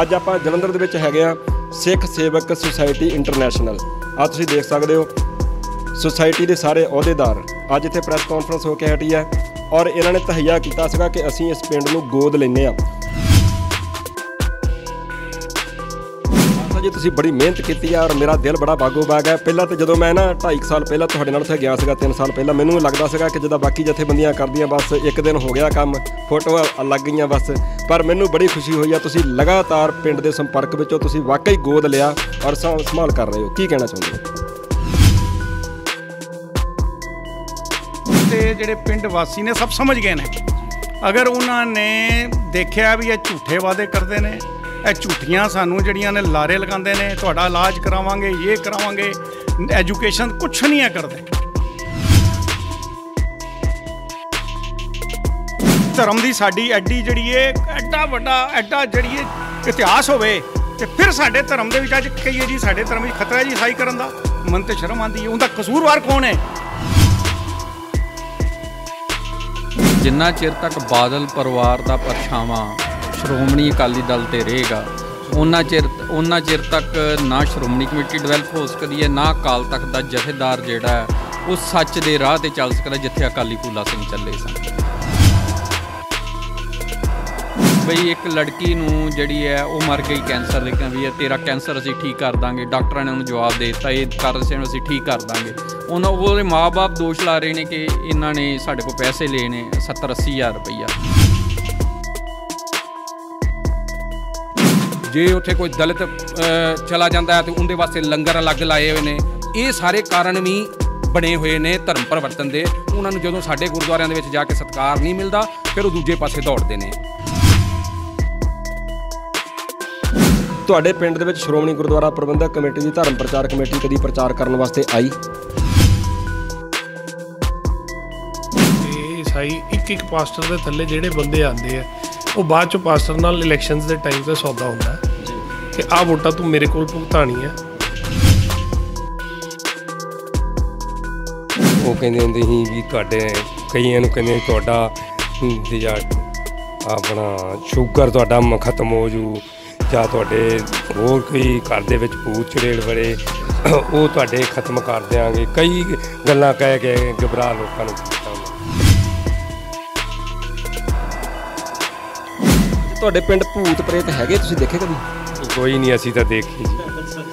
ਅੱਜ ਆਪਾਂ ਜਲੰਧਰ ਦੇ ਵਿੱਚ ਹੈਗੇ ਆ ਸਿੱਖ ਸੇਵਕ ਸੁਸਾਇਟੀ ਇੰਟਰਨੈਸ਼ਨਲ ਆ ਤੁਸੀਂ ਦੇਖ ਸਕਦੇ ਹੋ ਸੁਸਾਇਟੀ ਦੇ ਸਾਰੇ ਅਹੁਦੇਦਾਰ ਅੱਜ ਇੱਥੇ ਪ੍ਰੈਸ ਕਾਨਫਰੰਸ ਹੋ ਕੇ ਹਟੀ ਹੈ ਔਰ ਇਹਨਾਂ ਨੇ ਤਹਈਆ ਕੀਤਾ ਸੀਗਾ ਕਿ ਅਸੀਂ ਇਸ ਪਿੰਡ ਨੂੰ ਗੋਦ ਲੈਨੇ ਆ ਜੀ ਤੁਸੀਂ ਬੜੀ ਮਿਹਨਤ ਕੀਤੀ ਆ ਔਰ ਮੇਰਾ ਦਿਲ ਬੜਾ ਬਾਗੋ ਬਾਗ ਹੈ ਪਹਿਲਾਂ ਤੇ ਜਦੋਂ ਮੈਂ ਨਾ 2.5 ਸਾਲ ਪਹਿਲਾਂ ਤੁਹਾਡੇ ਨਾਲ ਉੱਥੇ ਗਿਆ ਸੀਗਾ 3 ਸਾਲ ਪਹਿਲਾਂ ਮੈਨੂੰ ਲੱਗਦਾ ਸੀਗਾ ਕਿ ਜਦੋਂ ਬਾਕੀ ਜਥੇਬੰਦੀਆਂ ਕਰਦੀਆਂ ਬਸ ਇੱਕ ਦਿਨ ਹੋ ਗਿਆ ਕੰਮ ਫੋਟੋਆਂ ਲੱਗ ਗਈਆਂ ਬਸ ਪਰ ਮੈਨੂੰ ਬੜੀ ਖੁਸ਼ੀ ਹੋਈ ਆ ਤੁਸੀਂ ਲਗਾਤਾਰ ਪਿੰਡ ਦੇ ਸੰਪਰਕ ਵਿੱਚੋਂ ਤੁਸੀਂ ਵਾਕਈ ਗੋਦ ਲਿਆ ਔਰ ਸੰਭਾਲ ਕਰ ਰਹੇ ਹੋ ਕੀ ਕਹਿਣਾ ਚਾਹੁੰਦੇ ਹੋ ਤੇ ਜਿਹੜੇ ਪਿੰਡ ਵਾਸੀ ਨੇ ਸਭ ਸਮਝ ਗਏ ਨੇ ਅਗਰ ਉਹਨਾਂ ਨੇ ਦੇਖਿਆ ਵੀ ਇਹ ਝੂਠੇ ਵਾਅਦੇ ਕਰਦੇ ਨੇ ਇਹ ਝੂਠੀਆਂ ਸਾਨੂੰ ਜਿਹੜੀਆਂ ਨੇ ਲਾਰੇ ਲਗਾਉਂਦੇ ਨੇ ਤੁਹਾਡਾ ਇਲਾਜ ਕਰਾਵਾਂਗੇ ਇਹ ਕਰਾਵਾਂਗੇ ਐਜੂਕੇਸ਼ਨ ਕੁਛ ਨਹੀਂ ਆ ਕਰਦੇ ਧਰਮ ਦੀ ਸਾਡੀ ਐਡੀ ਜਿਹੜੀ ਏ ਐਡਾ ਵੱਡਾ ਐਡਾ ਜਿਹੜੀ ਏ ਇਤਿਹਾਸ ਹੋਵੇ ਤੇ ਫਿਰ ਸਾਡੇ ਧਰਮ ਦੇ ਵਿੱਚ ਅੱਜ ਕਹੀਏ ਜੀ ਸਾਡੇ ਧਰਮ ਵਿੱਚ ਖਤਰਾ ਜੀ ਸਾਈ ਕਰਨ ਦਾ ਮਨ ਤੇ ਸ਼ਰਮ ਆਂਦੀ ਏ ਉਹਦਾ ਕਸੂਰਵਾਰ ਕੌਣ ਹੈ ਜਿੰਨਾ ਚਿਰ ਤੱਕ ਬਾਦਲ ਪਰਿਵਾਰ ਦਾ ਪਰਛਾਵਾਂ ਸ਼੍ਰੋਮਣੀ ਅਕਾਲੀ ਦਲ ਤੇ ਰਹੇਗਾ ਉਹਨਾਂ ਚਿਰ ਉਹਨਾਂ ਚਿਰ ਤੱਕ ਨਾ ਸ਼੍ਰੋਮਣੀ ਕਮੇਟੀ ਡਿਵੈਲਪ ਹੋ ਸਕਦੀ ਹੈ ਨਾ ਕਾਲ ਤੱਕ ਦਾ ਜਥੇਦਾਰ ਜਿਹੜਾ ਹੈ ਉਹ ਸੱਚ ਦੇ ਰਾਹ ਤੇ ਚੱਲ ਸਕਦਾ ਜਿੱਥੇ ਅਕਾਲੀ ਭੂਲਾ ਸਿੰਘ ਚੱਲੇ ਸਨ ਬਈ ਇੱਕ ਲੜਕੀ ਨੂੰ ਜਿਹੜੀ ਹੈ ਉਹ ਮਰ ਗਈ ਕੈਂਸਰ ਦੇ ਵੀ ਹੈ ਤੇਰਾ ਕੈਂਸਰ ਅਸੀਂ ਠੀਕ ਕਰ ਦਾਂਗੇ ਡਾਕਟਰਾਂ ਨੇ ਉਹਨੂੰ ਜਵਾਬ ਦੇ ਦਿੱਤਾ ਇਹ ਸੇ ਨੂੰ ਅਸੀਂ ਠੀਕ ਕਰ ਦਾਂਗੇ ਉਹਨਾਂ ਉਹਦੇ ਮਾਪੇ ਦੋਸ਼ ਲਾ ਰਹੇ ਨੇ ਕਿ ਇਹਨਾਂ ਨੇ ਸਾਡੇ ਕੋਲ ਪੈਸੇ ਲੈਣੇ 70 80000 ਰੁਪਈਆ ਜੇ ਉੱਥੇ ਕੋਈ ਦਲਿਤ ਚਲਾ ਜਾਂਦਾ ਹੈ ਤੇ ਉਹਦੇ ਵਾਸਤੇ ਲੰਗਰ ਅਲੱਗ ਲਾਏ ਹੋਏ ਨੇ ਇਹ ਸਾਰੇ ਕਾਰਨ ਵੀ ਬਣੇ ਹੋਏ ਨੇ ਧਰਮ ਪਰਵਰਤਨ ਦੇ ਉਹਨਾਂ ਨੂੰ ਜਦੋਂ ਸਾਡੇ ਗੁਰਦੁਆਰਿਆਂ ਦੇ ਵਿੱਚ ਜਾ ਕੇ ਸਤਕਾਰ ਨਹੀਂ ਮਿਲਦਾ ਫਿਰ ਉਹ ਦੂਜੇ ਪਾਸੇ ਦੌੜਦੇ ਨੇ ਤੁਹਾਡੇ ਪਿੰਡ ਦੇ ਵਿੱਚ ਸ਼੍ਰੋਮਣੀ ਗੁਰਦੁਆਰਾ ਪ੍ਰਬੰਧਕ ਕਮੇਟੀ ਦੀ ਧਰਮ ਪ੍ਰਚਾਰ ਕਮੇਟੀ ਕਦੀ ਪ੍ਰਚਾਰ ਕਰਨ ਵਾਸਤੇ ਆਈ ਇਹ ਸਾਈ ਇੱਕ ਇੱਕ ਪਾਸਟਰ ਦੇ ਥੱਲੇ ਜਿਹੜੇ ਬੰਦੇ ਆਉਂਦੇ ਆ ਉਹ ਬਾਅਦ ਚ ਪਾਸਟਰ ਨਾਲ ਇਲੈਕਸ਼ਨਸ ਦੇ ਟਾਈਮ ਤੇ ਸੌਦਾ ਹੁੰਦਾ ਕਿ ਆ ਵੋਟਾਂ ਤੂੰ ਮੇਰੇ ਕੋਲ ਭੁਗਤਾਨੀ ਹੈ ਉਹ ਕਹਿੰਦੇ ਹੁੰਦੇ ਸੀ ਵੀ ਤੁਹਾਡੇ ਕਈਆਂ ਨੂੰ ਕਹਿੰਦੇ ਤੁਹਾਡਾ ਆਪਣਾ ਸ਼ੂਗਰ ਤੁਹਾਡਾ ਖਤਮ ਹੋ ਜੂ ਜਾਂ ਤੁਹਾਡੇ ਹੋਰ ਕੋਈ ਘਰ ਦੇ ਵਿੱਚ ਪੂਛ ਚੜੇਲ ਵੜੇ ਉਹ ਤੁਹਾਡੇ ਖਤਮ ਕਰ ਦੇਵਾਂਗੇ ਕਈ ਗੱਲਾਂ ਕਹਿ ਕੇ ਘਬਰਾ ਲੋਕਾਂ ਨੂੰ ਤੁਹਾਡੇ ਪਿੰਡ ਭੂਤ ਪ੍ਰੇਤ ਹੈਗੇ ਤੁਸੀਂ ਦੇਖੇ ਕਦੀ ਕੋਈ ਨਹੀਂ ਅਸੀਂ ਤਾਂ ਦੇਖੀ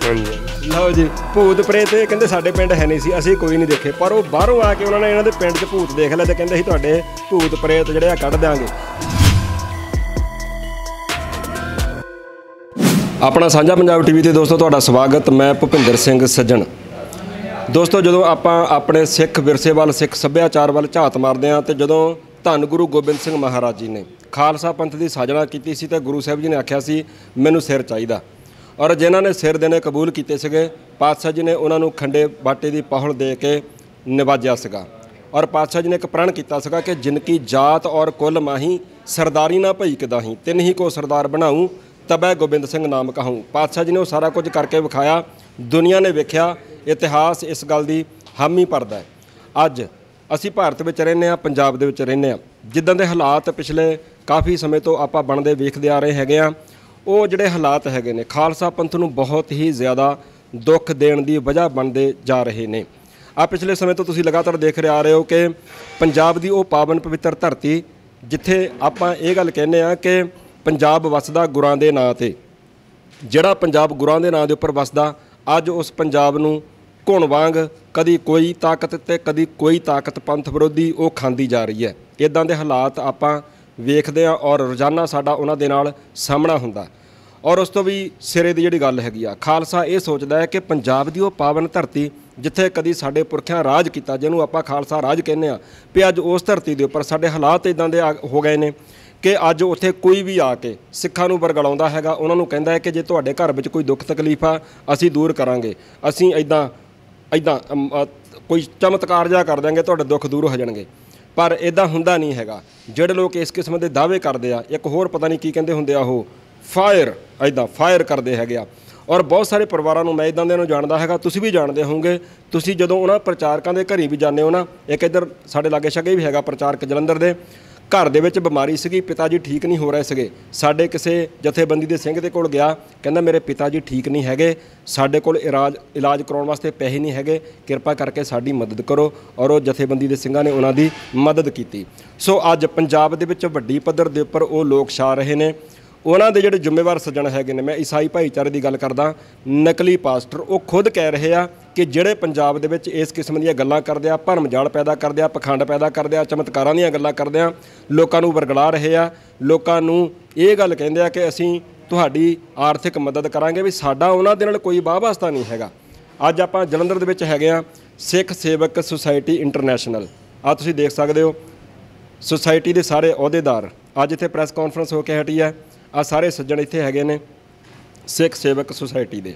ਹਾਂਜੀ ਲਓ ਜੀ ਭੂਤ ਪ੍ਰੇਤ ਇਹ ਕਹਿੰਦੇ ਸਾਡੇ ਪਿੰਡ ਹੈ ਨਹੀਂ ਸੀ ਅਸੀਂ ਕੋਈ ਨਹੀਂ ਦੇਖੇ ਪਰ ਉਹ ਬਾਹਰੋਂ ਆ ਕੇ ਉਹਨਾਂ ਨੇ ਇਹਨਾਂ ਦੇ ਪਿੰਡ 'ਚ ਭੂਤ ਦੇਖ ਲਿਆ ਤੇ ਕਹਿੰਦੇ ਸੀ ਤੁਹਾਡੇ ਭੂਤ ਪ੍ਰੇਤ ਜਿਹੜੇ ਆ ਕੱਢ ਦਾਂਗੇ ਆਪਣਾ ਸਾਂਝਾ ਪੰਜਾਬ ਟੀਵੀ ਤੇ ਦੋਸਤੋ ਤੁਹਾਡਾ ਸਵਾਗਤ ਮੈਂ ਭੁਪਿੰਦਰ ਸਿੰਘ ਸੱਜਣ ਦੋਸਤੋ ਜਦੋਂ ਆਪਾਂ ਆਪਣੇ ਸਿੱਖ ਵਿਰਸੇ ਵੱਲ ਸਿੱਖ ਸੱਭਿਆਚਾਰ ਵੱਲ ਝਾਤ ਮਾਰਦੇ ਆਂ ਤੇ ਜਦੋਂ ਧੰਨ ਗੁਰੂ ਗੋਬਿੰਦ ਸਿੰਘ ਮਹਾਰਾਜ ਜੀ ਨੇ ਖਾਲਸਾ ਪੰਥ ਦੀ ਸਾਜਣਾ ਕੀਤੀ ਸੀ ਤੇ ਗੁਰੂ ਸਾਹਿਬ ਜੀ ਨੇ ਆਖਿਆ ਸੀ ਮੈਨੂੰ ਸਿਰ ਚਾਹੀਦਾ ਔਰ ਜਿਨ੍ਹਾਂ ਨੇ ਸਿਰ ਦੇਣੇ ਕਬੂਲ ਕੀਤੇ ਸੀਗੇ ਪਾਤਸ਼ਾਹ ਜੀ ਨੇ ਉਹਨਾਂ ਨੂੰ ਖੰਡੇ ਬਾਟੇ ਦੀ ਪਹੁਲ ਦੇ ਕੇ ਨਿਵਾਜਿਆ ਸੀਗਾ ਔਰ ਪਾਤਸ਼ਾਹ ਜੀ ਨੇ ਇੱਕ ਪ੍ਰਣ ਕੀਤਾ ਸੀਗਾ ਕਿ ਕੀ ਜਾਤ ਔਰ ਕੁੱਲ ਮਾਹੀ ਸਰਦਾਰੀ ਨਾ ਭਈ ਕਦਾਹੀ ਤਿੰਨ ਹੀ ਕੋ ਸਰਦਾਰ ਬਣਾਉ ਤਬੈ ਗੋਬਿੰਦ ਸਿੰਘ ਨਾਮ ਕਹਾਉ ਪਾਤਸ਼ਾਹ ਜੀ ਨੇ ਉਹ ਸਾਰਾ ਕੁਝ ਕਰਕੇ ਵਿਖਾਇਆ ਦੁਨੀਆ ਨੇ ਵੇਖਿਆ ਇਤਿਹਾਸ ਇਸ ਗੱਲ ਦੀ ਹਾਮੀ ਭਰਦਾ ਅੱਜ ਅਸੀਂ ਭਾਰਤ ਵਿੱਚ ਰਹਿੰਦੇ ਆ ਪੰਜਾਬ ਦੇ ਵਿੱਚ ਰਹਿੰਦੇ ਆ ਜਿੱਦਾਂ ਦੇ ਹਾਲਾਤ ਪਿਛਲੇ ਕਾਫੀ ਸਮੇਂ ਤੋਂ ਆਪਾਂ ਬਣਦੇ ਵੇਖਦੇ ਆ ਰਹੇ ਹੈਗੇ ਆ ਉਹ ਜਿਹੜੇ ਹਾਲਾਤ ਹੈਗੇ ਨੇ ਖਾਲਸਾ ਪੰਥ ਨੂੰ ਬਹੁਤ ਹੀ ਜ਼ਿਆਦਾ ਦੁੱਖ ਦੇਣ ਦੀ ਵਜ੍ਹਾ ਬਣਦੇ ਜਾ ਰਹੇ ਨੇ ਆ ਪਿਛਲੇ ਸਮੇਂ ਤੋਂ ਤੁਸੀਂ ਲਗਾਤਾਰ ਦੇਖ ਰਹੇ ਆ ਰਹੇ ਹੋ ਕਿ ਪੰਜਾਬ ਦੀ ਉਹ ਪਾਵਨ ਪਵਿੱਤਰ ਧਰਤੀ ਜਿੱਥੇ ਆਪਾਂ ਇਹ ਗੱਲ ਕਹਿੰਦੇ ਆ ਕਿ ਪੰਜਾਬ ਵਸਦਾ ਗੁਰਾਂ ਦੇ ਨਾਂ ਤੇ ਜਿਹੜਾ ਪੰਜਾਬ ਗੁਰਾਂ ਦੇ ਨਾਂ ਦੇ ਉੱਪਰ ਵਸਦਾ ਅੱਜ ਉਸ ਪੰਜਾਬ ਨੂੰ ਘੁਣ ਵਾਂਗ ਕਦੀ ਕੋਈ ਤਾਕਤ ਤੇ ਕਦੀ ਕੋਈ ਤਾਕਤ ਪੰਥ ਵਿਰੋਧੀ ਉਹ ਖਾਂਦੀ ਜਾ ਰਹੀ ਹੈ ਇਦਾਂ ਦੇ ਹਾਲਾਤ ਆਪਾਂ ਵੇਖਦੇ ਆ ਔਰ ਰੋਜ਼ਾਨਾ ਸਾਡਾ ਉਹਨਾਂ ਦੇ ਨਾਲ ਸਾਹਮਣਾ ਹੁੰਦਾ ਔਰ ਉਸ ਤੋਂ ਵੀ ਸਿਰੇ ਦੀ ਜਿਹੜੀ ਗੱਲ ਹੈਗੀ ਆ ਖਾਲਸਾ ਇਹ ਸੋਚਦਾ ਹੈ ਕਿ ਪੰਜਾਬ ਦੀ ਉਹ ਪਾਵਨ ਧਰਤੀ ਜਿੱਥੇ ਕਦੀ ਸਾਡੇ ਪੁਰਖਿਆਂ ਰਾਜ ਕੀਤਾ ਜਿਹਨੂੰ ਆਪਾਂ ਖਾਲਸਾ ਰਾਜ ਕਹਿੰਦੇ ਆ ਵੀ ਅੱਜ ਉਸ ਧਰਤੀ ਦੇ ਉੱਪਰ ਸਾਡੇ ਹਾਲਾਤ ਇਦਾਂ ਦੇ ਹੋ ਗਏ ਨੇ ਕਿ ਅੱਜ ਉੱਥੇ ਕੋਈ ਵੀ ਆ ਕੇ ਸਿੱਖਾਂ ਨੂੰ ਵਰਗਲਾਉਂਦਾ ਹੈਗਾ ਉਹਨਾਂ ਨੂੰ ਕਹਿੰਦਾ ਹੈ ਕਿ ਜੇ ਤੁਹਾਡੇ ਘਰ ਵਿੱਚ ਕੋਈ ਦੁੱਖ ਤਕਲੀਫ ਆ ਅਸੀਂ ਦੂਰ ਕਰਾਂਗੇ ਅਸੀਂ ਇਦਾਂ ਇਦਾਂ ਕੋਈ ਚਮਤਕਾਰ ਜਾ ਕਰ ਦਾਂਗੇ ਤੁਹਾਡੇ ਦੁੱਖ ਦੂਰ ਹੋ ਜਾਣਗੇ ਪਰ ਇਦਾਂ ਹੁੰਦਾ ਨਹੀਂ ਹੈਗਾ ਜਿਹੜੇ ਲੋਕ ਇਸ ਕਿਸਮ ਦੇ ਦਾਅਵੇ ਕਰਦੇ ਆ ਇੱਕ ਹੋਰ ਪਤਾ ਨਹੀਂ ਕੀ ਕਹਿੰਦੇ ਹੁੰਦੇ ਆ ਉਹ ਫਾਇਰ ਐਦਾਂ ਫਾਇਰ ਕਰਦੇ ਹੈਗੇ ਆ ਔਰ ਬਹੁਤ ਸਾਰੇ ਪਰਿਵਾਰਾਂ ਨੂੰ ਮੈਂ ਇਦਾਂ ਦੇ ਨੂੰ ਜਾਣਦਾ ਹੈਗਾ ਤੁਸੀਂ ਵੀ ਜਾਣਦੇ ਹੋਵੋਗੇ ਤੁਸੀਂ ਜਦੋਂ ਉਹਨਾਂ ਪ੍ਰਚਾਰਕਾਂ ਦੇ ਘਰੀ ਵੀ ਜਾਂਦੇ ਹੋ ਨਾ ਇੱਕ ਇਧਰ ਸਾਡੇ ਲਾਗੇ ਛਾਗੇ ਵੀ ਹੈਗਾ ਪ੍ਰਚਾਰਕ ਜਲੰਧਰ ਦੇ ਘਰ ਦੇ ਵਿੱਚ ਬਿਮਾਰੀ ਸੀਗੀ ਪਿਤਾ ਜੀ ਠੀਕ ਨਹੀਂ ਹੋ ਰਹੇ ਸੀਗੇ ਸਾਡੇ ਕਿਸੇ ਜਥੇਬੰਦੀ ਦੇ ਸਿੰਘ ਦੇ ਕੋਲ ਗਿਆ ਕਹਿੰਦਾ ਮੇਰੇ ਪਿਤਾ ਜੀ ਠੀਕ ਨਹੀਂ ਹੈਗੇ ਸਾਡੇ ਕੋਲ ਇਲਾਜ ਇਲਾਜ ਕਰਾਉਣ ਵਾਸਤੇ ਪੈਸੇ ਨਹੀਂ ਹੈਗੇ ਕਿਰਪਾ ਕਰਕੇ ਸਾਡੀ ਮਦਦ ਕਰੋ ਔਰ ਉਹ ਜਥੇਬੰਦੀ ਦੇ ਸਿੰਘਾਂ ਨੇ ਉਹਨਾਂ ਦੀ ਮਦਦ ਕੀਤੀ ਸੋ ਅੱਜ ਪੰਜਾਬ ਦੇ ਵਿੱਚ ਵੱਡੀ ਪੱਧਰ ਦੇ ਉੱਪਰ ਉਹ ਲੋਕ ਛਾ ਰਹੇ ਨੇ ਉਹਨਾਂ ਦੇ ਜਿਹੜੇ ਜ਼ਿੰਮੇਵਾਰ ਸੱਜਣ ਹੈਗੇ ਨੇ ਮੈਂ ਈਸਾਈ ਭਾਈਚਾਰੇ ਦੀ ਗੱਲ ਕਰਦਾ ਨਕਲੀ ਪਾਸਟਰ ਉਹ ਖੁਦ ਕਹਿ ਰਹੇ ਆ ਕਿ ਜਿਹੜੇ ਪੰਜਾਬ ਦੇ ਵਿੱਚ ਇਸ ਕਿਸਮ ਦੀਆਂ ਗੱਲਾਂ ਕਰਦੇ ਆ ਭਰਮ ਜਾਲ ਪੈਦਾ ਕਰਦੇ ਆ ਪਖੰਡ ਪੈਦਾ ਕਰਦੇ ਆ ਚਮਤਕਾਰਾਂ ਦੀਆਂ ਗੱਲਾਂ ਕਰਦੇ ਆ ਲੋਕਾਂ ਨੂੰ ਵਰਗਲਾ ਰਹੇ ਆ ਲੋਕਾਂ ਨੂੰ ਇਹ ਗੱਲ ਕਹਿੰਦੇ ਆ ਕਿ ਅਸੀਂ ਤੁਹਾਡੀ ਆਰਥਿਕ ਮਦਦ ਕਰਾਂਗੇ ਵੀ ਸਾਡਾ ਉਹਨਾਂ ਦੇ ਨਾਲ ਕੋਈ ਵਾਸਤਾ ਨਹੀਂ ਹੈਗਾ ਅੱਜ ਆਪਾਂ ਜਲੰਧਰ ਦੇ ਵਿੱਚ ਹੈਗੇ ਆ ਸਿੱਖ ਸੇਵਕ ਸੁਸਾਇਟੀ ਇੰਟਰਨੈਸ਼ਨਲ ਆ ਤੁਸੀਂ ਦੇਖ ਸਕਦੇ ਹੋ ਸੁਸਾਇਟੀ ਦੇ ਸਾਰੇ ਅਹੁਦੇਦਾਰ ਅੱਜ ਇੱਥੇ ਪ੍ਰੈਸ ਕਾਨਫਰੰਸ ਹੋ ਕੇ ਹਟੀ ਹੈ ਆ ਸਾਰੇ ਸੱਜਣ ਇੱਥੇ ਹੈਗੇ ਨੇ ਸਿੱਖ ਸੇਵਕ ਸੁਸਾਇਟੀ ਦੇ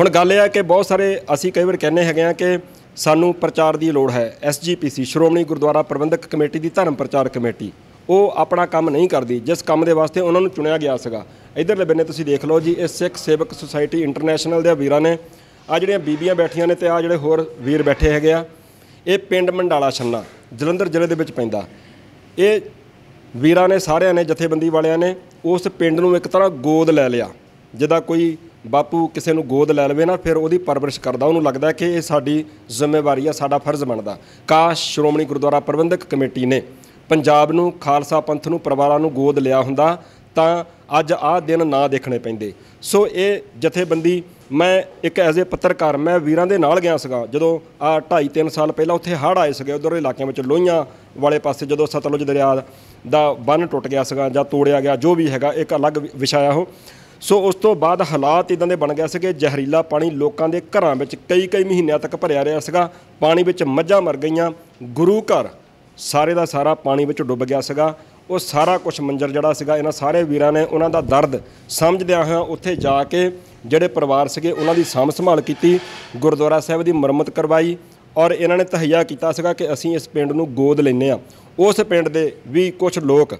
ਹੁਣ ਗੱਲ ਇਹ ਆ ਕਿ ਬਹੁਤ ਸਾਰੇ ਅਸੀਂ ਕਈ ਵਾਰ ਕਹਿੰਨੇ ਹੈਗੇ ਆ ਕਿ ਸਾਨੂੰ ਪ੍ਰਚਾਰ ਦੀ ਲੋੜ ਹੈ ਐਸਜੀਪੀਸੀ ਸ਼੍ਰੋਮਣੀ ਗੁਰਦੁਆਰਾ ਪ੍ਰਬੰਧਕ ਕਮੇਟੀ ਦੀ ਧਰਮ ਪ੍ਰਚਾਰ ਕਮੇਟੀ ਉਹ ਆਪਣਾ ਕੰਮ ਨਹੀਂ ਕਰਦੀ ਜਿਸ ਕੰਮ ਦੇ ਵਾਸਤੇ ਉਹਨਾਂ ਨੂੰ ਚੁਣਿਆ ਗਿਆ ਸੀਗਾ ਇਧਰਲੇ ਬੰਨੇ ਤੁਸੀਂ ਦੇਖ ਲਓ ਜੀ ਇਹ ਸਿੱਖ ਸੇਵਕ ਸੁਸਾਇਟੀ ਇੰਟਰਨੈਸ਼ਨਲ ਦੇ ਵੀਰਾਂ ਨੇ ਆ ਜਿਹੜੀਆਂ ਬੀਬੀਆਂ ਬੈਠੀਆਂ ਨੇ ਤੇ ਆ ਜਿਹੜੇ ਹੋਰ ਵੀਰ ਬੈਠੇ ਹੈਗੇ ਆ ਇਹ ਪਿੰਡ ਮੰਡਾਲਾ ਛੰਨਾ ਜਲੰਧਰ ਜ਼ਿਲ੍ਹੇ ਦੇ ਵਿੱਚ ਪੈਂਦਾ ਇਹ ਵੀਰਾਂ ਨੇ ਸਾਰਿਆਂ ਨੇ ਜਥੇਬੰਦੀ ਵਾਲਿਆਂ ਨੇ ਉਸ ਪਿੰਡ ਨੂੰ ਇੱਕ ਤਰ੍ਹਾਂ ਗੋਦ ਲੈ ਲਿਆ ਜਿਦਾ ਕੋਈ ਬਾਪੂ ਕਿਸੇ ਨੂੰ ਗੋਦ ਲੈ ਲਵੇ ਨਾ ਫਿਰ ਉਹਦੀ ਪਰਵਰਿਸ਼ ਕਰਦਾ ਉਹਨੂੰ ਲੱਗਦਾ ਕਿ ਇਹ ਸਾਡੀ ਜ਼ਿੰਮੇਵਾਰੀ ਆ ਸਾਡਾ ਫਰਜ਼ ਬਣਦਾ ਕਾਸ਼ ਸ਼੍ਰੋਮਣੀ ਗੁਰਦੁਆਰਾ ਪ੍ਰਬੰਧਕ ਕਮੇਟੀ ਨੇ ਪੰਜਾਬ ਨੂੰ ਖਾਲਸਾ ਪੰਥ ਨੂੰ ਪਰਿਵਾਰਾਂ ਨੂੰ ਗੋਦ ਲਿਆ ਹੁੰਦਾ ਤਾਂ ਅੱਜ ਆਹ ਦਿਨ ਨਾ ਦੇਖਣੇ ਪੈਂਦੇ ਸੋ ਇਹ ਜਥੇਬੰਦੀ ਮੈਂ ਇੱਕ ਐਜ਼ ਅ ਪੱਤਰਕਾਰ ਮੈਂ ਵੀਰਾਂ ਦੇ ਨਾਲ ਗਿਆ ਸੀਗਾ ਜਦੋਂ ਆ 2.5 3 ਸਾਲ ਪਹਿਲਾਂ ਉੱਥੇ ਹੜ੍ਹ ਆਏ ਸੀਗੇ ਉਧਰ ਇਲਾਕਿਆਂ ਵਿੱਚ ਲੋਹੀਆਂ ਵਾਲੇ ਪਾਸੇ ਜਦੋਂ ਸਤਲੁਜ ਦਰਿਆ ਦਾ ਬੰਨ ਟੁੱਟ ਗਿਆ ਸੀਗਾ ਜਾਂ ਤੋੜਿਆ ਗਿਆ ਜੋ ਵੀ ਹੈਗਾ ਇੱਕ ਅਲੱਗ ਵਿਸ਼ਾਇਆ ਹੋ ਸੋ ਉਸ ਤੋਂ ਬਾਅਦ ਹਾਲਾਤ ਇਦਾਂ ਦੇ ਬਣ ਗਏ ਸੀਗੇ ਜ਼ਹਿਰੀਲਾ ਪਾਣੀ ਲੋਕਾਂ ਦੇ ਘਰਾਂ ਵਿੱਚ ਕਈ ਕਈ ਮਹੀਨਿਆਂ ਤੱਕ ਭਰਿਆ ਰਿਹਾ ਸੀਗਾ ਪਾਣੀ ਵਿੱਚ ਮੱਝਾਂ ਮਰ ਗਈਆਂ ਗੁਰੂ ਘਰ ਸਾਰੇ ਦਾ ਸਾਰਾ ਪਾਣੀ ਵਿੱਚ ਡੁੱਬ ਗਿਆ ਸੀਗਾ ਉਹ ਸਾਰਾ ਕੁਝ ਮੰਜਰ ਜਿਹੜਾ ਸੀਗਾ ਇਹਨਾਂ ਸਾਰੇ ਵੀਰਾਂ ਨੇ ਉਹਨਾਂ ਦਾ ਦਰਦ ਸਮਝਦਿਆਂ ਹਾਂ ਉੱਥੇ ਜਾ ਕੇ ਜਿਹੜੇ ਪਰਿਵਾਰ ਸੀਗੇ ਉਹਨਾਂ ਦੀ ਸਾਂਭ ਸੰਭਾਲ ਕੀਤੀ ਗੁਰਦੁਆਰਾ ਸਾਹਿਬ ਦੀ ਮੁਰੰਮਤ ਕਰਵਾਈ ਔਰ ਇਹਨਾਂ ਨੇ ਤਹਈਆ ਕੀਤਾ ਸੀਗਾ ਕਿ ਅਸੀਂ ਇਸ ਪਿੰਡ ਨੂੰ ਗੋਦ ਲੈਨੇ ਆ ਉਸ ਪਿੰਡ ਦੇ ਵੀ ਕੁਝ ਲੋਕ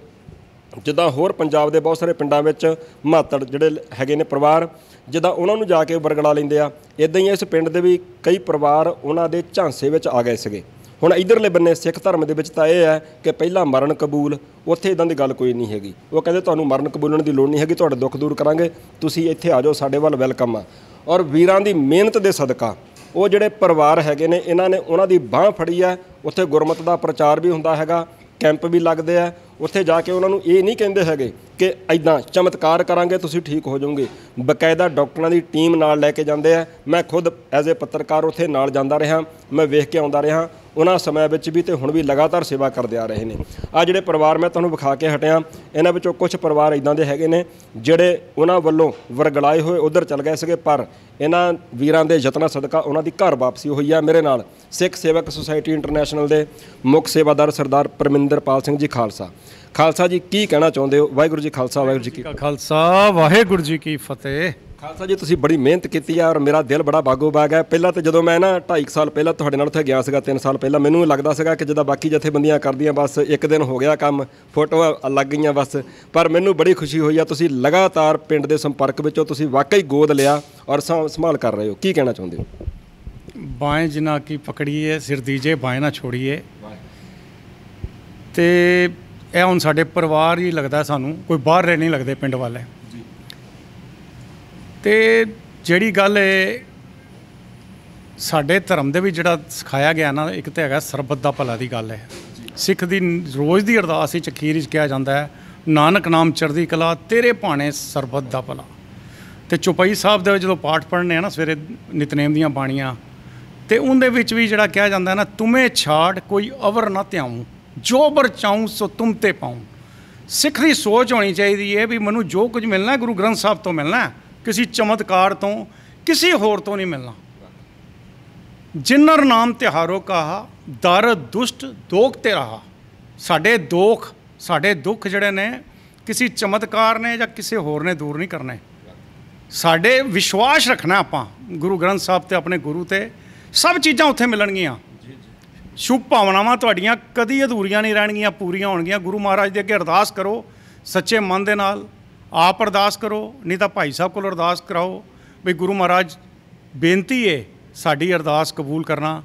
ਜਿੱਦਾਂ ਹੋਰ ਪੰਜਾਬ ਦੇ ਬਹੁਤ ਸਾਰੇ ਪਿੰਡਾਂ ਵਿੱਚ ਮਾਤੜ ਜਿਹੜੇ ਹੈਗੇ ਨੇ ਪਰਿਵਾਰ ਜਿੱਦਾਂ ਉਹਨਾਂ ਨੂੰ ਜਾ ਕੇ ਵਰਗੜਾ ਲੈਂਦੇ ਆ ਇਦਾਂ ਹੀ ਇਸ ਪਿੰਡ ਦੇ ਵੀ ਕਈ ਪਰਿਵਾਰ ਉਹਨਾਂ ਦੇ ਝਾਂਸੇ ਵਿੱਚ ਆ ਗਏ ਸੀਗੇ ਹੁਣ ਇਧਰਲੇ ਬੰਨੇ ਸਿੱਖ ਧਰਮ ਦੇ ਵਿੱਚ ਤਾਂ ਇਹ ਹੈ ਕਿ ਪਹਿਲਾਂ ਮਰਨ ਕਬੂਲ ਉੱਥੇ ਇਦਾਂ ਦੀ ਗੱਲ ਕੋਈ ਨਹੀਂ ਹੈਗੀ ਉਹ ਕਹਿੰਦੇ ਤੁਹਾਨੂੰ ਮਰਨ ਕਬੂਲਣ ਦੀ ਲੋੜ ਨਹੀਂ ਹੈਗੀ ਤੁਹਾਡੇ ਦੁੱਖ ਦੂਰ ਕਰਾਂਗੇ ਤੁਸੀਂ ਇੱਥੇ ਆ ਜਾਓ ਸਾਡੇ ਵੱਲ ਵੈਲਕਮ ਆ ਔਰ ਵੀਰਾਂ ਦੀ ਮਿਹਨਤ ਦੇ ਸਦਕਾ ਉਹ ਜਿਹੜੇ ਪਰਿਵਾਰ ਹੈਗੇ ਨੇ ਇਹਨਾਂ ਨੇ ਉਹਨਾਂ ਦੀ ਬਾਹ ਫੜੀ ਹੈ ਉੱਥੇ ਗੁਰਮਤ ਦਾ ਪ੍ਰਚਾਰ ਵੀ ਹੁੰਦਾ ਹੈਗਾ ਕੈਂਪ ਵੀ ਲੱਗਦੇ ਆ ਉੱਥੇ ਜਾ ਕੇ ਉਹਨਾਂ ਨੂੰ ਇਹ ਨਹੀਂ ਕਹਿੰਦੇ ਹੈਗੇ ਕਿ ਐਦਾਂ ਚਮਤਕਾਰ ਕਰਾਂਗੇ ਤੁਸੀਂ ਠੀਕ ਹੋ ਜਾਓਗੇ ਬਕਾਇਦਾ ਡਾਕਟਰਾਂ ਦੀ ਟੀਮ ਨਾਲ ਲੈ ਕੇ ਜਾਂਦੇ ਆ ਮੈਂ ਖੁਦ ਐਜ਼ ਅ ਪੱਤਰਕਾਰ ਉੱਥੇ ਨਾਲ ਜਾਂਦਾ ਰਿਹਾ ਮੈਂ ਵੇਖ ਕੇ ਆਉਂਦਾ ਰਿਹਾ ਉਹਨਾਂ ਸਮੇਂ ਵਿੱਚ ਵੀ ਤੇ ਹੁਣ ਵੀ ਲਗਾਤਾਰ ਸੇਵਾ ਕਰਦੇ ਆ ਰਹੇ ਨੇ ਆ ਜਿਹੜੇ ਪਰਿਵਾਰ ਮੈਂ ਤੁਹਾਨੂੰ ਵਿਖਾ ਕੇ ਹਟਿਆ ਇਹਨਾਂ ਵਿੱਚੋਂ ਕੁਝ ਪਰਿਵਾਰ ਇਦਾਂ ਦੇ ਹੈਗੇ ਨੇ ਜਿਹੜੇ ਉਹਨਾਂ ਵੱਲੋਂ ਵਰਗਲਾਏ ਹੋਏ ਉਧਰ ਚਲ ਗਏ ਸੀਗੇ ਪਰ ਇਹਨਾਂ ਵੀਰਾਂ ਦੇ ਯਤਨਾਂ ਸਦਕਾ ਉਹਨਾਂ ਦੀ ਘਰ ਵਾਪਸੀ ਹੋਈ ਆ ਮੇਰੇ ਨਾਲ ਸਿੱਖ ਸੇਵਕ ਸੁਸਾਇਟੀ ਇੰਟਰਨੈਸ਼ਨਲ ਦੇ ਮੁੱਖ ਸੇਵਾਦਾਰ ਸਰਦਾਰ ਪਰਮਿੰਦਰਪਾਲ ਸਿੰਘ ਜੀ ਖਾਲਸਾ ਖਾਲਸਾ ਜੀ ਕੀ ਕਹਿਣਾ ਚਾਹੁੰਦੇ ਹੋ ਵਾਹਿਗੁਰੂ ਜੀ ਖਾਲਸਾ ਵਾਹਿਗੁਰੂ ਜੀ ਕੀ ਖਾਲਸਾ ਵਾਹਿਗੁਰੂ ਜੀ ਕੀ ਫਤਿਹ ਖਾਲਸਾ ਜੀ ਤੁਸੀਂ ਬੜੀ ਮਿਹਨਤ ਕੀਤੀ ਆ ਔਰ ਮੇਰਾ ਦਿਲ ਬੜਾ ਬਾਗੋ ਬਾਗ ਹੈ ਪਹਿਲਾਂ ਤੇ ਜਦੋਂ ਮੈਂ ਨਾ 2.5 ਸਾਲ ਪਹਿਲਾਂ ਤੁਹਾਡੇ ਨਾਲ ਉੱਥੇ ਗਿਆ ਸੀਗਾ 3 ਸਾਲ ਪਹਿਲਾਂ ਮੈਨੂੰ ਲੱਗਦਾ ਸੀਗਾ ਕਿ ਜਦੋਂ ਬਾਕੀ ਜਥੇਬੰਦੀਆਂ ਕਰਦੀਆਂ ਬਸ ਇੱਕ ਦਿਨ ਹੋ ਗਿਆ ਕੰਮ ਫੋਟੋਆਂ ਲੱਗ ਗਈਆਂ ਬਸ ਪਰ ਮੈਨੂੰ ਬੜੀ ਖੁਸ਼ੀ ਹੋਈ ਆ ਤੁਸੀਂ ਲਗਾਤਾਰ ਪਿੰਡ ਦੇ ਸੰਪਰਕ ਵਿੱਚੋਂ ਤੁਸੀਂ ਵਾਕਈ ਗੋਦ ਲਿਆ ਔਰ ਸੰਭਾਲ ਕਰ ਰਹੇ ਹੋ ਕੀ ਕਹਿਣਾ ਚਾਹੁੰਦੇ ਹੋ ਬਾਏ ਜਿਨਾ ਕੀ ਪਕੜੀਏ ਸਿਰ ਦੀਜੇ ਬਾਏ ਨਾ ਛੋੜੀਏ ਤੇ ਇਹ ਹੁਣ ਸਾਡੇ ਪਰਿਵਾਰ ਹੀ ਲੱਗਦਾ ਸਾਨੂੰ ਕੋਈ ਬਾਹਰ ਰਹਿ ਨਹੀਂ ਲੱਗਦੇ ਪਿੰਡ ਵਾਲੇ ਤੇ ਜਿਹੜੀ ਗੱਲ ਹੈ ਸਾਡੇ ਧਰਮ ਦੇ ਵਿੱਚ ਜਿਹੜਾ ਸਿਖਾਇਆ ਗਿਆ ਨਾ ਇੱਕ ਤੇ ਹੈਗਾ ਸਰਬੱਤ ਦਾ ਭਲਾ ਦੀ ਗੱਲ ਹੈ ਸਿੱਖ ਦੀ ਰੋਜ਼ ਦੀ ਅਰਦਾਸ ਵਿੱਚ ਅਖੀਰ ਵਿੱਚ ਕਿਹਾ ਜਾਂਦਾ ਹੈ ਨਾਨਕ ਨਾਮ ਚੜ੍ਹਦੀ ਕਲਾ ਤੇਰੇ ਭਾਣੇ ਸਰਬੱਤ ਦਾ ਭਲਾ ਤੇ ਚੁਪਈ ਸਾਹਿਬ ਦੇ ਜਦੋਂ ਪਾਠ ਪੜ੍ਹਨੇ ਆ ਨਾ ਸਵੇਰੇ ਨਿਤਨੇਮ ਦੀਆਂ ਬਾਣੀਆਂ ਤੇ ਉਹਦੇ ਵਿੱਚ ਵੀ ਜਿਹੜਾ ਕਿਹਾ ਜਾਂਦਾ ਨਾ ਤੁਮੇ ਛਾੜ ਕੋਈ ਅਵਰ ਨਾ ਧਿਆਉ ਜੋ ਬਰ ਚਾਉ ਸੋ ਤੁਮ ਤੇ ਪਾਉ ਸਿੱਖ ਦੀ ਸੋਚ ਹੋਣੀ ਚਾਹੀਦੀ ਹੈ ਵੀ ਮੈਨੂੰ ਜੋ ਕੁਝ ਮਿਲਣਾ ਗੁਰੂ ਗ੍ਰੰਥ ਸਾਹਿਬ ਤੋਂ ਮਿਲਣਾ ਕਿਸੇ ਚਮਤਕਾਰ ਤੋਂ ਕਿਸੇ ਹੋਰ ਤੋਂ ਨਹੀਂ ਮਿਲਣਾ ਜਿਨਰ ਨਾਮ ਤਿਹਾਰੋ ਕਹਾ ਦਰ ਦੁਸ਼ਟ ਦੋਖ ਤੇ ਰਹਾ ਸਾਡੇ ਦੋਖ ਸਾਡੇ ਦੁੱਖ ਜਿਹੜੇ ਨੇ ਕਿਸੇ ਚਮਤਕਾਰ ਨੇ ਜਾਂ ਕਿਸੇ ਹੋਰ ਨੇ ਦੂਰ ਨਹੀਂ ਕਰਨੇ ਸਾਡੇ ਵਿਸ਼ਵਾਸ ਰੱਖਣਾ ਆਪਾਂ ਗੁਰੂ ਗ੍ਰੰਥ ਸਾਹਿਬ ਤੇ ਆਪਣੇ ਗੁਰੂ ਤੇ ਸਭ ਚੀਜ਼ਾਂ ਉੱਥੇ ਮਿਲਣਗੀਆਂ ਸ਼ੁਭ ਭਾਵਨਾਵਾਂ ਤੁਹਾਡੀਆਂ ਕਦੀ ਅਧੂਰੀਆਂ ਨਹੀਂ ਰਹਿਣਗੀਆਂ ਪੂਰੀਆਂ ਹੋਣਗੀਆਂ ਗੁਰੂ ਮਹਾਰਾਜ ਦੇ ਅੱਗੇ ਅਰਦਾਸ ਕਰੋ ਸੱਚੇ ਮਨ ਦੇ ਨਾਲ ਆਪ ਅਰਦਾਸ ਕਰੋ ਨਹੀਂ ਤਾਂ ਭਾਈ ਸਾਹਿਬ ਕੋਲ ਅਰਦਾਸ ਕਰਾਓ ਵੀ ਗੁਰੂ ਮਹਾਰਾਜ ਬੇਨਤੀ ਹੈ ਸਾਡੀ ਅਰਦਾਸ ਕਬੂਲ ਕਰਨਾ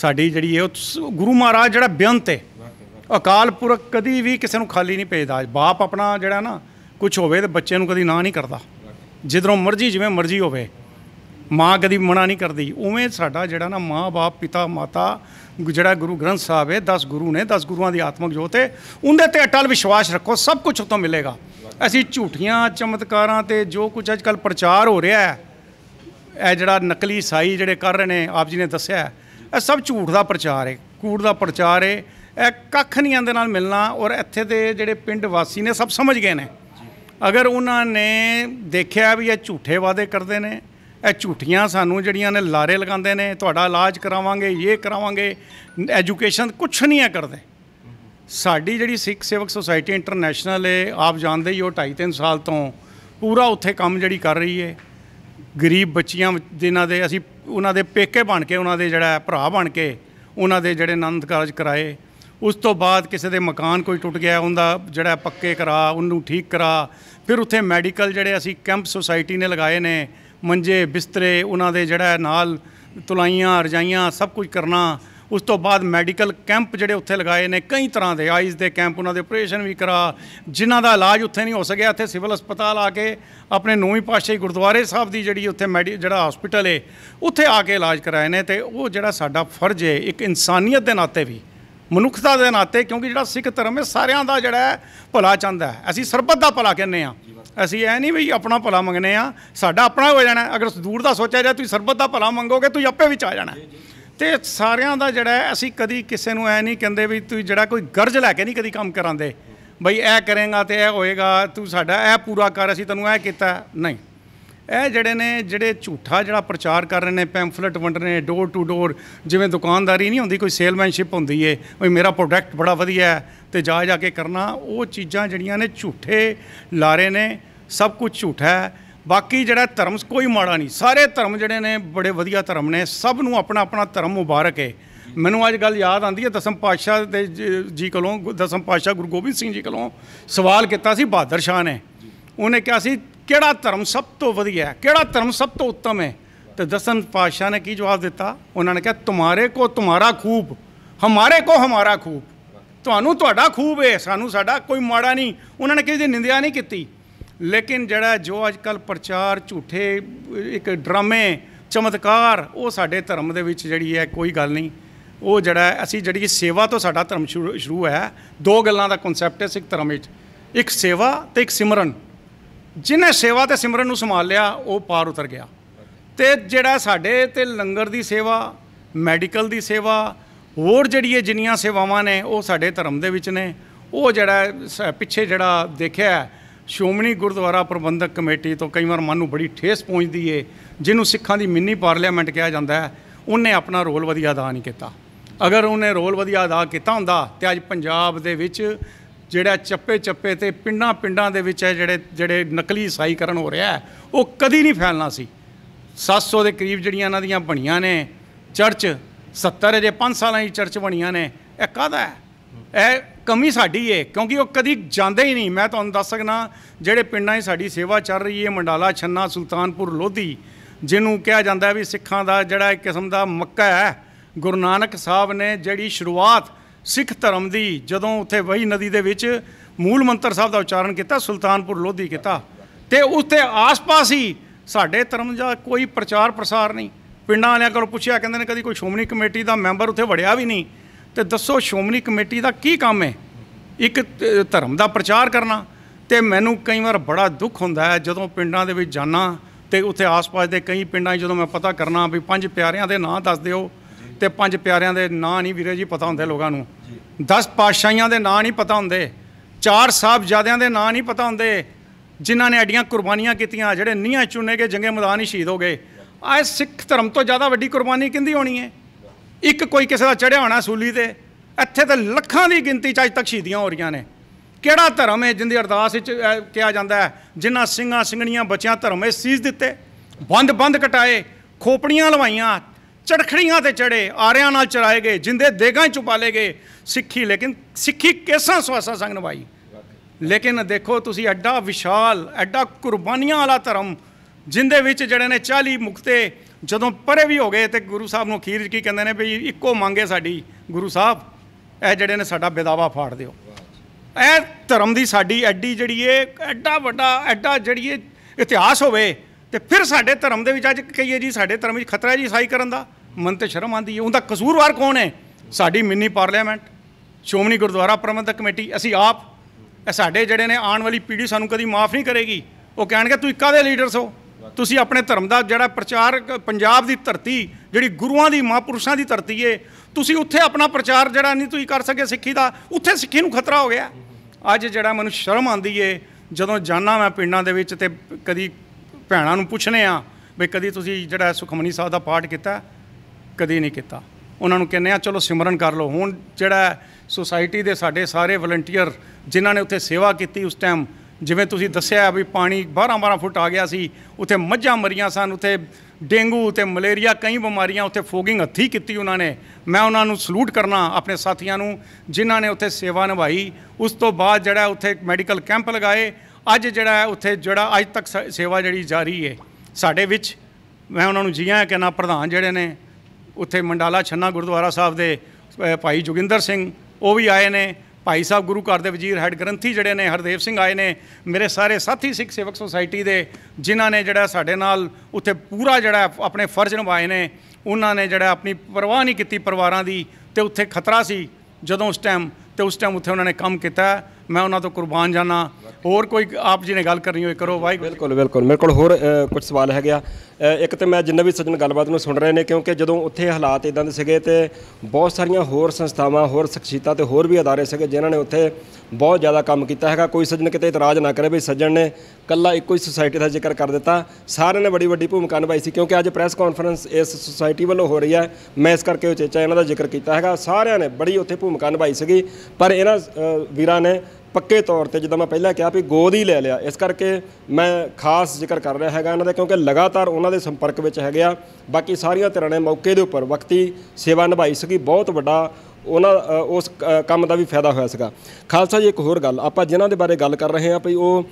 ਸਾਡੀ ਜਿਹੜੀ ਉਹ ਗੁਰੂ ਮਹਾਰਾਜ ਜਿਹੜਾ ਬੇਅੰਤ ਹੈ ਅਕਾਲ ਪੁਰਖ ਕਦੀ ਵੀ ਕਿਸੇ ਨੂੰ ਖਾਲੀ ਨਹੀਂ ਭੇਜਦਾ ਬਾਪ ਆਪਣਾ ਜਿਹੜਾ ਨਾ ਕੁਝ ਹੋਵੇ ਤੇ ਬੱਚੇ ਨੂੰ ਕਦੀ ਨਾ ਨਹੀਂ ਕਰਦਾ ਜਿਦੋਂ ਮਰਜ਼ੀ ਜਿਵੇਂ ਮਰਜ਼ੀ ਹੋਵੇ ਮਾਂ ਕਦੀ ਮਨਾ ਨਹੀਂ ਕਰਦੀ ਉਵੇਂ ਸਾਡਾ ਜਿਹੜਾ ਨਾ ਮਾਂ ਬਾਪ ਪਿਤਾ ਮਾਤਾ ਜਿਹੜਾ ਗੁਰੂ ਗ੍ਰੰਥ ਸਾਹਿਬ ਹੈ 10 ਗੁਰੂ ਨੇ 10 ਗੁਰੂਆਂ ਦੀ ਆਤਮਿਕ ਜੋਤ ਹੈ ਉਹਦੇ ਤੇ ਅਟਲ ਵਿਸ਼ਵਾਸ ਰੱਖੋ ਸਭ ਕੁਝ ਉਤੋਂ ਮਿਲੇਗਾ ਅਸੀਂ ਝੂਠੀਆਂ ਚਮਤਕਾਰਾਂ ਤੇ ਜੋ ਕੁਝ ਅੱਜ ਕੱਲ ਪ੍ਰਚਾਰ ਹੋ ਰਿਹਾ ਹੈ ਇਹ ਜਿਹੜਾ ਨਕਲੀ ਸਾਈ ਜਿਹੜੇ ਕਰ ਰਹੇ ਨੇ ਆਪ ਜੀ ਨੇ ਦੱਸਿਆ ਇਹ ਸਭ ਝੂਠ ਦਾ ਪ੍ਰਚਾਰ ਹੈ ਕੂੜ ਦਾ ਪ੍ਰਚਾਰ ਹੈ ਇਹ ਕੱਖ ਨਹੀਂ ਆਂਦੇ ਨਾਲ ਮਿਲਣਾ ਔਰ ਇੱਥੇ ਦੇ ਜਿਹੜੇ ਪਿੰਡ ਵਾਸੀ ਨੇ ਸਭ ਸਮਝ ਗਏ ਨੇ ਅਗਰ ਉਹਨਾਂ ਨੇ ਦੇਖਿਆ ਵੀ ਇਹ ਝੂਠੇ ਵਾਅਦੇ ਕਰਦੇ ਨੇ ਇਹ ਝੂਠੀਆਂ ਸਾਨੂੰ ਜਿਹੜੀਆਂ ਨੇ ਲਾਰੇ ਲਗਾਉਂਦੇ ਨੇ ਤੁਹਾਡਾ ਇਲਾਜ ਕਰਾਵਾਂਗੇ ਇਹ ਕਰਾਵਾਂਗੇ ਐਜੂਕੇਸ਼ਨ ਕੁਝ ਨਹੀਂ ਕਰਦੇ ਸਾਡੀ ਜਿਹੜੀ ਸਿੱਖ ਸੇਵਕ ਸੁਸਾਇਟੀ ਇੰਟਰਨੈਸ਼ਨਲ ਹੈ ਆਪ ਜਾਣਦੇ ਹੀ ਉਹ ਢਾਈ ਤਿੰਨ ਸਾਲ ਤੋਂ ਪੂਰਾ ਉੱਥੇ ਕੰਮ ਜਿਹੜੀ ਕਰ ਰਹੀ ਹੈ ਗਰੀਬ ਬੱਚੀਆਂ ਜਿਨ੍ਹਾਂ ਦੇ ਅਸੀਂ ਉਹਨਾਂ ਦੇ ਪੇਕੇ ਬਣ ਕੇ ਉਹਨਾਂ ਦੇ ਜਿਹੜਾ ਭਰਾ ਬਣ ਕੇ ਉਹਨਾਂ ਦੇ ਜਿਹੜੇ ਆਨੰਦ ਕਾਰਜ ਕਰਾਏ ਉਸ ਤੋਂ ਬਾਅਦ ਕਿਸੇ ਦੇ ਮਕਾਨ ਕੋਈ ਟੁੱਟ ਗਿਆ ਉਹਦਾ ਜਿਹੜਾ ਪੱਕੇ ਕਰਾ ਉਹਨੂੰ ਠੀਕ ਕਰਾ ਫਿਰ ਉੱਥੇ ਮੈਡੀਕਲ ਜਿਹੜੇ ਅਸੀਂ ਕੈਂਪ ਸੁਸਾਇਟੀ ਨੇ ਲਗਾਏ ਨੇ ਮੰਜੇ ਬਿਸਤਰੇ ਉਹਨਾਂ ਦੇ ਜਿਹੜਾ ਨਾਲ ਤੁਲਾਈਆਂ ਰਜਾਈਆਂ ਸਭ ਕੁਝ ਕਰਨਾ ਉਸ ਤੋਂ ਬਾਅਦ ਮੈਡੀਕਲ ਕੈਂਪ ਜਿਹੜੇ ਉੱਥੇ ਲਗਾਏ ਨੇ ਕਈ ਤਰ੍ਹਾਂ ਦੇ ਆਈਜ਼ ਦੇ ਕੈਂਪ ਉਹਨਾਂ ਦੇ ਆਪਰੇਸ਼ਨ ਵੀ ਕਰਾ ਜਿਨ੍ਹਾਂ ਦਾ ਇਲਾਜ ਉੱਥੇ ਨਹੀਂ ਹੋ ਸਕਿਆ ਇੱਥੇ ਸਿਵਲ ਹਸਪਤਾਲ ਆ ਕੇ ਆਪਣੇ ਨੌਵੀਂ ਪਾਸ਼ਾਹੀ ਗੁਰਦੁਆਰੇ ਸਾਹਿਬ ਦੀ ਜਿਹੜੀ ਉੱਥੇ ਜਿਹੜਾ ਹਸਪੀਟਲ ਏ ਉੱਥੇ ਆ ਕੇ ਇਲਾਜ ਕਰਾਏ ਨੇ ਤੇ ਉਹ ਜਿਹੜਾ ਸਾਡਾ ਫਰਜ਼ ਏ ਇੱਕ ਇਨਸਾਨੀਅਤ ਦੇ ਨਾਤੇ ਵੀ ਮਨੁੱਖਤਾ ਦੇ ਨਾਤੇ ਕਿਉਂਕਿ ਜਿਹੜਾ ਸਿੱਖ ਧਰਮ ਹੈ ਸਾਰਿਆਂ ਦਾ ਜਿਹੜਾ ਭਲਾ ਚਾਹੁੰਦਾ ਹੈ ਅਸੀਂ ਸਰਬੱਤ ਦਾ ਭਲਾ ਕਹਿੰਦੇ ਆ ਅਸੀਂ ਐ ਨਹੀਂ ਵੀ ਆਪਣਾ ਭਲਾ ਮੰਗਨੇ ਆ ਸਾਡਾ ਆਪਣਾ ਹੋ ਜਾਣਾ ਅਗਰ ਦੂਰ ਦਾ ਸੋਚਿਆ ਜਾਏ ਤੁਸੀਂ ਸਰਬੱਤ ਦਾ ਭਲਾ ਮੰਗੋਗੇ ਤੁਸੀਂ ਆਪੇ ਵਿੱਚ ਆ ਜਾਣਾ ਤੇ ਸਾਰਿਆਂ ਦਾ ਜਿਹੜਾ ਅਸੀਂ ਕਦੀ ਕਿਸੇ ਨੂੰ ਐ ਨਹੀਂ ਕਹਿੰਦੇ ਵੀ ਤੂੰ ਜਿਹੜਾ ਕੋਈ ਗਰਜ ਲੈ ਕੇ ਨਹੀਂ ਕਦੀ ਕੰਮ ਕਰਾਂਦੇ ਬਈ ਇਹ ਕਰੇਗਾ ਤੇ ਇਹ ਹੋਏਗਾ ਤੂੰ ਸਾਡਾ ਇਹ ਪੂਰਾ ਕਰ ਅਸੀਂ ਤੈਨੂੰ ਐ ਕੀਤਾ ਨਹੀਂ ਇਹ ਜਿਹੜੇ ਨੇ ਜਿਹੜੇ ਝੂਠਾ ਜਿਹੜਾ ਪ੍ਰਚਾਰ ਕਰ ਰਹੇ ਨੇ ਪੈਂਫਲੇਟ ਵੰਡ ਰਹੇ ਨੇ ਡੋਰ ਟੂ ਡੋਰ ਜਿਵੇਂ ਦੁਕਾਨਦਾਰੀ ਨਹੀਂ ਹੁੰਦੀ ਕੋਈ ਸੇਲਮੈਨਸ਼ਿਪ ਹੁੰਦੀ ਏ ਵੀ ਮੇਰਾ ਪ੍ਰੋਡਕਟ ਬੜਾ ਵਧੀਆ ਹੈ ਤੇ ਜਾ ਜਾ ਕੇ ਕਰਨਾ ਉਹ ਚੀਜ਼ਾਂ ਜਿਹੜੀਆਂ ਨੇ ਝੂਠੇ ਲਾਰੇ ਨੇ ਸਭ ਕੁਝ ਝੂਠਾ ਹੈ ਬਾਕੀ ਜਿਹੜਾ ਧਰਮ ਕੋਈ ਮਾੜਾ ਨਹੀਂ ਸਾਰੇ ਧਰਮ ਜਿਹੜੇ ਨੇ ਬੜੇ ਵਧੀਆ ਧਰਮ ਨੇ ਸਭ ਨੂੰ ਆਪਣਾ ਆਪਣਾ ਧਰਮ ਮੁਬਾਰਕ ਹੈ ਮੈਨੂੰ ਅੱਜ ਗੱਲ ਯਾਦ ਆਂਦੀ ਹੈ ਦਸਮ ਪਾਤਸ਼ਾਹ ਦੇ ਜੀ ਕੋਲੋਂ ਦਸਮ ਪਾਤਸ਼ਾਹ ਗੁਰੂ ਗੋਬਿੰਦ ਸਿੰਘ ਜੀ ਕੋਲੋਂ ਸਵਾਲ ਕੀਤਾ ਸੀ ਬਹਾਦਰ ਸ਼ਾਹ ਨੇ ਉਹਨੇ ਕਿਹਾ ਸੀ ਕਿਹੜਾ ਧਰਮ ਸਭ ਤੋਂ ਵਧੀਆ ਹੈ ਕਿਹੜਾ ਧਰਮ ਸਭ ਤੋਂ ਉੱਤਮ ਹੈ ਤੇ ਦਸਮ ਪਾਤਸ਼ਾਹ ਨੇ ਕੀ ਜਵਾਬ ਦਿੱਤਾ ਉਹਨਾਂ ਨੇ ਕਿਹਾ ਤੁਹਾਰੇ ਕੋ ਤੁਹਾਰਾ ਖੂਬ ਹਮਾਰੇ ਕੋ ਹਮਾਰਾ ਖੂਬ ਤੁਹਾਨੂੰ ਤੁਹਾਡਾ ਖੂਬ ਹੈ ਸਾਨੂੰ ਸਾਡਾ ਕੋਈ ਮਾੜਾ ਨਹੀਂ ਉਹਨਾਂ ਨੇ ਕਿਸੇ ਦੀ ਨਿੰਦਿਆ ਨਹੀਂ ਕੀਤੀ ਲੇਕਿਨ ਜਿਹੜਾ ਜੋ ਅੱਜ ਕੱਲ ਪ੍ਰਚਾਰ ਝੂਠੇ ਇੱਕ ਡਰਾਮੇ ਚਮਤਕਾਰ ਉਹ ਸਾਡੇ ਧਰਮ ਦੇ ਵਿੱਚ ਜਿਹੜੀ ਹੈ ਕੋਈ ਗੱਲ ਨਹੀਂ ਉਹ ਜਿਹੜਾ ਅਸੀਂ ਜਿਹੜੀ ਸੇਵਾ ਤੋਂ ਸਾਡਾ ਧਰਮ ਸ਼ੁਰੂ ਹੈ ਦੋ ਗੱਲਾਂ ਦਾ ਕਨਸੈਪਟ ਹੈ ਸਿੱਖ ਧਰਮ ਵਿੱਚ ਇੱਕ ਸੇਵਾ ਤੇ ਇੱਕ ਸਿਮਰਨ ਜਿਨੇ ਸੇਵਾ ਤੇ ਸਿਮਰਨ ਨੂੰ ਸੰਭਾਲ ਲਿਆ ਉਹ ਪਾਰ ਉਤਰ ਗਿਆ ਤੇ ਜਿਹੜਾ ਸਾਡੇ ਤੇ ਲੰਗਰ ਦੀ ਸੇਵਾ ਮੈਡੀਕਲ ਦੀ ਸੇਵਾ ਹੋਰ ਜਿਹੜੀ ਇਹ ਜਿੰਨੀਆਂ ਸੇਵਾਵਾਂ ਨੇ ਉਹ ਸਾਡੇ ਧਰਮ ਦੇ ਵਿੱਚ ਨੇ ਉਹ ਜਿਹੜਾ ਪਿੱਛੇ ਜਿਹੜਾ ਦੇਖਿਆ ਸ਼ੋਮਣੀ ਗੁਰਦੁਆਰਾ ਪ੍ਰਬੰਧਕ ਕਮੇਟੀ ਤੋਂ ਕਈ ਵਾਰ ਮਨ ਨੂੰ ਬੜੀ ਠੇਸ ਪਹੁੰਚਦੀ ਏ ਜਿਹਨੂੰ ਸਿੱਖਾਂ ਦੀ ਮਿੰਨੀ ਪਾਰਲੀਮੈਂਟ ਕਿਹਾ ਜਾਂਦਾ ਹੈ ਉਹਨੇ ਆਪਣਾ ਰੋਲ ਵਧੀਆ ਅਦਾ ਨਹੀਂ ਕੀਤਾ ਅਗਰ ਉਹਨੇ ਰੋਲ ਵਧੀਆ ਅਦਾ ਕੀਤਾ ਹੁੰਦਾ ਤੇ ਅੱਜ ਪੰਜਾਬ ਦੇ ਵਿੱਚ ਜਿਹੜਾ ਚੱਪੇ ਚੱਪੇ ਤੇ ਪਿੰਡਾਂ ਪਿੰਡਾਂ ਦੇ ਵਿੱਚ ਹੈ ਜਿਹੜੇ ਜਿਹੜੇ ਨਕਲੀ ਈਸਾਈਕਰਨ ਹੋ ਰਿਹਾ ਉਹ ਕਦੀ ਨਹੀਂ ਫੈਲਣਾ ਸੀ 700 ਦੇ ਕਰੀਬ ਜਿਹੜੀਆਂ ਇਹਨਾਂ ਦੀਆਂ ਬਣੀਆਂ ਨੇ ਚਰਚ 70 ਜੇ 5 ਸਾਲਾਂ ਦੀ ਚਰਚ ਬਣੀਆਂ ਨੇ ਇਹ ਕਾਹਦਾ ਹੈ ਇਹ ਕਮੀ ਸਾਡੀ ਏ ਕਿਉਂਕਿ ਉਹ ਕਦੀ ਜਾਂਦੇ ਹੀ ਨਹੀਂ ਮੈਂ ਤੁਹਾਨੂੰ ਦੱਸ ਸਕਣਾ ਜਿਹੜੇ ਪਿੰਡਾਂ 'ਚ ਸਾਡੀ ਸੇਵਾ ਚੱਲ ਰਹੀ ਏ ਮੰਡਾਲਾ ਛੰਨਾ ਸੁਲਤਾਨਪੁਰ ਲੋਧੀ ਜਿਹਨੂੰ ਕਿਹਾ ਜਾਂਦਾ ਵੀ ਸਿੱਖਾਂ ਦਾ ਜਿਹੜਾ ਇੱਕ ਕਿਸਮ ਦਾ ਮੱਕਾ ਹੈ ਗੁਰੂ ਨਾਨਕ ਸਾਹਿਬ ਨੇ ਜਿਹੜੀ ਸ਼ੁਰੂਆਤ ਸਿੱਖ ਧਰਮ ਦੀ ਜਦੋਂ ਉੱਥੇ ਵਹੀ ਨਦੀ ਦੇ ਵਿੱਚ ਮੂਲ ਮੰਤਰ ਸਾਹਿਬ ਦਾ ਉਚਾਰਨ ਕੀਤਾ ਸੁਲਤਾਨਪੁਰ ਲੋਧੀ ਕੀਤਾ ਤੇ ਉੱਥੇ ਆਸ-ਪਾਸ ਹੀ ਸਾਡੇ ਧਰਮ ਦਾ ਕੋਈ ਪ੍ਰਚਾਰ ਪ੍ਰਸਾਰ ਨਹੀਂ ਪਿੰਡਾਂ ਵਾਲਿਆਂ ਕੋਲ ਪੁੱਛਿਆ ਕਹਿੰਦੇ ਨੇ ਕਦੀ ਕੋਈ ਸ਼ੋਮਨੀ ਕਮੇਟੀ ਦਾ ਮੈਂਬਰ ਉੱਥੇ ਵੜਿਆ ਵੀ ਨਹੀਂ ਤੇ ਦੱਸੋ ਸ਼ੋਮਨੀ ਕਮੇਟੀ ਦਾ ਕੀ ਕੰਮ ਹੈ ਇੱਕ ਧਰਮ ਦਾ ਪ੍ਰਚਾਰ ਕਰਨਾ ਤੇ ਮੈਨੂੰ ਕਈ ਵਾਰ ਬੜਾ ਦੁੱਖ ਹੁੰਦਾ ਹੈ ਜਦੋਂ ਪਿੰਡਾਂ ਦੇ ਵਿੱਚ ਜਾਣਾ ਤੇ ਉੱਥੇ ਆਸ-ਪਾਸ ਦੇ ਕਈ ਪਿੰਡਾਂ ਜਦੋਂ ਮੈਂ ਪਤਾ ਕਰਨਾ ਵੀ ਪੰਜ ਪਿਆਰਿਆਂ ਦੇ ਨਾਂ ਦੱਸ ਦਿਓ ਤੇ ਪੰਜ ਪਿਆਰਿਆਂ ਦੇ ਨਾਂ ਨਹੀਂ ਵੀਰੇ ਜੀ ਪਤਾ ਹੁੰਦੇ ਲੋਕਾਂ ਨੂੰ 10 ਪਾਤਸ਼ਾਹੀਆਂ ਦੇ ਨਾਂ ਨਹੀਂ ਪਤਾ ਹੁੰਦੇ ਚਾਰ ਸਾਹਿਬਜ਼ਾਦਿਆਂ ਦੇ ਨਾਂ ਨਹੀਂ ਪਤਾ ਹੁੰਦੇ ਜਿਨ੍ਹਾਂ ਨੇ ਐਡੀਆਂ ਕੁਰਬਾਨੀਆਂ ਕੀਤੀਆਂ ਜਿਹੜੇ ਨੀਹਾਂ ਚੁਣੇ ਕੇ ਜੰਗੇ ਮੈਦਾਨ ਹੀ ਸ਼ਹੀਦ ਹੋ ਗਏ ਆ ਸਿੱਖ ਧਰਮ ਤੋਂ ਜ਼ਿਆਦਾ ਵੱਡੀ ਕੁਰਬਾਨੀ ਕਿੰਦੀ ਹੋਣੀ ਹੈ ਇੱਕ ਕੋਈ ਕਿਸੇ ਦਾ ਚੜਿਆ ਹੋਣਾ ਸੂਲੀ ਤੇ ਇੱਥੇ ਤਾਂ ਲੱਖਾਂ ਦੀ ਗਿਣਤੀ ਚ ਅੱਜ ਤੱਕ ਸ਼ਹੀਦੀਆਂ ਹੋ ਰਹੀਆਂ ਨੇ ਕਿਹੜਾ ਧਰਮ ਹੈ ਜਿੰਦੀ ਅਰਦਾਸ ਵਿੱਚ ਕਿਹਾ ਜਾਂਦਾ ਹੈ ਜਿਨ੍ਹਾਂ ਸਿੰਘਾਂ ਸਿੰਘਣੀਆਂ ਬੱਚਿਆਂ ਧਰਮ ਇਹ ਸੀਸ ਦਿੱਤੇ ਬੰਦ ਬੰਦ ਕਟਾਏ ਖੋਪੜੀਆਂ ਲਵਾਈਆਂ ਚੜਖੜੀਆਂ ਤੇ ਚੜੇ ਆਰਿਆਂ ਨਾਲ ਚਰਾਏ ਗਏ ਜਿੰਦੇ ਦੇਗਾਂ ਹੀ ਚੁਪਾਲੇ ਗਏ ਸਿੱਖੀ ਲੇਕਿਨ ਸਿੱਖੀ ਕਿਸਾਂ ਸਵਾਸਾ ਸੰਗ ਨਵਾਈ ਲੇਕਿਨ ਦੇਖੋ ਤੁਸੀਂ ਐਡਾ ਵਿਸ਼ਾਲ ਐਡਾ ਕੁਰਬਾਨੀਆਂ ਵਾਲਾ ਧਰਮ ਜਿੰਦੇ ਵਿੱਚ ਜਿਹੜੇ ਨੇ 40 ਮੁਕਤੇ ਜਦੋਂ ਪਰੇ ਵੀ ਹੋ ਗਏ ਤੇ ਗੁਰੂ ਸਾਹਿਬ ਨੂੰ ਅਖੀਰ ਕੀ ਕਹਿੰਦੇ ਨੇ ਵੀ ਇੱਕੋ ਮੰਗੇ ਸਾਡੀ ਗੁਰੂ ਸਾਹਿਬ ਇਹ ਜਿਹੜੇ ਨੇ ਸਾਡਾ ਬੇਦਾਵਾ ਫਾੜ ਦਿਓ ਇਹ ਧਰਮ ਦੀ ਸਾਡੀ ਐਡੀ ਜਿਹੜੀ ਏ ਐਡਾ ਵੱਡਾ ਐਡਾ ਜਿਹੜੀ ਏ ਇਤਿਹਾਸ ਹੋਵੇ ਤੇ ਫਿਰ ਸਾਡੇ ਧਰਮ ਦੇ ਵਿੱਚ ਅੱਜ ਕਹੀਏ ਜੀ ਸਾਡੇ ਧਰਮ ਵਿੱਚ ਖਤਰਾ ਜੀ ਸਾਈ ਕਰਨ ਦਾ ਮਨ ਤੇ ਸ਼ਰਮ ਆਂਦੀ ਏ ਉਹਦਾ ਕਸੂਰਵਾਰ ਕੌਣ ਹੈ ਸਾਡੀ mini parliament Shiromani Gurdwara Parbandhak committee ਅਸੀਂ ਆਪ ਇਹ ਸਾਡੇ ਜਿਹੜੇ ਨੇ ਆਉਣ ਵਾਲੀ ਪੀੜ੍ਹੀ ਸਾਨੂੰ ਕਦੀ ਮਾਫ ਨਹੀਂ ਕਰੇਗੀ ਉਹ ਕਹਿਣਗੇ ਇੱਕਾ ਕਾਦੇ ਲੀਡਰਸ ਹੋ ਤੁਸੀਂ ਆਪਣੇ ਧਰਮ ਦਾ ਜਿਹੜਾ ਪ੍ਰਚਾਰ ਪੰਜਾਬ ਦੀ ਧਰਤੀ ਜਿਹੜੀ ਗੁਰੂਆਂ ਦੀ ਮਹਾਂਪੁਰਸ਼ਾਂ ਦੀ ਧਰਤੀ ਏ ਤੁਸੀਂ ਉੱਥੇ ਆਪਣਾ ਪ੍ਰਚਾਰ ਜਿਹੜਾ ਨਹੀਂ ਤੁਸੀਂ ਕਰ ਸਕੇ ਸਿੱਖੀ ਦਾ ਉੱਥੇ ਸਿੱਖੀ ਨੂੰ ਖਤਰਾ ਹੋ ਗਿਆ ਅੱਜ ਜਿਹੜਾ ਮੈਨੂੰ ਸ਼ਰਮ ਆਂਦੀ ਏ ਜਦੋਂ ਜਾਣਾ ਮੈਂ ਪਿੰਡਾਂ ਦੇ ਵਿੱਚ ਤੇ ਕਦੀ ਭੈਣਾਂ ਨੂੰ ਪੁੱਛਨੇ ਆ ਵੀ ਕਦੀ ਤੁਸੀਂ ਜਿਹੜਾ ਸੁਖਮਨੀ ਸਾਹਿਬ ਦਾ ਪਾਠ ਕੀਤਾ ਕਦੀ ਨਹੀਂ ਕੀਤਾ ਉਹਨਾਂ ਨੂੰ ਕਹਿੰਦੇ ਆ ਚਲੋ ਸਿਮਰਨ ਕਰ ਲਓ ਹੁਣ ਜਿਹੜਾ ਸੋਸਾਇਟੀ ਦੇ ਸਾਡੇ ਸਾਰੇ ਵਲੰਟੀਅਰ ਜਿਨ੍ਹਾਂ ਨੇ ਉੱਥੇ ਸੇਵਾ ਕੀਤੀ ਉਸ ਟਾਈਮ ਜਿਵੇਂ ਤੁਸੀਂ ਦੱਸਿਆ ਵੀ ਪਾਣੀ 12-12 ਫੁੱਟ ਆ ਗਿਆ ਸੀ ਉੱਥੇ ਮੱਝਾਂ ਮਰੀਆਂ ਸਨ ਉੱਥੇ ਡੇਂਗੂ ਤੇ ਮਲੇਰੀਆ ਕਈ ਬਿਮਾਰੀਆਂ ਉੱਥੇ ਫੋਗਿੰਗ ਹੱਥੀ ਕੀਤੀ ਉਹਨਾਂ ਨੇ ਮੈਂ ਉਹਨਾਂ ਨੂੰ ਸਲੂਟ ਕਰਨਾ ਆਪਣੇ ਸਾਥੀਆਂ ਨੂੰ ਜਿਨ੍ਹਾਂ ਨੇ ਉੱਥੇ ਸੇਵਾ ਨਿਭਾਈ ਉਸ ਤੋਂ ਬਾਅਦ ਜਿਹੜਾ ਉੱਥੇ ਮੈਡੀਕਲ ਕੈਂਪ ਲਗਾਏ ਅੱਜ ਜਿਹੜਾ ਉੱਥੇ ਜਿਹੜਾ ਅੱਜ ਤੱਕ ਸੇਵਾ ਜਿਹੜੀ ਜਾਰੀ ਹੈ ਸਾਡੇ ਵਿੱਚ ਮੈਂ ਉਹਨਾਂ ਨੂੰ ਜੀਆਂ ਕਹਿਣਾ ਪ੍ਰਧਾਨ ਜਿਹੜੇ ਨੇ ਉੱਥੇ ਮੰਡਾਲਾ ਛੰਨਾ ਗੁਰਦੁਆਰਾ ਸਾਹਿਬ ਦੇ ਭਾਈ ਜੋਗਿੰਦਰ ਸਿੰਘ ਉਹ ਵੀ ਆਏ ਨੇ ਭਾਈ ਸਾਹਿਬ ਗੁਰੂ ਘਰ ਦੇ ਵਜ਼ੀਰ ਹੈਡ ਗ੍ਰੰਥੀ ਜਿਹੜੇ ਨੇ ਹਰਦੇਵ ਸਿੰਘ ਆਏ ਨੇ ਮੇਰੇ ਸਾਰੇ ਸਾਥੀ ਸਿੱਖ ਸੇਵਕ ਸੁਸਾਇਟੀ ਦੇ ਜਿਨ੍ਹਾਂ ਨੇ ਜਿਹੜਾ ਸਾਡੇ ਨਾਲ ਉੱਥੇ ਪੂਰਾ ਜਿਹੜਾ ਆਪਣੇ ਫਰਜ਼ ਨਿਭਾਏ ਨੇ ਉਹਨਾਂ ਨੇ ਜਿਹੜਾ ਆਪਣੀ ਪਰਵਾਹ ਨਹੀਂ ਕੀਤੀ ਪਰਿਵਾਰਾਂ ਦੀ ਤੇ ਉੱਥੇ ਖਤਰਾ ਸੀ ਜਦੋਂ ਉਸ ਟਾਈਮ ਤੇ ਉਸ ਟਾਈਮ ਉੱਥੇ ਉਹਨਾਂ ਨੇ ਕੰਮ ਕੀਤਾ ਮੈਂ ਉਹਨਾਂ ਤੋਂ ਕੁਰਬਾਨ ਜਾਣਾ ਹੋਰ ਕੋਈ ਆਪ ਜੀ ਨੇ ਗੱਲ ਕਰਨੀ ਹੋਏ ਕਰੋ ਵਾਹਿਗੁਰੂ ਬਿਲਕੁਲ ਬਿਲਕੁਲ ਮੇਰੇ ਕੋਲ ਹੋਰ ਕੁਝ ਸਵਾਲ ਹੈਗੇ ਆ ਇੱਕ ਤੇ ਮੈਂ ਜਿੰਨਾ ਵੀ ਸੱਜਣ ਗੱਲਬਾਤ ਨੂੰ ਸੁਣ ਰਹੇ ਨੇ ਕਿਉਂਕਿ ਜਦੋਂ ਉੱਥੇ ਹਾਲਾਤ ਇਦਾਂ ਦੇ ਸੀਗੇ ਤੇ ਬਹੁਤ ਸਾਰੀਆਂ ਹੋਰ ਸੰਸਥਾਵਾਂ ਹੋਰ ਸਖਸ਼ੀਤਾ ਤੇ ਹੋਰ ਵੀ ਅਦਾਰੇ ਸੀਗੇ ਜਿਨ੍ਹਾਂ ਨੇ ਉੱਥੇ ਬਹੁਤ ਜ਼ਿਆਦਾ ਕੰਮ ਕੀਤਾ ਹੈਗਾ ਕੋਈ ਸੱਜਣ ਕਿਤੇ ਇਤਰਾਜ਼ ਨਾ ਕਰੇ ਵੀ ਸੱਜਣ ਨੇ ਕੱਲਾ ਇੱਕੋ ਹੀ ਸੁਸਾਇਟੀ ਦਾ ਜ਼ਿਕਰ ਕਰ ਦਿੱਤਾ ਸਾਰਿਆਂ ਨੇ ਬੜੀ ਵੱਡੀ ਭੂਮਿਕਾ ਨਿਭਾਈ ਸੀ ਕਿਉਂਕਿ ਅੱਜ ਪ੍ਰੈਸ ਕਾਨਫਰੰਸ ਇਸ ਸੁਸਾਇਟੀ ਵੱਲੋਂ ਹੋ ਰਹੀ ਹੈ ਮੈਂ ਇਸ ਕਰਕੇ ਉਚੇਚਾ ਇਹਨਾਂ ਦਾ ਜ਼ਿਕਰ ਕੀਤਾ ਹੈਗਾ ਸਾਰਿਆਂ ਨੇ ਬੜੀ ਉੱਥੇ ਭੂਮਿਕਾ ਨਿਭਾਈ ਸੀਗੀ ਪਰ ਇਹਨਾਂ ਵੀਰਾਂ ਨੇ ਪੱਕੇ ਤੌਰ ਤੇ ਜਿੱਦਾਂ ਮੈਂ ਪਹਿਲਾਂ ਕਿਹਾ ਵੀ ਗੋਦ ਹੀ ਲੈ ਲਿਆ ਇਸ ਕਰਕੇ ਮੈਂ ਖਾਸ ਜ਼ਿਕਰ ਕਰ ਰਿਹਾ ਹੈਗਾ ਇਹਨਾਂ ਦਾ ਕਿਉਂਕਿ ਲਗਾਤਾਰ ਉਹਨਾਂ ਦੇ ਸੰਪਰਕ ਵਿੱਚ ਹੈਗੇ ਆ ਬਾਕੀ ਸਾਰੀਆਂ ਧਿਰਾਂ ਨੇ ਮੌਕੇ ਦੇ ਉੱਪਰ ਵਕਤੀ ਸੇਵਾ ਨਿਭਾਈ ਸੀਗੀ ਬਹੁਤ ਵੱਡਾ ਉਹਨਾਂ ਉਸ ਕੰਮ ਦਾ ਵੀ ਫਾਇਦਾ ਹੋਇਆ ਸੀਗਾ ਖਾਲਸਾ ਜੀ ਇੱਕ ਹੋਰ ਗੱਲ ਆਪਾਂ ਜਿਨ੍ਹਾਂ ਦੇ ਬਾਰੇ ਗੱਲ ਕਰ ਰਹੇ ਆ ਭਈ ਉਹ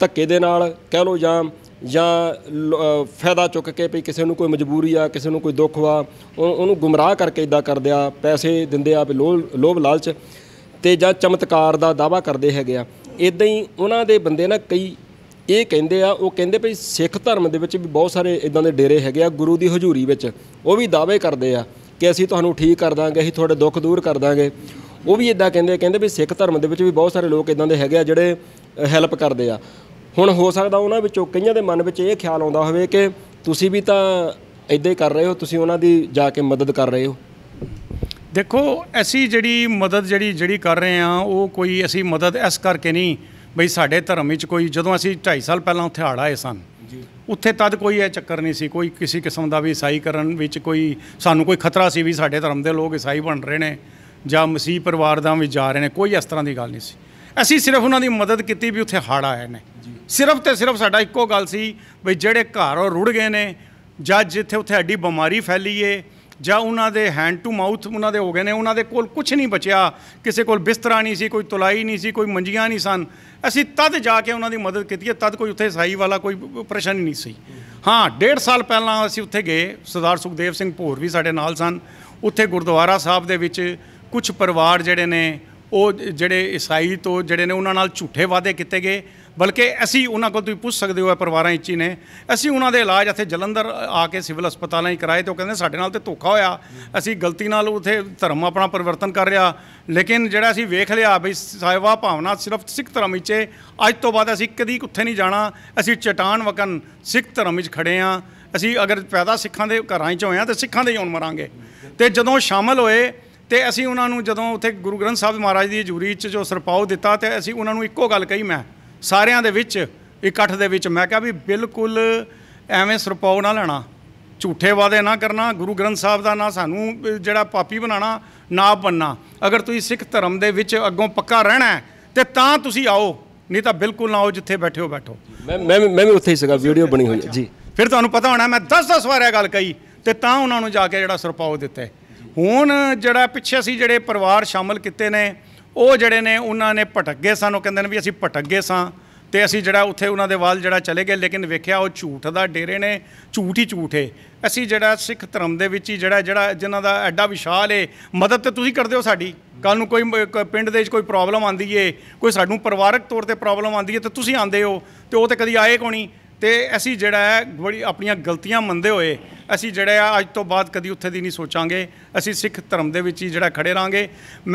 ਧੱਕੇ ਦੇ ਨਾਲ ਕਹਿ ਲੋ ਜਾਂ ਜਾਂ ਫਾਇਦਾ ਚੁੱਕ ਕੇ ਭਈ ਕਿਸੇ ਨੂੰ ਕੋਈ ਮਜਬੂਰੀ ਆ ਕਿਸੇ ਨੂੰ ਕੋਈ ਦੁੱਖ ਆ ਉਹਨੂੰ ਗੁੰਮਰਾਹ ਕਰਕੇ ਇਦਾਂ ਕਰਦਿਆ ਪੈਸੇ ਦਿੰਦੇ ਆ ਭਈ ਲੋਭ ਲਾਲਚ ਤੇ ਜਾਂ ਚਮਤਕਾਰ ਦਾ ਦਾਵਾ ਕਰਦੇ ਹੈਗੇ ਆ ਇਦਾਂ ਹੀ ਉਹਨਾਂ ਦੇ ਬੰਦੇ ਨਾ ਕਈ ਇਹ ਕਹਿੰਦੇ ਆ ਉਹ ਕਹਿੰਦੇ ਭਈ ਸਿੱਖ ਧਰਮ ਦੇ ਵਿੱਚ ਵੀ ਬਹੁਤ ਸਾਰੇ ਇਦਾਂ ਦੇ ਡੇਰੇ ਹੈਗੇ ਆ ਗੁਰੂ ਦੀ ਹਜ਼ੂਰੀ ਵਿੱਚ ਉਹ ਵੀ ਦਾਅਵੇ ਕਰਦੇ ਆ ਕਿ ਅਸੀਂ ਤੁਹਾਨੂੰ ਠੀਕ ਕਰ ਦਾਂਗੇ ਅਸੀਂ ਤੁਹਾਡੇ ਦੁੱਖ ਦੂਰ ਕਰ ਦਾਂਗੇ ਉਹ ਵੀ ਇਦਾਂ ਕਹਿੰਦੇ ਕਹਿੰਦੇ ਵੀ ਸਿੱਖ ਧਰਮ ਦੇ ਵਿੱਚ ਵੀ ਬਹੁਤ ਸਾਰੇ ਲੋਕ ਇਦਾਂ ਦੇ ਹੈਗੇ ਆ ਜਿਹੜੇ ਹੈਲਪ ਕਰਦੇ ਆ ਹੁਣ ਹੋ ਸਕਦਾ ਉਹਨਾਂ ਵਿੱਚੋਂ ਕਈਆਂ ਦੇ ਮਨ ਵਿੱਚ ਇਹ ਖਿਆਲ ਆਉਂਦਾ ਹੋਵੇ ਕਿ ਤੁਸੀਂ ਵੀ ਤਾਂ ਇਦਾਂ ਹੀ ਕਰ ਰਹੇ ਹੋ ਤੁਸੀਂ ਉਹਨਾਂ ਦੀ ਜਾ ਕੇ ਮਦਦ ਕਰ ਰਹੇ ਹੋ ਦੇਖੋ ਅਸੀਂ ਜਿਹੜੀ ਮਦਦ ਜਿਹੜੀ ਜਿਹੜੀ ਕਰ ਰਹੇ ਆ ਉਹ ਕੋਈ ਅਸੀਂ ਮਦਦ ਇਸ ਕਰਕੇ ਨਹੀਂ ਬਈ ਸਾਡੇ ਧਰਮ ਵਿੱਚ ਕੋਈ ਜਦੋਂ ਅਸੀਂ 2.5 ਸਾਲ ਪਹਿਲਾਂ ਉੱਥੇ ਹੜ ਆਏ ਸਨ ਉੱਥੇ ਤਦ ਕੋਈ ਇਹ ਚੱਕਰ ਨਹੀਂ ਸੀ ਕੋਈ ਕਿਸੇ ਕਿਸਮ ਦਾ ਵੀ ਈਸਾਈ ਕਰਨ ਵਿੱਚ ਕੋਈ ਸਾਨੂੰ ਕੋਈ ਖਤਰਾ ਸੀ ਵੀ ਸਾਡੇ ਧਰਮ ਦੇ ਲੋਕ ਈਸਾਈ ਬਣ ਰਹੇ ਨੇ ਜਾਂ ਮਸੀਹ ਪਰਿਵਾਰ ਦਾ ਵੀ ਜਾ ਰਹੇ ਨੇ ਕੋਈ ਇਸ ਤਰ੍ਹਾਂ ਦੀ ਗੱਲ ਨਹੀਂ ਸੀ ਅਸੀਂ ਸਿਰਫ ਉਹਨਾਂ ਦੀ ਮਦਦ ਕੀਤੀ ਵੀ ਉੱਥੇ ਹੜ ਆਏ ਨੇ ਸਿਰਫ ਤੇ ਸਿਰਫ ਸਾਡਾ ਇੱਕੋ ਗੱਲ ਸੀ ਵੀ ਜਿਹੜੇ ਘਰ ਰੁੜ ਗਏ ਨੇ ਜਾਂ ਜਿੱਥੇ ਉੱਥੇ ਐਡੀ ਬਿਮਾਰੀ ਫੈਲੀ ਏ ਜਾਂ ਉਹਨਾਂ ਦੇ ਹੈਂਡ ਟੂ ਮਾਊਥ ਉਹਨਾਂ ਦੇ ਹੋ ਗਏ ਨੇ ਉਹਨਾਂ ਦੇ ਕੋਲ ਕੁਝ ਨਹੀਂ ਬਚਿਆ ਕਿਸੇ ਕੋਲ ਬਿਸਤਰਾ ਨਹੀਂ ਸੀ ਕੋਈ ਤੁਲਾਈ ਨਹੀਂ ਸੀ ਕੋਈ ਮੰਜੀਆਂ ਨਹੀਂ ਸਨ ਅਸੀਂ ਤਦ ਜਾ ਕੇ ਉਹਨਾਂ ਦੀ ਮਦਦ ਕੀਤੀ ਹੈ ਤਦ ਕੋਈ ਉੱਥੇ ਸਾਈ ਵਾਲਾ ਕੋਈ ਪਰੇਸ਼ਾਨੀ ਨਹੀਂ ਸੀ ਹਾਂ ਡੇਢ ਸਾਲ ਪਹਿਲਾਂ ਅਸੀਂ ਉੱਥੇ ਗਏ ਸਰਦਾਰ ਸੁਖਦੇਵ ਸਿੰਘ ਭੋਰ ਵੀ ਸਾਡੇ ਨਾਲ ਸਨ ਉੱਥੇ ਗੁਰਦੁਆਰਾ ਸਾਹਿਬ ਦੇ ਵਿੱਚ ਕੁਝ ਪਰਿਵਾਰ ਜਿਹੜੇ ਨੇ ਉਹ ਜਿਹੜੇ ਈਸਾਈ ਤੋਂ ਜਿਹੜੇ ਨੇ ਉਹਨਾਂ ਨਾਲ ਝੂਠੇ ਵਾਅਦੇ ਕੀਤੇ ਗਏ ਬਲਕਿ ਅਸੀਂ ਉਹਨਾਂ ਕੋਲ ਤੁਸੀਂ ਪੁੱਛ ਸਕਦੇ ਹੋ ਇਹ ਪਰਿਵਾਰਾਂ ਇੱਚੀ ਨੇ ਅਸੀਂ ਉਹਨਾਂ ਦੇ ਇਲਾਜ ਇੱਥੇ ਜਲੰਧਰ ਆ ਕੇ ਸਿਵਲ ਹਸਪਤਾਲਾਂ ਹੀ ਕਰਾਏ ਤੇ ਉਹ ਕਹਿੰਦੇ ਸਾਡੇ ਨਾਲ ਤੇ ਧੋਖਾ ਹੋਇਆ ਅਸੀਂ ਗਲਤੀ ਨਾਲ ਉਥੇ ਧਰਮ ਆਪਣਾ ਪਰਿਵਰਤਨ ਕਰ ਰਿਹਾ ਲੇਕਿਨ ਜਿਹੜਾ ਅਸੀਂ ਵੇਖ ਲਿਆ ਵੀ ਸਾਇਵਾ ਭਾਵਨਾ ਸਿਰਫ ਸਿੱਖ ਧਰਮ ਵਿੱਚ ਅੱਜ ਤੋਂ ਬਾਅਦ ਅਸੀਂ ਕਦੀ ਉੱਥੇ ਨਹੀਂ ਜਾਣਾ ਅਸੀਂ ਚਟਾਨ ਵਕਨ ਸਿੱਖ ਧਰਮ ਵਿੱਚ ਖੜੇ ਆ ਅਸੀਂ ਅਗਰ ਪੈਦਾ ਸਿੱਖਾਂ ਦੇ ਘਰਾਂ 'ਚ ਹੋਇਆ ਤੇ ਸਿੱਖਾਂ ਦੇ ਹੀ ਹੁਣ ਮਰਾਂਗੇ ਤੇ ਜਦੋਂ ਸ਼ਾਮਲ ਹੋਏ ਤੇ ਅਸੀਂ ਉਹਨਾਂ ਨੂੰ ਜਦੋਂ ਉੱਥੇ ਗੁਰੂ ਗ੍ਰੰਥ ਸਾਹਿਬ ਮਹਾਰਾਜ ਦੀ ਹਜ਼ੂਰੀ 'ਚ ਜੋ ਸਰਪਾਉ ਦਿੱਤਾ ਤੇ ਅਸੀਂ ਉਹਨਾਂ ਨੂੰ ਇੱਕੋ ਗੱਲ ਕਹੀ ਮੈਂ ਸਾਰਿਆਂ ਦੇ ਵਿੱਚ ਇਕੱਠ ਦੇ ਵਿੱਚ ਮੈਂ ਕਿਹਾ ਵੀ ਬਿਲਕੁਲ ਐਵੇਂ ਸਰਪਾਉ ਨਾ ਲੈਣਾ ਝੂਠੇ ਵਾਅਦੇ ਨਾ ਕਰਨਾ ਗੁਰੂ ਗ੍ਰੰਥ ਸਾਹਿਬ ਦਾ ਨਾ ਸਾਨੂੰ ਜਿਹੜਾ ਪਾਪੀ ਬਣਾਣਾ ਨਾ ਬੰਨਾ ਅਗਰ ਤੁਸੀਂ ਸਿੱਖ ਧਰਮ ਦੇ ਵਿੱਚ ਅੱਗੋਂ ਪੱਕਾ ਰਹਿਣਾ ਤੇ ਤਾਂ ਤੁਸੀਂ ਆਓ ਨਹੀਂ ਤਾਂ ਬਿਲਕੁਲ ਨਾ ਆਓ ਜਿੱਥੇ ਬੈਠੇ ਹੋ ਬੈਠੋ ਮੈਂ ਮੈਂ ਮੈਂ ਵੀ ਉੱਥੇ ਹੀ ਸੀਗਾ ਵੀਡੀਓ ਬਣੀ ਹੋਈ ਹੈ ਜੀ ਫਿਰ ਤੁਹਾਨੂੰ ਪਤਾ ਹੋਣਾ ਮੈਂ 10-10 ਵਾਰ ਇਹ ਗੱਲ ਕਹੀ ਤੇ ਤਾਂ ਉਹਨਾਂ ਨੂੰ ਜਾ ਕੇ ਜਿਹੜਾ ਸਰਪਾਉ ਦਿੱਤਾ ਹੁਣ ਜਿਹੜਾ ਪਿੱਛੇ ਸੀ ਜਿਹੜੇ ਪਰਿਵਾਰ ਸ਼ਾਮਲ ਕੀਤੇ ਨੇ ਉਹ ਜਿਹੜੇ ਨੇ ਉਹਨਾਂ ਨੇ ਭਟਕ ਗਏ ਸਾਨੂੰ ਕਹਿੰਦੇ ਨੇ ਵੀ ਅਸੀਂ ਭਟਕ ਗਏ ਸਾਂ ਤੇ ਅਸੀਂ ਜਿਹੜਾ ਉੱਥੇ ਉਹਨਾਂ ਦੇ ਵਾਲ ਜਿਹੜਾ ਚਲੇ ਗਏ ਲੇਕਿਨ ਵੇਖਿਆ ਉਹ ਝੂਠ ਦਾ ਡੇਰੇ ਨੇ ਝੂਠ ਹੀ ਝੂਠ ਹੈ ਅਸੀਂ ਜਿਹੜਾ ਸਿੱਖ ਧਰਮ ਦੇ ਵਿੱਚ ਹੀ ਜਿਹੜਾ ਜਿਹੜਾ ਜਿਨ੍ਹਾਂ ਦਾ ਐਡਾ ਵਿਸ਼ਾਲ ਹੈ ਮਦਦ ਤੇ ਤੁਸੀਂ ਕਰਦੇ ਹੋ ਸਾਡੀ ਕੱਲ ਨੂੰ ਕੋਈ ਪਿੰਡ ਦੇ ਵਿੱਚ ਕੋਈ ਪ੍ਰੋਬਲਮ ਆਂਦੀ ਏ ਕੋਈ ਸਾਨੂੰ ਪਰਿਵਾਰਕ ਤੌਰ ਤੇ ਪ੍ਰੋਬਲਮ ਆਂਦੀ ਏ ਤੇ ਤੁਸੀਂ ਆਂਦੇ ਹੋ ਤੇ ਉਹ ਤੇ ਕਦੀ ਆਏ ਕੋਣੀ ਤੇ ਅਸੀਂ ਜਿਹੜਾ ਹੈ ਬੜੀ ਆਪਣੀਆਂ ਗਲਤੀਆਂ ਮੰਨਦੇ ਹੋਏ ਅਸੀਂ ਜਿਹੜੇ ਆ ਅੱਜ ਤੋਂ ਬਾਅਦ ਕਦੀ ਉੱਥੇ ਦੀ ਨਹੀਂ ਸੋਚਾਂਗੇ ਅਸੀਂ ਸਿੱਖ ਧਰਮ ਦੇ ਵਿੱਚ ਹੀ ਜਿਹੜਾ ਖੜੇ ਰਾਂਗੇ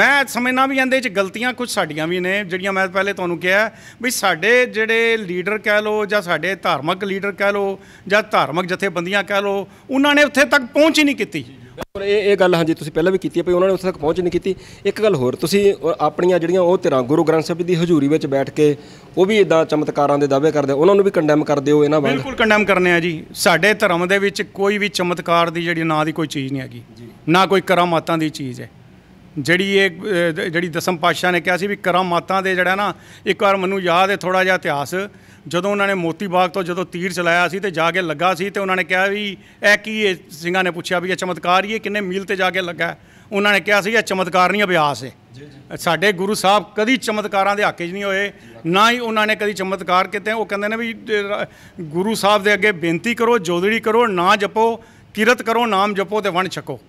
ਮੈਂ ਸਮਝਣਾ ਵੀ ਇਹਦੇ ਵਿੱਚ ਗਲਤੀਆਂ ਕੁਝ ਸਾਡੀਆਂ ਵੀ ਨੇ ਜਿਹੜੀਆਂ ਮੈਂ ਪਹਿਲੇ ਤੁਹਾਨੂੰ ਕਿਹਾ ਵੀ ਸਾਡੇ ਜਿਹੜੇ ਲੀਡਰ ਕਹਿ ਲੋ ਜਾਂ ਸਾਡੇ ਧਾਰਮਿਕ ਲੀਡਰ ਕਹਿ ਲੋ ਜਾਂ ਧਾਰਮਿਕ ਜਥੇਬੰਦੀਆਂ ਕਹਿ ਲੋ ਉਹਨਾਂ ਨੇ ਉੱਥੇ ਤੱਕ ਪਹੁੰਚ ਹੀ ਨਹੀਂ ਕੀਤੀ ਪਰ ਇਹ ਇਹ ਗੱਲ ਹਾਂਜੀ ਤੁਸੀਂ ਪਹਿਲਾਂ ਵੀ ਕੀਤੀ ਹੈ ਭਈ ਉਹਨਾਂ ਨੇ ਉੱਥੇ ਤੱਕ ਪਹੁੰਚ ਨਹੀਂ ਕੀਤੀ ਇੱਕ ਗੱਲ ਹੋਰ ਤੁਸੀਂ ਆਪਣੀਆਂ ਜਿਹੜੀਆਂ ਉਹ ਤੇਰਾ ਗੁਰੂ ਗ੍ਰੰਥ ਸਾਹਿਬ ਦੀ ਹਜ਼ੂਰੀ ਵਿੱਚ ਬੈਠ ਕੇ ਉਹ ਵੀ ਇਦਾਂ ਚਮਤਕਾਰਾਂ ਦੇ ਦਾਅਵੇ ਕਰਦੇ ਉਹਨਾਂ ਨੂੰ ਵੀ ਕੰਡੈਮ ਕਰਦੇ ਹੋ ਇਹਨਾਂ ਵਾਂਗ ਬਿਲਕੁਲ ਕੰਡੈਮ ਕਰਨੇ ਆ ਜੀ ਸਾਡੇ ਧਰਮ ਦੇ ਵਿੱਚ ਕੋਈ ਵੀ ਚਮਤਕਾਰ ਦੀ ਜਿਹੜੀ ਨਾਂ ਦੀ ਕੋਈ ਚੀਜ਼ ਨਹੀਂ ਹੈਗੀ ਨਾ ਕੋਈ ਕਰਾਮਾਤਾਂ ਦੀ ਚੀਜ਼ ਹੈ ਜਿਹੜੀ ਇਹ ਜਿਹੜੀ ਦਸਮ ਪਾਤਸ਼ਾਹ ਨੇ ਕਿਹਾ ਸੀ ਵੀ ਕਰਾਮਾਤਾਂ ਦੇ ਜਿਹੜਾ ਨਾ ਇੱਕ ਵਾਰ ਮੈਨੂੰ ਯਾਦ ਹੈ ਥੋੜਾ ਜਿਹਾ ਇਤਿਹਾਸ ਜਦੋਂ ਉਹਨਾਂ ਨੇ ਮੋਤੀ ਬਾਗ ਤੋਂ ਜਦੋਂ ਤੀਰ ਚਲਾਇਆ ਸੀ ਤੇ ਜਾ ਕੇ ਲੱਗਾ ਸੀ ਤੇ ਉਹਨਾਂ ਨੇ ਕਿਹਾ ਵੀ ਇਹ ਕੀ ਹੈ ਸਿੰਘਾਂ ਨੇ ਪੁੱਛਿਆ ਵੀ ਇਹ ਚਮਤਕਾਰ ਹੀ ਹੈ ਕਿੰਨੇ ਮੀਲ ਤੇ ਜਾ ਕੇ ਲੱਗਾ ਉਹਨਾਂ ਨੇ ਕਿਹਾ ਸੀ ਇਹ ਚਮਤਕਾਰ ਨਹੀਂ ਅਭਿਆਸ ਹੈ ਸਾਡੇ ਗੁਰੂ ਸਾਹਿਬ ਕਦੀ ਚਮਤਕਾਰਾਂ ਦੇ ਹੱਕੇ 'ਚ ਨਹੀਂ ਹੋਏ ਨਾ ਹੀ ਉਹਨਾਂ ਨੇ ਕਦੀ ਚਮਤਕਾਰ ਕੀਤੇ ਉਹ ਕਹਿੰਦੇ ਨੇ ਵੀ ਗੁਰੂ ਸਾਹਿਬ ਦੇ ਅੱਗੇ ਬੇਨਤੀ ਕਰੋ ਜੋਦੜੀ ਕਰੋ ਨਾ ਜਪੋ ਕਿਰਤ ਕਰੋ ਨਾਮ ਜਪੋ ਤੇ ਵਣ ਛਕੋ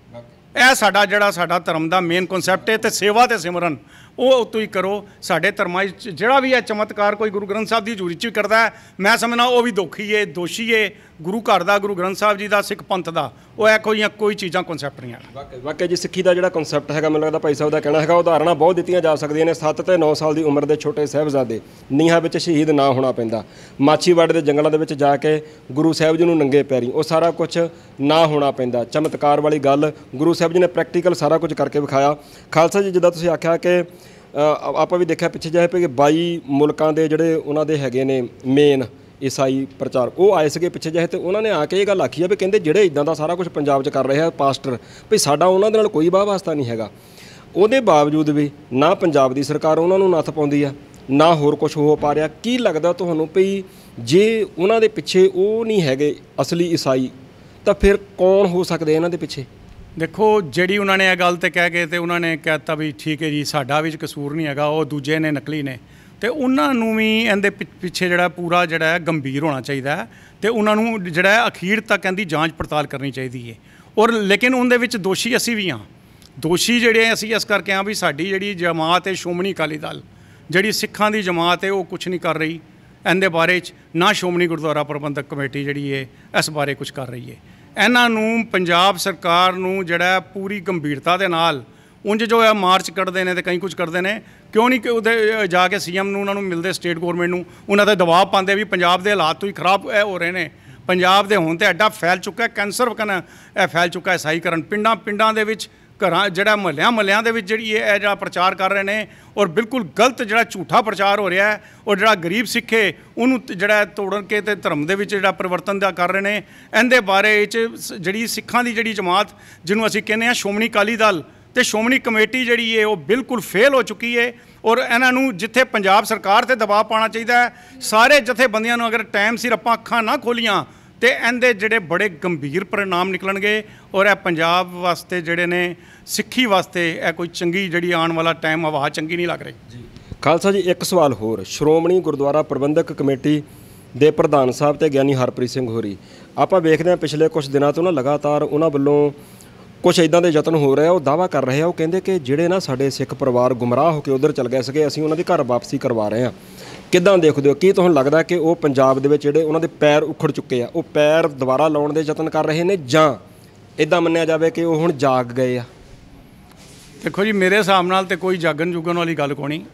ਇਹ ਸਾਡਾ ਜਿਹੜਾ ਸਾਡਾ ਧਰਮ ਦਾ ਮੇਨ ਕਨਸੈਪਟ ਹੈ ਤੇ ਸੇਵਾ ਤੇ ਸਿਮਰਨ ਉਹ ਉਤੋਂ ਹੀ ਕਰੋ ਸਾਡੇ ਧਰਮਾਂ ਵਿੱਚ ਜਿਹੜਾ ਵੀ ਹੈ ਚਮਤਕਾਰ ਕੋਈ ਗੁਰੂ ਗ੍ਰੰਥ ਸਾਹਿਬ ਦੀ ਹਜ਼ੂਰੀ 'ਚ ਕਰਦਾ ਮੈਂ ਸਮਝਣਾ ਉਹ ਵੀ ਦੁਖੀ ਏ ਦੋਸ਼ੀ ਏ ਗੁਰੂ ਘਰ ਦਾ ਗੁਰੂ ਗ੍ਰੰਥ ਸਾਹਿਬ ਜੀ ਦਾ ਸਿੱਖ ਪੰਥ ਦਾ ਉਹ ਐ ਕੋਈਆਂ ਕੋਈ ਚੀਜ਼ਾਂ ਕਨਸੈਪਟ ਨਹੀਂ ਆ ਵਾਕਿਆ ਜੀ ਸਿੱਖੀ ਦਾ ਜਿਹੜਾ ਕਨਸੈਪਟ ਹੈਗਾ ਮੈਨੂੰ ਲੱਗਦਾ ਭਾਈ ਸਾਹਿਬ ਦਾ ਕਹਿਣਾ ਹੈਗਾ ਉਦਾਹਰਣਾਂ ਬਹੁਤ ਦਿੱਤੀਆਂ ਜਾ ਸਕਦੀਆਂ ਨੇ 7 ਤੇ 9 ਸਾਲ ਦੀ ਉਮਰ ਦੇ ਛੋਟੇ ਸਹਿਬਜ਼ਾਦੇ ਨੀਹਾਂ ਵਿੱਚ ਸ਼ਹੀਦ ਨਾ ਹੋਣਾ ਪੈਂਦਾ ਮਾਛੀਵਾੜੇ ਦੇ ਜੰਗਲਾਂ ਦੇ ਵਿੱਚ ਜਾ ਕੇ ਗੁਰੂ ਸਾਹਿਬ ਜੀ ਨੂੰ ਨੰਗੇ ਪੈਰੀ ਉਹ ਸਾਰਾ ਕੁਝ ਨਾ ਹੋਣਾ ਪੈਂਦਾ ਚਮਤਕਾਰ ਵਾਲੀ ਗੱਲ ਗੁਰੂ ਸਾਹਿਬ ਜੀ ਨੇ ਪ੍ਰੈਕਟੀਕਲ ਸਾਰਾ ਕੁਝ ਕਰਕੇ ਵਿਖਾਇਆ ਖਾਲਸਾ ਜੀ ਜਿੱਦਾਂ ਤੁਸੀਂ ਆਖਿਆ ਕਿ ਆਪਾਂ ਵੀ ਦੇਖਿਆ ਪਿੱਛੇ ਪਏ ਕਿ 22 ਮੁਲਕਾਂ ਦੇ ਜਿਹੜੇ ਉਹਨਾਂ ਦੇ ਹੈਗੇ ਨੇ ਮੇਨ ਈਸਾਈ ਪ੍ਰਚਾਰ ਉਹ ਆਏ ਸੀਗੇ ਪਿੱਛੇ ਜਾਏ ਤੇ ਉਹਨਾਂ ਨੇ ਆ ਕੇ ਇਹ ਗੱਲ ਆਖੀ ਆ ਵੀ ਕਹਿੰਦੇ ਜਿਹੜੇ ਇਦਾਂ ਦਾ ਸਾਰਾ ਕੁਝ ਪੰਜਾਬ 'ਚ ਕਰ ਰਹੇ ਆ ਪਾਸਟਰ ਵੀ ਸਾਡਾ ਉਹਨਾਂ ਦੇ ਨਾਲ ਕੋਈ ਬਾਹ ਵਾਸਤਾ ਨਹੀਂ ਹੈਗਾ ਉਹਦੇ ਬਾਵਜੂਦ ਵੀ ਨਾ ਪੰਜਾਬ ਦੀ ਸਰਕਾਰ ਉਹਨਾਂ ਨੂੰ ਨੱਥ ਪਾਉਂਦੀ ਆ ਨਾ ਹੋਰ ਕੁਝ ਹੋ ਪਾ ਰਿਹਾ ਕੀ ਲੱਗਦਾ ਤੁਹਾਨੂੰ ਭਈ ਜੇ ਉਹਨਾਂ ਦੇ ਪਿੱਛੇ ਉਹ ਨਹੀਂ ਹੈਗੇ ਅਸਲੀ ਈਸਾਈ ਤਾਂ ਫਿਰ ਕੌਣ ਹੋ ਸਕਦੇ ਇਹਨਾਂ ਦੇ ਪਿੱਛੇ ਦੇਖੋ ਜਿਹੜੀ ਉਹਨਾਂ ਨੇ ਇਹ ਗੱਲ ਤੇ ਕਹਿ ਕੇ ਤੇ ਉਹਨਾਂ ਨੇ ਕਹਿਤਾ ਵੀ ਠੀਕ ਹੈ ਜੀ ਸਾਡਾ ਵਿੱਚ ਕਸੂਰ ਨਹੀਂ ਹੈਗਾ ਉਹ ਦੂਜੇ ਨੇ ਨਕਲੀ ਨੇ ਤੇ ਉਹਨਾਂ ਨੂੰ ਵੀ ਇਹਦੇ ਪਿੱਛੇ ਜਿਹੜਾ ਪੂਰਾ ਜਿਹੜਾ ਗੰਭੀਰ ਹੋਣਾ ਚਾਹੀਦਾ ਹੈ ਤੇ ਉਹਨਾਂ ਨੂੰ ਜਿਹੜਾ ਅਖੀਰ ਤੱਕ ਇਹਦੀ ਜਾਂਚ ਪੜਤਾਲ ਕਰਨੀ ਚਾਹੀਦੀ ਹੈ ਔਰ ਲੇਕਿਨ ਉਹਦੇ ਵਿੱਚ ਦੋਸ਼ੀ ਅਸੀਂ ਵੀ ਹਾਂ ਦੋਸ਼ੀ ਜਿਹੜੇ ਅਸੀਂ ਇਸ ਕਰਕੇ ਆ ਵੀ ਸਾਡੀ ਜਿਹੜੀ ਜਮਾਤ ਹੈ ਸ਼ੋਮਣੀ ਅਕਾਲੀ ਦਲ ਜਿਹੜੀ ਸਿੱਖਾਂ ਦੀ ਜਮਾਤ ਹੈ ਉਹ ਕੁਝ ਨਹੀਂ ਕਰ ਰਹੀ ਇਹਦੇ ਬਾਰੇ ਚ ਨਾ ਸ਼ੋਮਣੀ ਗੁਰਦੁਆਰਾ ਪ੍ਰਬੰਧਕ ਕਮੇਟੀ ਜਿਹੜੀ ਹੈ ਇਸ ਬਾਰੇ ਕੁਝ ਕਰ ਰਹੀ ਹੈ ਇਹਨਾਂ ਨੂੰ ਪੰਜਾਬ ਸਰਕਾਰ ਨੂੰ ਜਿਹੜਾ ਪੂਰੀ ਗੰਭੀਰਤਾ ਦੇ ਨਾਲ ਉਂਝ ਜੋ ਹੈ ਮਾਰਚ ਕੱਢਦੇ ਨੇ ਤੇ ਕਈ ਕੁਝ ਕਰਦੇ ਨੇ ਕਿਉਂ ਨਹੀਂ ਕਿ ਉਹਦੇ ਜਾ ਕੇ ਸੀਐਮ ਨੂੰ ਉਹਨਾਂ ਨੂੰ ਮਿਲਦੇ ਸਟੇਟ ਗਵਰਨਮੈਂਟ ਨੂੰ ਉਹਨਾਂ ਤੇ ਦਬਾਅ ਪਾਉਂਦੇ ਵੀ ਪੰਜਾਬ ਦੇ ਹਾਲਾਤ ਤੋਂ ਹੀ ਖਰਾਬ ਹੋ ਰਹੇ ਨੇ ਪੰਜਾਬ ਦੇ ਹੁਣ ਤੇ ਐਡਾ ਫੈਲ ਚੁੱਕਾ ਕੈਂਸਰ ਵਕਨ ਇਹ ਫੈਲ ਚੁੱਕਾ ਹੈ ਸਾਈਕਰਨ ਪਿੰਡਾਂ ਪਿੰਡਾਂ ਦੇ ਵਿੱਚ ਘਰਾਂ ਜਿਹੜਾ ਮਹੱਲਿਆਂ ਮਹੱਲਿਆਂ ਦੇ ਵਿੱਚ ਜਿਹੜੀ ਇਹ ਜਿਹੜਾ ਪ੍ਰਚਾਰ ਕਰ ਰਹੇ ਨੇ ਔਰ ਬਿਲਕੁਲ ਗਲਤ ਜਿਹੜਾ ਝੂਠਾ ਪ੍ਰਚਾਰ ਹੋ ਰਿਹਾ ਹੈ ਔਰ ਜਿਹੜਾ ਗਰੀਬ ਸਿੱਖੇ ਉਹਨੂੰ ਜਿਹੜਾ ਤੋੜਨ ਕੇ ਤੇ ਧਰਮ ਦੇ ਵਿੱਚ ਜਿਹੜਾ ਪਰਿਵਰਤਨ ਦਾ ਕਰ ਰਹੇ ਨੇ ਇਹਦੇ ਬਾਰੇ ਵਿੱਚ ਜਿਹੜੀ ਸਿੱਖਾਂ ਦੀ ਜਿਹੜੀ ਜਮਾਤ ਜਿਹਨੂੰ ਅਸੀਂ ਕਹਿੰਦੇ ਆ ਸ਼ੋਮਣੀ ਕਾਲੀ ਦਲ ਤੇ ਸ਼ੋਮਣੀ ਕਮੇਟੀ ਜਿਹੜੀ ਹੈ ਉਹ ਬਿਲਕੁਲ ਫੇਲ ਹੋ ਚੁੱਕੀ ਹੈ ਔਰ ਇਹਨਾਂ ਨੂੰ ਜਿੱਥੇ ਪੰਜਾਬ ਸਰਕਾਰ ਤੇ ਦਬਾਅ ਪਾਉਣਾ ਚਾਹੀਦਾ ਹੈ ਸਾਰੇ ਜਥੇਬੰਦੀਆਂ ਨੂੰ ਅਗਰ ਟਾਈਮ ਸਿਰ ਆਪਾਂ ਅੱਖਾਂ ਨਾ ਖੋਲੀਆਂ ਤੇ ਇਹਦੇ ਜਿਹੜੇ ਬੜੇ ਗੰਭੀਰ ਪਰਿਣਾਮ ਨਿਕਲਣਗੇ ਔਰ ਇਹ ਪੰਜਾਬ ਵਾਸਤੇ ਜਿਹੜੇ ਨੇ ਸਿੱਖੀ ਵਾਸਤੇ ਇਹ ਕੋਈ ਚੰਗੀ ਜਿਹੜੀ ਆਉਣ ਵਾਲਾ ਟਾਈਮ ਆਵਾਜ਼ ਚੰਗੀ ਨਹੀਂ ਲੱਗ ਰਹੀ ਜੀ ਖਾਲਸਾ ਜੀ ਇੱਕ ਸਵਾਲ ਹੋਰ ਸ਼੍ਰੋਮਣੀ ਗੁਰਦੁਆਰਾ ਪ੍ਰਬੰਧਕ ਕਮੇਟੀ ਦੇ ਪ੍ਰਧਾਨ ਸਾਹਿਬ ਤੇ ਗਿਆਨੀ ਹਰਪ੍ਰੀਤ ਸਿੰਘ ਹੋਰੀ ਆਪਾਂ ਵੇਖਦੇ ਹਾਂ ਪਿਛਲੇ ਕੁਝ ਦਿਨਾਂ ਤੋਂ ਨਾ ਲਗਾਤਾਰ ਉਹਨਾਂ ਵੱਲੋਂ ਕੁਝ ਇਦਾਂ ਦੇ ਯਤਨ ਹੋ ਰਹੇ ਆ ਉਹ ਦਾਵਾ ਕਰ ਰਹੇ ਆ ਉਹ ਕਹਿੰਦੇ ਕਿ ਜਿਹੜੇ ਨਾ ਸਾਡੇ ਸਿੱਖ ਪਰਿਵਾਰ ਗੁੰਮਰਾਹ ਹੋ ਕੇ ਉਧਰ ਚਲ ਗਏ ਸੀਗੇ ਅਸੀਂ ਉਹਨਾਂ ਦੀ ਘਰ ਵਾਪਸੀ ਕਰਵਾ ਰਹੇ ਆ ਕਿੱਦਾਂ ਦੇਖਦੇ ਹੋ ਕੀ ਤੁਹਾਨੂੰ ਲੱਗਦਾ ਕਿ ਉਹ ਪੰਜਾਬ ਦੇ ਵਿੱਚ ਜਿਹੜੇ ਉਹਨਾਂ ਦੇ ਪੈਰ ਉਖੜ ਚੁੱਕੇ ਆ ਉਹ ਪੈਰ ਦੁਬਾਰਾ ਲਾਉਣ ਦੇ ਯਤਨ ਕਰ ਰਹੇ ਨੇ ਜਾਂ ਇਦਾਂ ਮੰਨਿਆ ਜਾਵੇ ਕਿ ਉਹ ਹੁਣ ਜਾਗ ਗਏ ਆ ਦੇਖੋ ਜੀ ਮੇਰੇ ਹਿਸਾਬ ਨਾਲ ਤੇ ਕੋਈ ਜਾਗਣ ਜੁਗਣ ਵਾਲੀ ਗੱਲ ਕੋਣੀ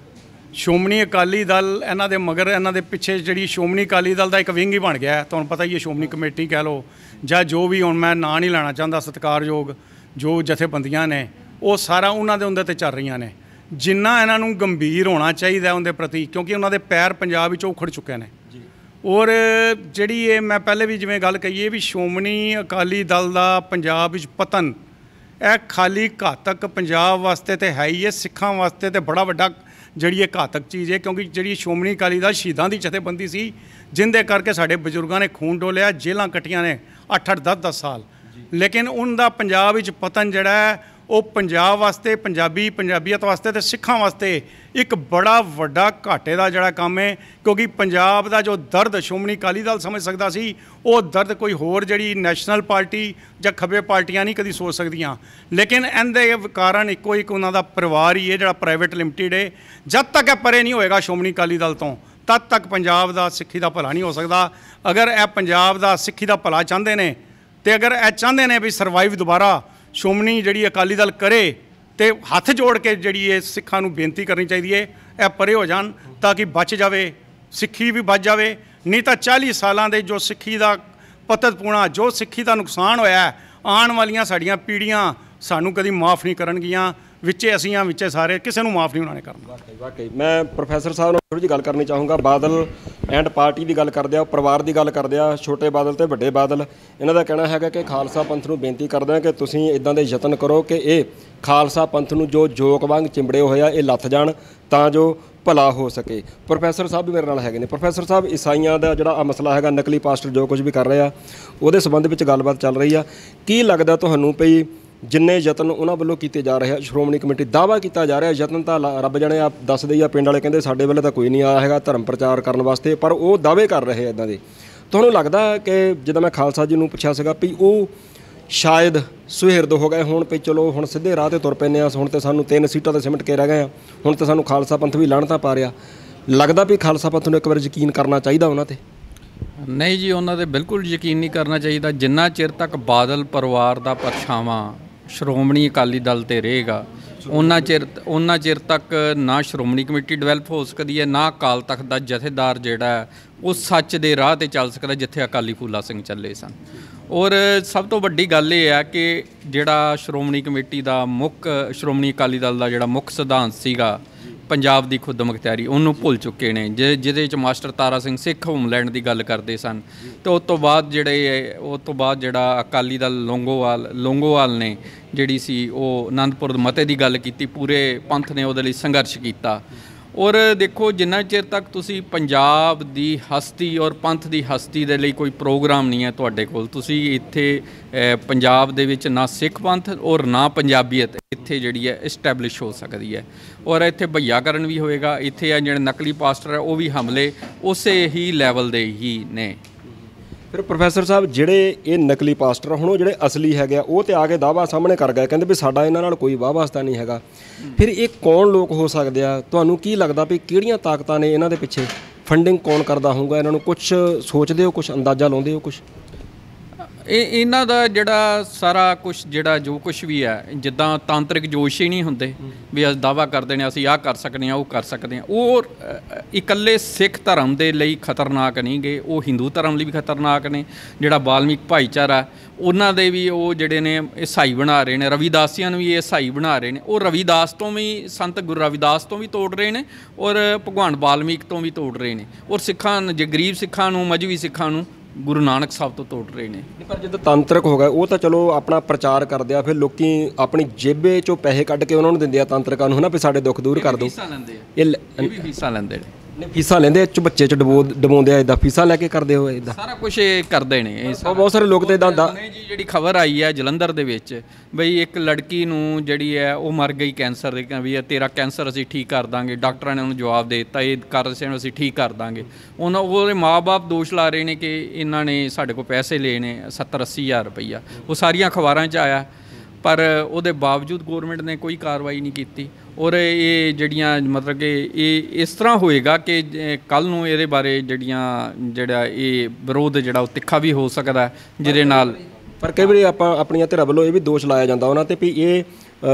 ਸ਼ੋਮਣੀ ਅਕਾਲੀ ਦਲ ਇਹਨਾਂ ਦੇ ਮਗਰ ਇਹਨਾਂ ਦੇ ਪਿੱਛੇ ਜਿਹੜੀ ਸ਼ੋਮਣੀ ਅਕਾਲੀ ਦਲ ਦਾ ਇੱਕ ਵਿੰਗ ਹੀ ਬਣ ਗਿਆ ਤੁਹਾਨੂੰ ਪਤਾ ਹੀ ਹੈ ਸ਼ੋਮਣੀ ਕਮੇਟੀ ਕਹਿ ਲਓ ਜਾਂ ਜੋ ਵੀ ਹੁਣ ਮੈਂ ਨਾਂ ਨਹੀਂ ਲੈਣਾ ਚਾਹੁੰਦਾ ਸਤਕਾਰਯੋਗ ਜੋ ਜਥੇਬੰਦੀਆਂ ਨੇ ਉਹ ਸਾਰਾ ਉਹਨਾਂ ਦੇ ਹੁੰਦੇ ਤੇ ਚੱਲ ਰਹੀਆਂ ਨੇ ਜਿੰਨਾ ਇਹਨਾਂ ਨੂੰ ਗੰਭੀਰ ਹੋਣਾ ਚਾਹੀਦਾ ਉਹਦੇ ਪ੍ਰਤੀ ਕਿਉਂਕਿ ਉਹਨਾਂ ਦੇ ਪੈਰ ਪੰਜਾਬ ਵਿੱਚ ਉਖੜ ਚੁੱਕੇ ਨੇ ਔਰ ਜਿਹੜੀ ਇਹ ਮੈਂ ਪਹਿਲੇ ਵੀ ਜਿਵੇਂ ਗੱਲ ਕਹੀ ਵੀ ਸ਼ੋਮਣੀ ਅਕਾਲੀ ਦਲ ਦਾ ਪੰਜਾਬ ਵਿੱਚ ਪਤਨ ਇਹ ਖਾਲੀ ਘਾਤਕ ਪੰਜਾਬ ਵਾਸਤੇ ਤੇ ਹੈ ਹੀ ਇਹ ਸਿੱਖਾਂ ਵਾਸਤੇ ਤੇ ਬੜਾ ਵੱਡਾ ਜਿਹੜੀ ਇਹ ਘਾਤਕ ਚੀਜ਼ ਹੈ ਕਿਉਂਕਿ ਜਿਹੜੀ ਸ਼ੋਮਣੀ ਅਕਾਲੀ ਦਾ ਸ਼ਹੀਦਾਂ ਦੀ ਜਥੇਬੰਦੀ ਸੀ ਜਿੰਦੇ ਕਰਕੇ ਸਾਡੇ ਬਜ਼ੁਰਗਾਂ ਨੇ ਖੂਨ ਡੋਲਿਆ ਜੇਲਾਂ ਕਟੀਆਂ ਨੇ 8-8 10-10 ਸਾਲ ਲੇਕਿਨ ਉਹਨਾਂ ਦਾ ਪੰਜਾਬ ਵਿੱਚ ਪਤਨ ਜਿਹੜਾ ਉਹ ਪੰਜਾਬ ਵਾਸਤੇ ਪੰਜਾਬੀ ਪੰਜਾਬੀਅਤ ਵਾਸਤੇ ਤੇ ਸਿੱਖਾਂ ਵਾਸਤੇ ਇੱਕ ਬੜਾ ਵੱਡਾ ਘਾਟੇ ਦਾ ਜਿਹੜਾ ਕੰਮ ਹੈ ਕਿਉਂਕਿ ਪੰਜਾਬ ਦਾ ਜੋ ਦਰਦ ਸ਼ੋਮਣੀ ਕਾਲੀ ਦਲ ਸਮਝ ਸਕਦਾ ਸੀ ਉਹ ਦਰਦ ਕੋਈ ਹੋਰ ਜਿਹੜੀ ਨੈਸ਼ਨਲ ਪਾਰਟੀ ਜਾਂ ਖੱਬੇ ਪਾਰਟੀਆਂ ਨਹੀਂ ਕਦੀ ਸੋਚ ਸਕਦੀਆਂ ਲੇਕਿਨ ਇਹਦੇ ਕਾਰਨ ਇੱਕੋ ਇੱਕ ਉਹਨਾਂ ਦਾ ਪਰਿਵਾਰ ਹੀ ਹੈ ਜਿਹੜਾ ਪ੍ਰਾਈਵੇਟ ਲਿਮਟਿਡ ਹੈ ਜਦ ਤੱਕ ਇਹ ਪਰੇ ਨਹੀਂ ਹੋਏਗਾ ਸ਼ੋਮਣੀ ਕਾਲੀ ਦਲ ਤੋਂ ਤਦ ਤੱਕ ਪੰਜਾਬ ਦਾ ਸਿੱਖੀ ਦਾ ਭਲਾ ਨਹੀਂ ਹੋ ਸਕਦਾ ਅਗਰ ਇਹ ਪੰਜਾਬ ਦਾ ਸਿੱਖੀ ਦਾ ਭਲਾ ਚਾਹੁੰਦੇ ਨੇ ਤੇ ਅਗਰ ਇਹ ਚਾਹੁੰਦੇ ਨੇ ਵੀ ਸਰਵਾਈਵ ਦੁਬਾਰਾ ਸ਼ੋਮਣੀ ਜਿਹੜੀ ਅਕਾਲੀ ਦਲ ਕਰੇ ਤੇ ਹੱਥ ਜੋੜ ਕੇ ਜਿਹੜੀ ਇਹ ਸਿੱਖਾਂ ਨੂੰ ਬੇਨਤੀ ਕਰਨੀ ਚਾਹੀਦੀ ਏ ਇਹ ਪਰੇ ਹੋ ਜਾਣ ਤਾਂ ਕਿ ਬਚ ਜਾਵੇ ਸਿੱਖੀ ਵੀ ਬਚ ਜਾਵੇ ਨਹੀਂ ਤਾਂ 40 ਸਾਲਾਂ ਦੇ ਜੋ ਸਿੱਖੀ ਦਾ ਪਤਤ ਪੂਣਾ ਜੋ ਸਿੱਖੀ ਦਾ ਨੁਕਸਾਨ ਹੋਇਆ ਆਉਣ ਵਾਲੀਆਂ ਸਾਡੀਆਂ ਪੀੜ੍ਹੀਆਂ ਸਾਨੂੰ ਕਦੀ ਮਾਫ ਨਹੀਂ ਕਰਨਗੀਆਂ ਵਿੱਚੇ ਅਸੀਂ ਆ ਵਿੱਚੇ ਸਾਰੇ ਕਿਸੇ ਨੂੰ ਮਾਫ ਨਹੀਂ ਉਹਨਾਂ ਨੇ ਕਰਨਾ ਵਾਕਈ ਵਾਕਈ ਮੈਂ ਪ੍ਰੋਫੈਸਰ ਸਾਹਿਬ ਨਾਲ ਥੋੜੀ ਜਿਹੀ ਗੱਲ ਕਰਨੀ ਚਾਹੂੰਗਾ ਬਾਦਲ ਐਂਡ ਪਾਰਟੀ ਦੀ ਗੱਲ ਕਰਦੇ ਆ ਪਰਿਵਾਰ ਦੀ ਗੱਲ ਕਰਦੇ ਆ ਛੋਟੇ ਬਾਦਲ ਤੇ ਵੱਡੇ ਬਾਦਲ ਇਹਨਾਂ ਦਾ ਕਹਿਣਾ ਹੈਗਾ ਕਿ ਖਾਲਸਾ ਪੰਥ ਨੂੰ ਬੇਨਤੀ ਕਰਦੇ ਆ ਕਿ ਤੁਸੀਂ ਇਦਾਂ ਦੇ ਯਤਨ ਕਰੋ ਕਿ ਇਹ ਖਾਲਸਾ ਪੰਥ ਨੂੰ ਜੋ ਜੋਕ ਵਾਂਗ ਚਿੰਬੜੇ ਹੋਇਆ ਇਹ ਲੱਥ ਜਾਣ ਤਾਂ ਜੋ ਭਲਾ ਹੋ ਸਕੇ ਪ੍ਰੋਫੈਸਰ ਸਾਹਿਬ ਵੀ ਮੇਰੇ ਨਾਲ ਹੈਗੇ ਨੇ ਪ੍ਰੋਫੈਸਰ ਸਾਹਿਬ ਇਸਾਈਆਂ ਦਾ ਜਿਹੜਾ ਆ ਮਸਲਾ ਹੈਗਾ ਨਕਲੀ ਪਾਸਟਰ ਜੋ ਕੁਝ ਵੀ ਕਰ ਰਹੇ ਆ ਉਹਦੇ ਸੰਬੰਧ ਵਿੱਚ ਗੱਲਬਾਤ ਚੱਲ ਰਹੀ ਆ ਕੀ ਲੱਗਦਾ ਤੁਹਾਨੂੰ ਭਈ ਜਿੰਨੇ ਯਤਨ ਉਹਨਾਂ ਵੱਲੋਂ ਕੀਤੇ ਜਾ ਰਹੇ ਆ ਸ਼੍ਰੋਮਣੀ ਕਮੇਟੀ ਦਾਵਾ ਕੀਤਾ ਜਾ ਰਿਹਾ ਯਤਨ ਤਾਂ ਰੱਬ ਜਾਣੇ ਆਪ ਦੱਸਦੇ ਆ ਪਿੰਡ ਵਾਲੇ ਕਹਿੰਦੇ ਸਾਡੇ ਵੱਲੇ ਤਾਂ ਕੋਈ ਨਹੀਂ ਆਇਆ ਹੈਗਾ ਧਰਮ ਪ੍ਰਚਾਰ ਕਰਨ ਵਾਸਤੇ ਪਰ ਉਹ ਦਾਅਵੇ ਕਰ ਰਹੇ ਇਦਾਂ ਦੇ ਤੁਹਾਨੂੰ ਲੱਗਦਾ ਕਿ ਜਦੋਂ ਮੈਂ ਖਾਲਸਾ ਜੀ ਨੂੰ ਪੁੱਛਿਆ ਸੀਗਾ ਵੀ ਉਹ ਸ਼ਾਇਦ ਸੁਹਿਰਦ ਹੋ ਗਏ ਹੁਣ ਵੀ ਚਲੋ ਹੁਣ ਸਿੱਧੇ ਰਾਹ ਤੇ ਤੁਰ ਪੈਨੇ ਆ ਹੁਣ ਤੇ ਸਾਨੂੰ ਤਿੰਨ ਸੀਟਾਂ ਤੇ ਸਿਮਟ ਕੇ ਰਹਿ ਗਏ ਆ ਹੁਣ ਤੇ ਸਾਨੂੰ ਖਾਲਸਾ ਪੰਥ ਵੀ ਤਾਂ ਪਾ ਰਿਹਾ ਲੱਗਦਾ ਵੀ ਖਾਲਸਾ ਪੰਥ ਨੂੰ ਇੱਕ ਵਾਰ ਯਕੀਨ ਕਰਨਾ ਚਾਹੀਦਾ ਉਹਨਾਂ ਤੇ ਨਹੀਂ ਜੀ ਉਹਨਾਂ ਤੇ ਬਿਲਕੁਲ ਯਕੀਨ ਨਹੀਂ ਕਰਨਾ ਚਾਹੀਦਾ ਜਿੰਨਾ ਚਿਰ ਤੱਕ ਬਾਦਲ ਪਰਿਵਾਰ ਦਾ ਪਰਛਾਵਾਂ ਸ਼੍ਰੋਮਣੀ ਅਕਾਲੀ ਦਲ ਤੇ ਰਹੇਗਾ ਉਹਨਾਂ ਚਿਰ ਉਹਨਾਂ ਚਿਰ ਤੱਕ ਨਾ ਸ਼੍ਰੋਮਣੀ ਕਮੇਟੀ ਡਿਵੈਲਪ ਹੋ ਸਕਦੀ ਹੈ ਨਾ ਕਾਲ ਤੱਕ ਦਾ ਜਥੇਦਾਰ ਜਿਹੜਾ ਉਹ ਸੱਚ ਦੇ ਰਾਹ ਤੇ ਚੱਲ ਸਕਦਾ ਜਿੱਥੇ ਅਕਾਲੀ ਫੂਲਾ ਸਿੰਘ ਚੱਲੇ ਸਨ ਔਰ ਸਭ ਤੋਂ ਵੱਡੀ ਗੱਲ ਇਹ ਹੈ ਕਿ ਜਿਹੜਾ ਸ਼੍ਰੋਮਣੀ ਕਮੇਟੀ ਦਾ ਮੁੱਖ ਸ਼੍ਰੋਮਣੀ ਅਕਾਲੀ ਦਲ ਦਾ ਜਿਹੜਾ ਮੁੱਖ ਸਿਧਾਂਤ ਸੀਗਾ ਪੰਜਾਬ ਦੀ ਖੁਦਮੁਖਤਿਆਰੀ ਉਹਨੂੰ ਭੁੱਲ ਚੁੱਕੇ ਨੇ ਜਿਹਦੇ ਚ ਮਾਸਟਰ ਤਾਰਾ ਸਿੰਘ ਸਿੱਖ ਹੋਮਲੈਂਡ ਦੀ ਗੱਲ ਕਰਦੇ ਸਨ ਤੇ ਉਸ ਤੋਂ ਬਾਅਦ ਜਿਹੜੇ ਉਸ ਤੋਂ ਬਾਅਦ ਜਿਹੜਾ ਅਕਾਲੀ ਦਲ ਲੋਂਗੋਵਾਲ ਲੋਂਗੋਵਾਲ ਨੇ ਜਿਹੜੀ ਸੀ ਉਹ ਆਨੰਦਪੁਰ ਮਤੇ ਦੀ ਗੱਲ ਕੀਤੀ ਪੂਰੇ ਪੰਥ ਨੇ ਉਹਦੇ ਲਈ ਸੰਘਰਸ਼ ਕੀਤਾ ਔਰ ਦੇਖੋ ਜਿੰਨਾ ਚਿਰ ਤੱਕ ਤੁਸੀਂ ਪੰਜਾਬ ਦੀ ਹਸਤੀ ਔਰ ਪੰਥ ਦੀ ਹਸਤੀ ਦੇ ਲਈ ਕੋਈ ਪ੍ਰੋਗਰਾਮ ਨਹੀਂ ਹੈ ਤੁਹਾਡੇ ਕੋਲ ਤੁਸੀਂ ਇੱਥੇ ਪੰਜਾਬ ਦੇ ਵਿੱਚ ਨਾ ਸਿੱਖ ਪੰਥ ਔਰ ਨਾ ਪੰਜਾਬੀਅਤ ਇੱਥੇ ਜਿਹੜੀ ਹੈ ਐਸਟੈਬਲਿਸ਼ ਹੋ ਸਕਦੀ ਹੈ ਔਰ ਇੱਥੇ ਭਈਆਕਰਨ ਵੀ ਹੋਏਗਾ ਇੱਥੇ ਆ ਜਿਹੜੇ ਨਕਲੀ ਪਾਸਟਰ ਹੈ ਉਹ ਵੀ ਹਮਲੇ ਉਸੇ ਹੀ ਲੈਵਲ ਦੇ ਹੀ ਨੇ ਫਿਰ ਪ੍ਰੋਫੈਸਰ ਸਾਹਿਬ ਜਿਹੜੇ ਇਹ ਨਕਲੀ ਪਾਸਟਰ ਹੁਣ ਉਹ ਜਿਹੜੇ ਅਸਲੀ ਹੈਗੇ ਆ ਉਹ ਤੇ ਆ ਕੇ ਦਾਵਾ ਸਾਹਮਣੇ ਕਰ ਗਏ ਕਹਿੰਦੇ ਵੀ ਸਾਡਾ ਇਹਨਾਂ ਨਾਲ ਕੋਈ ਵਾਹ ਵਾਸਤਾ ਨਹੀਂ ਹੈਗਾ ਫਿਰ ਇਹ ਕੌਣ ਲੋਕ ਹੋ ਸਕਦੇ ਆ ਤੁਹਾਨੂੰ ਕੀ ਲੱਗਦਾ ਵੀ ਕਿਹੜੀਆਂ ਤਾਕਤਾਂ ਨੇ ਇਹਨਾਂ ਦੇ ਪਿੱਛੇ ਫੰਡਿੰਗ ਕੌਣ ਕਰਦਾ ਹੋਊਗਾ ਇਹਨਾਂ ਨੂੰ ਕੁਝ ਸੋਚਦੇ ਹੋ ਕੁਝ ਅੰਦਾਜ਼ਾ ਲਾਉਂਦੇ ਹੋ ਕੁਝ ਇਹ ਇਹਨਾਂ ਦਾ ਜਿਹੜਾ ਸਾਰਾ ਕੁਝ ਜਿਹੜਾ ਜੋ ਕੁਝ ਵੀ ਹੈ ਜਿੱਦਾਂ ਤਾਂਤਰਿਕ ਜੋਸ਼ ਹੀ ਨਹੀਂ ਹੁੰਦੇ ਵੀ ਅਸੀਂ ਦਾਵਾ ਕਰਦੇ ਨੇ ਅਸੀਂ ਆਹ ਕਰ ਸਕਦੇ ਹਾਂ ਉਹ ਕਰ ਸਕਦੇ ਹਾਂ ਉਹ ਇਕੱਲੇ ਸਿੱਖ ਧਰਮ ਦੇ ਲਈ ਖਤਰਨਾਕ ਨਹੀਂ ਗਏ ਉਹ ਹਿੰਦੂ ਧਰਮ ਲਈ ਵੀ ਖਤਰਨਾਕ ਨੇ ਜਿਹੜਾ ਬਾਲਮੀਕ ਭਾਈਚਾਰਾ ਉਹਨਾਂ ਦੇ ਵੀ ਉਹ ਜਿਹੜੇ ਨੇ ਈਸਾਈ ਬਣਾ ਰਹੇ ਨੇ ਰਵਿਦਾਸੀਆਂ ਨੂੰ ਵੀ ਈਸਾਈ ਬਣਾ ਰਹੇ ਨੇ ਉਹ ਰਵਿਦਾਸ ਤੋਂ ਵੀ ਸੰਤ ਗੁਰੂ ਰਵਿਦਾਸ ਤੋਂ ਵੀ ਤੋੜ ਰਹੇ ਨੇ ਔਰ ਭਗਵਾਨ ਬਾਲਮੀਕ ਤੋਂ ਵੀ ਤੋੜ ਰਹੇ ਨੇ ਔਰ ਸਿੱਖਾਂ ਜੇ ਗਰੀਬ ਸਿੱਖਾਂ ਨੂੰ ਮਜਵੀ ਸਿੱਖਾਂ ਨੂੰ ਗੁਰੂ ਨਾਨਕ ਸਾਹਿਬ ਤੋਂ ਤੋੜ ਰਹੇ ਨੇ ਪਰ ਜਦੋਂ ਤੰਤਰਕ ਹੋ ਗਿਆ ਉਹ ਤਾਂ ਚਲੋ ਆਪਣਾ ਪ੍ਰਚਾਰ ਕਰਦੇ ਆ ਫਿਰ ਲੋਕੀ ਆਪਣੀ ਜੇਬੇ ਚੋਂ ਪੈਸੇ ਕੱਢ ਕੇ ਉਹਨਾਂ ਨੂੰ ਦਿੰਦੇ ਆ ਤੰਤਰਕਾਂ ਨੂੰ ਹਨਾ ਵੀ ਸਾਡੇ ਦੁੱਖ ਦੂਰ ਕਰ ਦਿਓ ਇਹ ਵੀ ਹਿੱਸਾ ਲੈਂਦੇ ਨੇ ਫੀਸਾਂ ਲੈਂਦੇ ਚ ਬੱਚੇ ਚ ਡਬੋ ਡਮਾਉਂਦੇ ਆ ਇਦਾਂ ਫੀਸਾਂ ਲੈ ਕੇ ਕਰਦੇ ਹੋਏ ਇਦਾਂ ਸਾਰਾ ਕੁਝ ਇਹ ਕਰਦੇ ਨੇ ਇਹ ਬਹੁਤ ਸਾਰੇ ਲੋਕ ਤੇ ਇਦਾਂ ਦਾ ਜੀ ਜਿਹੜੀ ਖਬਰ ਆਈ ਹੈ ਜਲੰਧਰ ਦੇ ਵਿੱਚ ਬਈ ਇੱਕ ਲੜਕੀ ਨੂੰ ਜਿਹੜੀ ਹੈ ਉਹ ਮਰ ਗਈ ਕੈਂਸਰ ਦੇ ਕਿ ਵੀ ਤੇਰਾ ਕੈਂਸਰ ਅਸੀਂ ਠੀਕ ਕਰ ਦਾਂਗੇ ਡਾਕਟਰਾਂ ਨੇ ਉਹਨੂੰ ਜਵਾਬ ਦੇ ਦਿੱਤਾ ਇਹ ਕਰ ਸੇ ਅਸੀਂ ਠੀਕ ਕਰ ਦਾਂਗੇ ਉਹਨਾਂ ਉਹਦੇ ਮਾਪੇ ਦੋਸ਼ ਲਾ ਰਹੇ ਨੇ ਕਿ ਇਹਨਾਂ ਨੇ ਸਾਡੇ ਕੋਲ ਪੈਸੇ ਲਏ ਨੇ 70 80000 ਰੁਪਈਆ ਉਹ ਸਾਰੀਆਂ ਖਬਰਾਂ 'ਚ ਆਇਆ ਪਰ ਉਹਦੇ ਬਾਵਜੂਦ ਗਵਰਨਮੈਂਟ ਨੇ ਕੋਈ ਕਾਰਵਾਈ ਨਹੀਂ ਕੀਤੀ ਔਰ ਇਹ ਜਿਹੜੀਆਂ ਮਤਲਬ ਕਿ ਇਹ ਇਸ ਤਰ੍ਹਾਂ ਹੋਏਗਾ ਕਿ ਕੱਲ ਨੂੰ ਇਹਦੇ ਬਾਰੇ ਜਿਹੜੀਆਂ ਜਿਹੜਾ ਇਹ ਵਿਰੋਧ ਜਿਹੜਾ ਉਹ ਤਿੱਖਾ ਵੀ ਹੋ ਸਕਦਾ ਜਿਹਦੇ ਨਾਲ ਪਰ ਕਈ ਵਾਰੀ ਆਪਾਂ ਆਪਣੀਆਂ ਧਿਰਾਂ ਵੱਲੋਂ ਇਹ ਵੀ ਦੋਸ਼ ਲਾਇਆ ਜਾਂਦਾ ਉਹਨਾਂ ਤੇ ਵੀ ਇਹ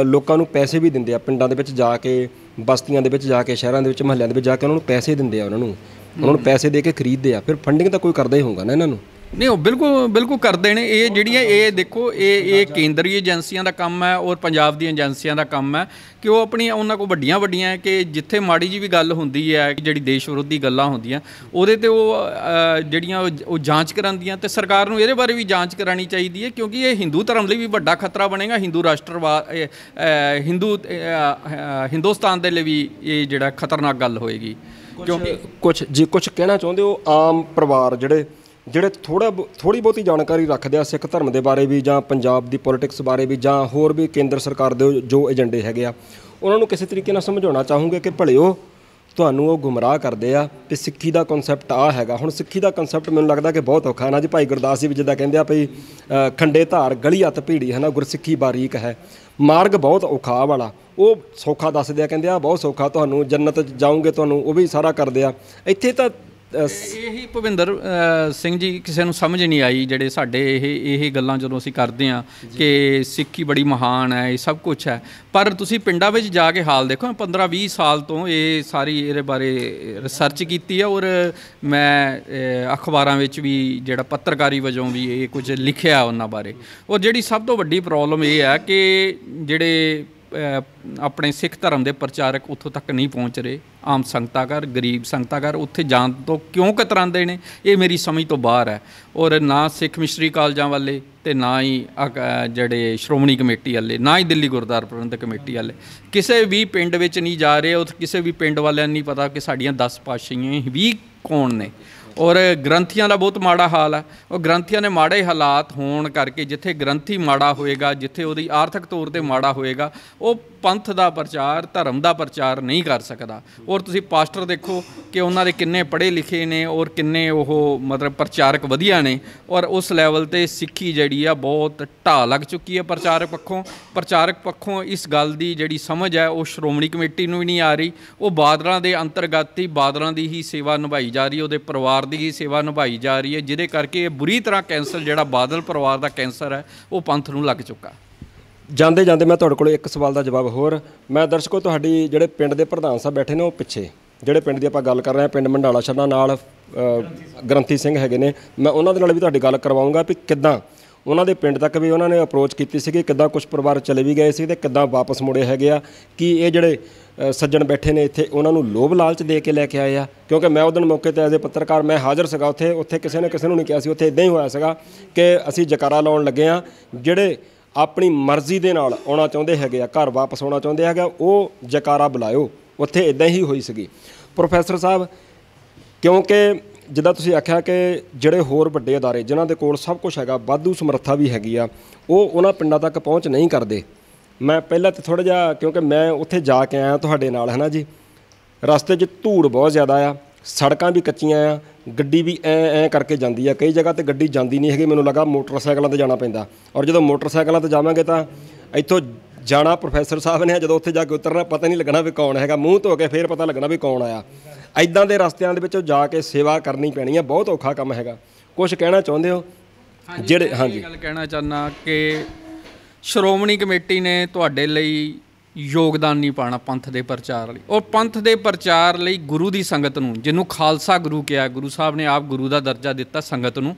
ਲੋਕਾਂ ਨੂੰ ਪੈਸੇ ਵੀ ਦਿੰਦੇ ਆ ਪਿੰਡਾਂ ਦੇ ਵਿੱਚ ਜਾ ਕੇ ਬਸਤੀਆਂ ਦੇ ਵਿੱਚ ਜਾ ਕੇ ਸ਼ਹਿਰਾਂ ਦੇ ਵਿੱਚ ਮਹੱਲਿਆਂ ਦੇ ਵਿੱਚ ਜਾ ਕੇ ਉਹਨਾਂ ਨੂੰ ਪੈਸੇ ਦਿੰਦੇ ਆ ਉਹਨਾਂ ਨੂੰ ਉਹਨਾਂ ਨੂੰ ਪੈਸੇ ਦੇ ਕੇ ਖਰੀਦਦੇ ਆ ਫਿਰ ਫੰਡਿੰਗ ਤਾਂ ਕੋਈ ਕਰਦਾ ਹੀ ਹੋਊਗਾ ਨਾ ਇਹਨਾਂ ਨੂੰ ਨਹੀਂ ਉਹ ਬਿਲਕੁਲ ਬਿਲਕੁਲ ਕਰਦੇ ਨੇ ਇਹ ਜਿਹੜੀਆਂ ਇਹ ਦੇਖੋ ਇਹ ਇਹ ਕੇਂਦਰੀ ਏਜੰਸੀਆਂ ਦਾ ਕੰਮ ਹੈ ਔਰ ਪੰਜਾਬ ਦੀਆਂ ਏਜੰਸੀਆਂ ਦਾ ਕੰਮ ਹੈ ਕਿ ਉਹ ਆਪਣੀ ਉਹਨਾਂ ਕੋ ਵੱਡੀਆਂ ਵੱਡੀਆਂ ਹੈ ਕਿ ਜਿੱਥੇ ਮਾੜੀ ਜੀ ਵੀ ਗੱਲ ਹੁੰਦੀ ਹੈ ਜਿਹੜੀ ਦੇਸ਼ ਵਿਰੋਧੀ ਗੱਲਾਂ ਹੁੰਦੀਆਂ ਉਹਦੇ ਤੇ ਉਹ ਜਿਹੜੀਆਂ ਉਹ ਜਾਂਚ ਕਰਾਂਦੀਆਂ ਤੇ ਸਰਕਾਰ ਨੂੰ ਇਹਦੇ ਬਾਰੇ ਵੀ ਜਾਂਚ ਕਰਾਣੀ ਚਾਹੀਦੀ ਹੈ ਕਿਉਂਕਿ ਇਹ ਹਿੰਦੂ ਧਰਮ ਲਈ ਵੀ ਵੱਡਾ ਖਤਰਾ ਬਣੇਗਾ ਹਿੰਦੂ ਰਾਸ਼ਟਰਵਾਦ ਹਿੰਦੂ ਹਿੰਦੁਸਤਾਨ ਦੇ ਲਈ ਵੀ ਇਹ ਜਿਹੜਾ ਖਤਰਨਾਕ ਗੱਲ ਹੋਏਗੀ ਕਿਉਂਕਿ ਕੁਝ ਜੇ ਕੁਝ ਕਹਿਣਾ ਚਾਹੁੰਦੇ ਹੋ ਆਮ ਪਰਿਵਾਰ ਜਿਹੜੇ ਜਿਹੜੇ ਥੋੜਾ ਥੋੜੀ ਬਹੁਤੀ ਜਾਣਕਾਰੀ ਰੱਖਦੇ ਆ ਸਿੱਖ ਧਰਮ ਦੇ ਬਾਰੇ ਵੀ ਜਾਂ ਪੰਜਾਬ ਦੀ ਪੋਲਿਟਿਕਸ ਬਾਰੇ ਵੀ ਜਾਂ ਹੋਰ ਵੀ ਕੇਂਦਰ ਸਰਕਾਰ ਦੇ ਜੋ ਏਜੰਡੇ ਹੈਗੇ ਆ ਉਹਨਾਂ ਨੂੰ ਕਿਸੇ ਤਰੀਕੇ ਨਾਲ ਸਮਝਾਉਣਾ ਚਾਹੂੰਗੇ ਕਿ ਭਲਿਓ ਤੁਹਾਨੂੰ ਉਹ ਗੁੰਮਰਾਹ ਕਰਦੇ ਆ ਤੇ ਸਿੱਖੀ ਦਾ ਕਨਸੈਪਟ ਆ ਹੈਗਾ ਹੁਣ ਸਿੱਖੀ ਦਾ ਕਨਸੈਪਟ ਮੈਨੂੰ ਲੱਗਦਾ ਕਿ ਬਹੁਤ ਔਖਾ ਹੈ ਨਾ ਜੀ ਭਾਈ ਗੁਰਦਾਸ ਜੀ ਵੀ ਜਿੱਦਾਂ ਕਹਿੰਦੇ ਆ ਭਈ ਖੰਡੇ ਧਾਰ ਗਲੀ ਹੱਥ ਭੀੜੀ ਹੈ ਨਾ ਗੁਰਸਿੱਖੀ ਬਾਰੀਕ ਹੈ ਮਾਰਗ ਬਹੁਤ ਔਖਾ ਵਾਲਾ ਉਹ ਸੌਖਾ ਦੱਸਦੇ ਆ ਕਹਿੰਦੇ ਆ ਬਹੁਤ ਸੌਖਾ ਤੁਹਾਨੂੰ ਜੰਨਤ ਜਾਓਗੇ ਤੁਹਾਨੂੰ ਉਹ ਵੀ ਸਾਰਾ ਕਰਦੇ ਆ ਇੱਥੇ ਤਾਂ ਇਹੀ ਭਵਿੰਦਰ ਸਿੰਘ ਜੀ ਕਿਸੇ ਨੂੰ ਸਮਝ ਨਹੀਂ ਆਈ ਜਿਹੜੇ ਸਾਡੇ ਇਹ ਇਹ ਗੱਲਾਂ ਜਦੋਂ ਅਸੀਂ ਕਰਦੇ ਆ ਕਿ ਸਿੱਖੀ ਬੜੀ ਮਹਾਨ ਹੈ ਇਹ ਸਭ ਕੁਝ ਹੈ ਪਰ ਤੁਸੀਂ ਪਿੰਡਾਂ ਵਿੱਚ ਜਾ ਕੇ ਹਾਲ ਦੇਖੋ 15 20 ਸਾਲ ਤੋਂ ਇਹ ਸਾਰੀ ਇਹਦੇ ਬਾਰੇ ਰਿਸਰਚ ਕੀਤੀ ਹੈ ਔਰ ਮੈਂ ਅਖਬਾਰਾਂ ਵਿੱਚ ਵੀ ਜਿਹੜਾ ਪੱਤਰਕਾਰੀ ਵਜੋਂ ਵੀ ਇਹ ਕੁਝ ਲਿਖਿਆ ਉਹਨਾਂ ਬਾਰੇ ਔਰ ਜਿਹੜੀ ਸਭ ਤੋਂ ਵੱਡੀ ਪ੍ਰੋਬਲਮ ਇਹ ਹੈ ਕਿ ਜਿਹੜੇ ਆਪਣੇ ਸਿੱਖ ਧਰਮ ਦੇ ਪ੍ਰਚਾਰਕ ਉੱਥੋਂ ਤੱਕ ਨਹੀਂ ਪਹੁੰਚ ਰਹੇ ਆਮ ਸੰਗਤਾਕਾਰ ਗਰੀਬ ਸੰਗਤਾਕਾਰ ਉੱਥੇ ਜਾਣ ਤੋਂ ਕਿਉਂ ਕਤਰਾਂਦੇ ਨੇ ਇਹ ਮੇਰੀ ਸਮਝ ਤੋਂ ਬਾਹਰ ਹੈ ਔਰ ਨਾ ਸਿੱਖ ਮਿਸ਼ਰੀ ਕਾਲਜਾਂ ਵਾਲੇ ਤੇ ਨਾ ਹੀ ਜਿਹੜੇ ਸ਼੍ਰੋਮਣੀ ਕਮੇਟੀ ਵਾਲੇ ਨਾ ਹੀ ਦਿੱਲੀ ਗੁਰਦਾਰ ਪ੍ਰਬੰਧਕ ਕਮੇਟੀ ਵਾਲੇ ਕਿਸੇ ਵੀ ਪਿੰਡ ਵਿੱਚ ਨਹੀਂ ਜਾ ਰਹੇ ਉਹ ਕਿਸੇ ਵੀ ਪਿੰਡ ਵਾਲਿਆਂ ਨੂੰ ਨਹੀਂ ਪਤਾ ਕਿ ਸਾਡੀਆਂ 10 ਪਾਸ਼ੀਆਂ ਵੀ ਕੌਣ ਨੇ ਔਰ ਗ੍ਰੰਥੀਆਂ ਦਾ ਬਹੁਤ ਮਾੜਾ ਹਾਲ ਹੈ ਉਹ ਗ੍ਰੰਥੀਆਂ ਨੇ ਮਾੜੇ ਹਾਲਾਤ ਹੋਣ ਕਰਕੇ ਜਿੱਥੇ ਗ੍ਰੰਥੀ ਮਾੜਾ ਹੋਏਗਾ ਜਿੱਥੇ ਉਹਦੀ ਆਰਥਿਕ ਤੌਰ ਤੇ ਮਾੜਾ ਹੋਏਗਾ ਉਹ ਪੰਥ ਦਾ ਪ੍ਰਚਾਰ ਧਰਮ ਦਾ ਪ੍ਰਚਾਰ ਨਹੀਂ ਕਰ ਸਕਦਾ ਔਰ ਤੁਸੀਂ ਪਾਸਟਰ ਦੇਖੋ ਕਿ ਉਹਨਾਂ ਦੇ ਕਿੰਨੇ ਪੜ੍ਹੇ ਲਿਖੇ ਨੇ ਔਰ ਕਿੰਨੇ ਉਹ ਮਤਲਬ ਪ੍ਰਚਾਰਕ ਵਧੀਆ ਨੇ ਔਰ ਉਸ ਲੈਵਲ ਤੇ ਸਿੱਖੀ ਜਿਹੜੀ ਆ ਬਹੁਤ ਢਾ ਲੱਗ ਚੁੱਕੀ ਹੈ ਪ੍ਰਚਾਰਕ ਪੱਖੋਂ ਪ੍ਰਚਾਰਕ ਪੱਖੋਂ ਇਸ ਗੱਲ ਦੀ ਜਿਹੜੀ ਸਮਝ ਹੈ ਉਹ ਸ਼੍ਰੋਮਣੀ ਕਮੇਟੀ ਨੂੰ ਵੀ ਨਹੀਂ ਆ ਰਹੀ ਉਹ ਬਾਦਲਾਂ ਦੇ ਅੰਤਰਗਤ ਹੀ ਬਾਦਲਾਂ ਦੀ ਹੀ ਸੇਵਾ ਨਿਭਾਈ ਜਾ ਰਹੀ ਹੈ ਉਹਦੇ ਪਰਿਵਾਰ ਦੀ ਹੀ ਸੇਵਾ ਨਿਭਾਈ ਜਾ ਰਹੀ ਹੈ ਜਿਹਦੇ ਕਰਕੇ ਇਹ ਬੁਰੀ ਤਰ੍ਹਾਂ ਕੈਂਸਰ ਜਿਹੜਾ ਬਾਦਲ ਪਰਿਵਾਰ ਦਾ ਕੈਂਸਰ ਹੈ ਉਹ ਪੰਥ ਨੂੰ ਲੱਗ ਚੁੱਕਾ ਜਾਂਦੇ ਜਾਂਦੇ ਮੈਂ ਤੁਹਾਡੇ ਕੋਲ ਇੱਕ ਸਵਾਲ ਦਾ ਜਵਾਬ ਹੋਰ ਮੈਂ ਦਰਸ਼ਕੋ ਤੁਹਾਡੀ ਜਿਹੜੇ ਪਿੰਡ ਦੇ ਪ੍ਰਧਾਨ ਸਾਹਿਬ ਬੈਠੇ ਨੇ ਉਹ ਪਿੱਛੇ ਜਿਹੜੇ ਪਿੰਡ ਦੀ ਆਪਾਂ ਗੱਲ ਕਰ ਰਹੇ ਹਾਂ ਪਿੰਡ ਮੰਡਾਲਾ ਛੱਡਾ ਨਾਲ ਗ੍ਰੰਥੀ ਸਿੰਘ ਹੈਗੇ ਨੇ ਮੈਂ ਉਹਨਾਂ ਦੇ ਨਾਲ ਵੀ ਤੁਹਾਡੀ ਗੱਲ ਕਰਵਾਉਂਗਾ ਕਿ ਕਿੱਦਾਂ ਉਹਨਾਂ ਦੇ ਪਿੰਡ ਤੱਕ ਵੀ ਉਹਨਾਂ ਨੇ ਅਪਰੋਚ ਕੀਤੀ ਸੀ ਕਿ ਕਿੱਦਾਂ ਕੁਝ ਪਰਿਵਾਰ ਚਲੇ ਵੀ ਗਏ ਸੀ ਤੇ ਕਿੱਦਾਂ ਵਾਪਸ ਮੁੜੇ ਹੈਗੇ ਆ ਕਿ ਇਹ ਜਿਹੜੇ ਸੱਜਣ ਬੈਠੇ ਨੇ ਇੱਥੇ ਉਹਨਾਂ ਨੂੰ ਲੋਭ ਲਾਲਚ ਦੇ ਕੇ ਲੈ ਕੇ ਆਏ ਆ ਕਿਉਂਕਿ ਮੈਂ ਉਹਦਨ ਮੌਕੇ ਤੇ ਐਜ਼ ਪੱਤਰਕਾਰ ਮੈਂ ਹਾਜ਼ਰ ਸੀਗਾ ਉੱਥੇ ਉੱਥੇ ਕਿਸੇ ਨੇ ਕਿਸੇ ਨੂੰ ਨਹੀਂ ਕਿਹਾ ਸੀ ਉੱਥੇ ਇਦਾਂ ਹੀ ਹੋਇਆ ਸੀਗਾ ਕਿ ਅਸੀਂ ਜਕਾਰਾ ਲਾਉਣ ਲੱਗੇ ਆ ਜਿਹੜੇ ਆਪਣੀ ਮਰਜ਼ੀ ਦੇ ਨਾਲ ਆਉਣਾ ਚਾਹੁੰਦੇ ਹੈਗੇ ਆ ਘਰ ਵਾਪਸ ਆਉਣਾ ਚਾਹੁੰਦੇ ਹੈਗਾ ਉਹ ਜਕਾਰਾ ਬੁਲਾਇਓ ਉੱਥੇ ਇਦਾਂ ਹੀ ਹੋਈ ਸੀਗੀ ਪ੍ਰੋਫੈਸਰ ਸਾਹਿਬ ਕਿਉਂਕਿ ਜਿੱਦਾਂ ਤੁਸੀਂ ਆਖਿਆ ਕਿ ਜਿਹੜੇ ਹੋਰ ਵੱਡੇ ادارے ਜਿਨ੍ਹਾਂ ਦੇ ਕੋਲ ਸਭ ਕੁਝ ਹੈਗਾ ਵਾਧੂ ਸਮਰੱਥਾ ਵੀ ਹੈਗੀ ਆ ਉਹ ਉਹਨਾਂ ਪਿੰਡਾਂ ਤੱਕ ਪਹੁੰਚ ਨਹੀਂ ਕਰਦੇ ਮੈਂ ਪਹਿਲਾਂ ਤੇ ਥੋੜਾ ਜਿਹਾ ਕਿਉਂਕਿ ਮੈਂ ਉੱਥੇ ਜਾ ਕੇ ਆਇਆ ਤੁਹਾਡੇ ਨਾਲ ਹਨਾ ਜੀ ਰਸਤੇ 'ਚ ਧੂੜ ਬਹੁਤ ਜ਼ਿਆਦਾ ਆ ਸੜਕਾਂ ਵੀ ਕੱਚੀਆਂ ਆ ਗੱਡੀ ਵੀ ਐ ਐ ਕਰਕੇ ਜਾਂਦੀ ਆ ਕਈ ਜਗ੍ਹਾ ਤੇ ਗੱਡੀ ਜਾਂਦੀ ਨਹੀਂ ਹੈਗੀ ਮੈਨੂੰ ਲੱਗਾ ਮੋਟਰਸਾਈਕਲਾਂ ਤੇ ਜਾਣਾ ਪੈਂਦਾ ਔਰ ਜਦੋਂ ਮੋਟਰਸਾਈਕਲਾਂ ਤੇ ਜਾਵਾਂਗੇ ਤਾਂ ਇੱਥੋਂ ਜਾਣਾ ਪ੍ਰੋਫੈਸਰ ਸਾਹਿਬ ਨੇ ਜਦੋਂ ਉੱਥੇ ਜਾ ਕੇ ਉਤਰਨਾ ਪਤਾ ਨਹੀਂ ਲੱਗਣਾ ਵੀ ਕੌਣ ਹੈਗਾ ਮੂੰਹ ਧੋ ਕੇ ਫੇਰ ਪਤਾ ਲੱਗਣਾ ਵੀ ਕੌਣ ਆਇਆ ਐਦਾਂ ਦੇ ਰਸਤਿਆਂ ਦੇ ਵਿੱਚੋਂ ਜਾ ਕੇ ਸੇਵਾ ਕਰਨੀ ਪੈਣੀ ਆ ਬਹੁਤ ਔਖਾ ਕੰਮ ਹੈਗਾ ਕੁਝ ਕਹਿਣਾ ਚਾਹੁੰਦੇ ਹੋ ਜਿਹੜੇ ਹਾਂਜੀ ਗੱਲ ਕਹਿਣਾ ਚਾਹਨਾ ਕਿ ਸ਼੍ਰੋਮਣੀ ਕਮੇਟੀ ਨੇ ਤੁਹਾਡੇ ਲਈ ਯੋਗਦਾਨ ਨਹੀਂ ਪਾਣਾ ਪੰਥ ਦੇ ਪ੍ਰਚਾਰ ਲਈ ਉਹ ਪੰਥ ਦੇ ਪ੍ਰਚਾਰ ਲਈ ਗੁਰੂ ਦੀ ਸੰਗਤ ਨੂੰ ਜਿਹਨੂੰ ਖਾਲਸਾ ਗੁਰੂ ਕਿਹਾ ਗੁਰੂ ਸਾਹਿਬ ਨੇ ਆਪ ਗੁਰੂ ਦਾ ਦਰਜਾ ਦਿੱਤਾ ਸੰਗਤ ਨੂੰ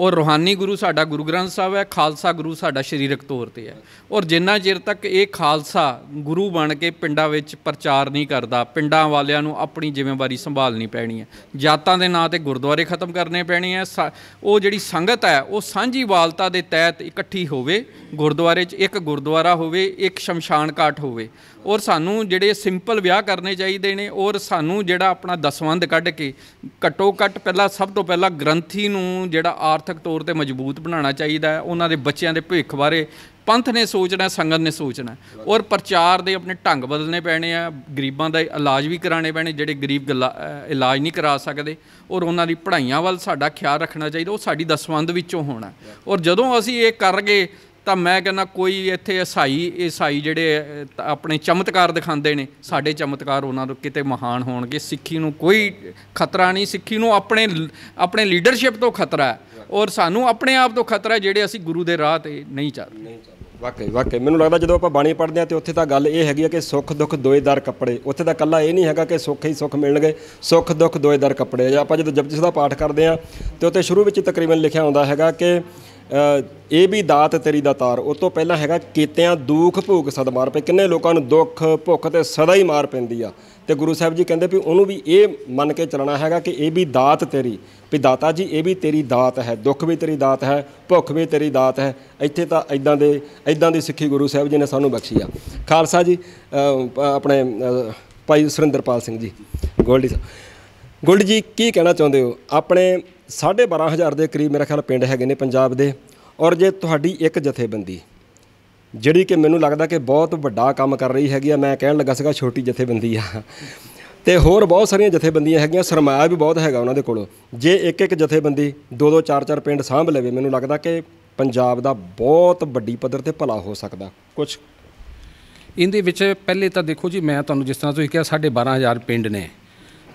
ਔਰ ਰੋਹਾਨੀ ਗੁਰੂ ਸਾਡਾ ਗੁਰੂ ਗ੍ਰੰਥ ਸਾਹਿਬ ਹੈ ਖਾਲਸਾ ਗੁਰੂ ਸਾਡਾ ਸਰੀਰਕ ਤੌਰ ਤੇ ਹੈ ਔਰ ਜਿੰਨਾ ਚਿਰ ਤੱਕ ਇਹ ਖਾਲਸਾ ਗੁਰੂ ਬਣ ਕੇ ਪਿੰਡਾਂ ਵਿੱਚ ਪ੍ਰਚਾਰ ਨਹੀਂ ਕਰਦਾ ਪਿੰਡਾਂ ਵਾਲਿਆਂ ਨੂੰ ਆਪਣੀ ਜ਼ਿੰਮੇਵਾਰੀ ਸੰਭਾਲਣੀ ਪੈਣੀ ਹੈ ਜਾਤਾਂ ਦੇ ਨਾਂ ਤੇ ਗੁਰਦੁਆਰੇ ਖਤਮ ਕਰਨੇ ਪੈਣੇ ਆ ਉਹ ਜਿਹੜੀ ਸੰਗਤ ਹੈ ਉਹ ਸਾਂਝੀ ਵਾਲਤਾ ਦੇ ਤਹਿਤ ਇਕੱਠੀ ਹੋਵੇ ਗੁਰਦੁਆਰੇ 'ਚ ਇੱਕ ਗੁਰਦੁਆਰਾ ਹੋਵੇ ਇੱਕ ਸ਼ਮਸ਼ਾਨ ਘਾਟ ਹੋਵੇ ਔਰ ਸਾਨੂੰ ਜਿਹੜੇ ਸਿੰਪਲ ਵਿਆਹ ਕਰਨੇ ਚਾਹੀਦੇ ਨੇ ਔਰ ਸਾਨੂੰ ਜਿਹੜਾ ਆਪਣਾ ਦਸਵੰਦ ਕੱਢ ਕੇ ਘਟੋ ਘਟ ਪਹਿਲਾਂ ਸਭ ਤੋਂ ਪਹਿਲਾਂ ਗ੍ਰੰਥੀ ਨੂੰ ਜਿਹੜਾ ਆਰਥਿਕ ਤੌਰ ਤੇ ਮਜ਼ਬੂਤ ਬਣਾਉਣਾ ਚਾਹੀਦਾ ਹੈ ਉਹਨਾਂ ਦੇ ਬੱਚਿਆਂ ਦੇ ਭਵਿੱਖ ਬਾਰੇ ਪੰਥ ਨੇ ਸੋਚਣਾ ਸੰਗਤ ਨੇ ਸੋਚਣਾ ਔਰ ਪ੍ਰਚਾਰ ਦੇ ਆਪਣੇ ਢੰਗ ਬਦਲਨੇ ਪੈਣੇ ਆ ਗਰੀਬਾਂ ਦਾ ਇਲਾਜ ਵੀ ਕਰਾਣੇ ਪੈਣੇ ਜਿਹੜੇ ਗਰੀਬ ਇਲਾਜ ਨਹੀਂ ਕਰਾ ਸਕਦੇ ਔਰ ਉਹਨਾਂ ਦੀ ਪੜ੍ਹਾਈਆਂ ਵੱਲ ਸਾਡਾ ਖਿਆਲ ਰੱਖਣਾ ਚਾਹੀਦਾ ਉਹ ਸਾਡੀ ਦਸਵੰਦ ਵਿੱਚੋਂ ਹੋਣਾ ਔਰ ਜਦੋਂ ਅਸੀਂ ਇਹ ਕਰਗੇ ਤਾਂ ਮੈਂ ਕਹਿੰਦਾ ਕੋਈ ਇੱਥੇ ਈਸਾਈ ਈਸਾਈ ਜਿਹੜੇ ਆਪਣੇ ਚਮਤਕਾਰ ਦਿਖਾਉਂਦੇ ਨੇ ਸਾਡੇ ਚਮਤਕਾਰ ਉਹਨਾਂ ਤੋਂ ਕਿਤੇ ਮਹਾਨ ਹੋਣਗੇ ਸਿੱਖੀ ਨੂੰ ਕੋਈ ਖਤਰਾ ਨਹੀਂ ਸਿੱਖੀ ਨੂੰ ਆਪਣੇ ਆਪਣੇ ਲੀਡਰਸ਼ਿਪ ਤੋਂ ਖਤਰਾ ਹੈ ਔਰ ਸਾਨੂੰ ਆਪਣੇ ਆਪ ਤੋਂ ਖਤਰਾ ਜਿਹੜੇ ਅਸੀਂ ਗੁਰੂ ਦੇ ਰਾਹ ਤੇ ਨਹੀਂ ਚੱਲਦੇ ਵਾਕਈ ਵਾਕਈ ਮੈਨੂੰ ਲੱਗਦਾ ਜਦੋਂ ਆਪਾਂ ਬਾਣੀ ਪੜ੍ਹਦੇ ਆ ਤੇ ਉੱਥੇ ਤਾਂ ਗੱਲ ਇਹ ਹੈਗੀ ਆ ਕਿ ਸੁੱਖ ਦੁੱਖ ਦੋਏਦਾਰ ਕੱਪੜੇ ਉੱਥੇ ਤਾਂ ਕੱਲਾ ਇਹ ਨਹੀਂ ਹੈਗਾ ਕਿ ਸੁੱਖ ਹੀ ਸੁੱਖ ਮਿਲਣਗੇ ਸੁੱਖ ਦੁੱਖ ਦੋਏਦਾਰ ਕੱਪੜੇ ਜੇ ਆਪਾਂ ਜਦੋਂ ਜਪਜੀ ਦਾ ਪਾਠ ਕਰਦੇ ਆ ਤੇ ਉੱਤੇ ਸ਼ੁਰੂ ਵਿੱਚ ਤਕਰੀਬਨ ਲਿਖਿਆ ਹੁੰਦਾ ਹੈਗਾ ਕਿ ਇਹ ਵੀ ਦਾਤ ਤੇਰੀ ਦਾ ਤਾਰ ਉਹ ਤੋਂ ਪਹਿਲਾਂ ਹੈਗਾ ਕੀਤਿਆਂ ਦੁੱਖ ਭੋਗ ਸਦਮਾਰ ਪੇ ਕਿੰਨੇ ਲੋਕਾਂ ਨੂੰ ਦੁੱਖ ਭੁੱਖ ਤੇ ਸਦਾ ਹੀ ਮਾਰ ਪੈਂਦੀ ਆ ਤੇ ਗੁਰੂ ਸਾਹਿਬ ਜੀ ਕਹਿੰਦੇ ਵੀ ਉਹਨੂੰ ਵੀ ਇਹ ਮੰਨ ਕੇ ਚੱਲਣਾ ਹੈਗਾ ਕਿ ਇਹ ਵੀ ਦਾਤ ਤੇਰੀ ਵੀ ਦਾਤਾ ਜੀ ਇਹ ਵੀ ਤੇਰੀ ਦਾਤ ਹੈ ਦੁੱਖ ਵੀ ਤੇਰੀ ਦਾਤ ਹੈ ਭੁੱਖ ਵੀ ਤੇਰੀ ਦਾਤ ਹੈ ਇੱਥੇ ਤਾਂ ਇਦਾਂ ਦੇ ਇਦਾਂ ਦੀ ਸਿੱਖੀ ਗੁਰੂ ਸਾਹਿਬ ਜੀ ਨੇ ਸਾਨੂੰ ਬਖਸ਼ੀ ਆ ਖਾਲਸਾ ਜੀ ਆਪਣੇ ਭਾਈ ਸੁਰਿੰਦਰਪਾਲ ਸਿੰਘ ਜੀ ਗੋਲਡੀ ਜੀ ਗੋਲਡ ਜੀ ਕੀ ਕਹਿਣਾ ਚਾਹੁੰਦੇ ਹੋ ਆਪਣੇ 12500 ਦੇ ਕਰੀਬ ਮੇਰਾ ਖਿਆਲ ਪਿੰਡ ਹੈਗੇ ਨੇ ਪੰਜਾਬ ਦੇ ਔਰ ਜੇ ਤੁਹਾਡੀ ਇੱਕ ਜਥੇਬੰਦੀ ਜਿਹੜੀ ਕਿ ਮੈਨੂੰ ਲੱਗਦਾ ਕਿ ਬਹੁਤ ਵੱਡਾ ਕੰਮ ਕਰ ਰਹੀ ਹੈਗੀ ਆ ਮੈਂ ਕਹਿਣ ਲੱਗਾ ਸੀਗਾ ਛੋਟੀ ਜਥੇਬੰਦੀ ਆ ਤੇ ਹੋਰ ਬਹੁਤ ਸਾਰੀਆਂ ਜਥੇਬੰਦੀਆਂ ਹੈਗੀਆਂ ਸਰਮਾਇਆ ਵੀ ਬਹੁਤ ਹੈਗਾ ਉਹਨਾਂ ਦੇ ਕੋਲ ਜੇ ਇੱਕ ਇੱਕ ਜਥੇਬੰਦੀ ਦੋ ਦੋ ਚਾਰ ਚਾਰ ਪਿੰਡ ਸਾਂਭ ਲਵੇ ਮੈਨੂੰ ਲੱਗਦਾ ਕਿ ਪੰਜਾਬ ਦਾ ਬਹੁਤ ਵੱਡੀ ਪੱਧਰ ਤੇ ਭਲਾ ਹੋ ਸਕਦਾ ਕੁਝ ਇਹਦੇ ਵਿੱਚ ਪਹਿਲੇ ਤਾਂ ਦੇਖੋ ਜੀ ਮੈਂ ਤੁਹਾਨੂੰ ਜਿਸ ਤਰ੍ਹਾਂ ਤੁਸੀਂ ਕਿਹਾ ਸਾਡੇ 12000 ਪਿੰਡ ਨੇ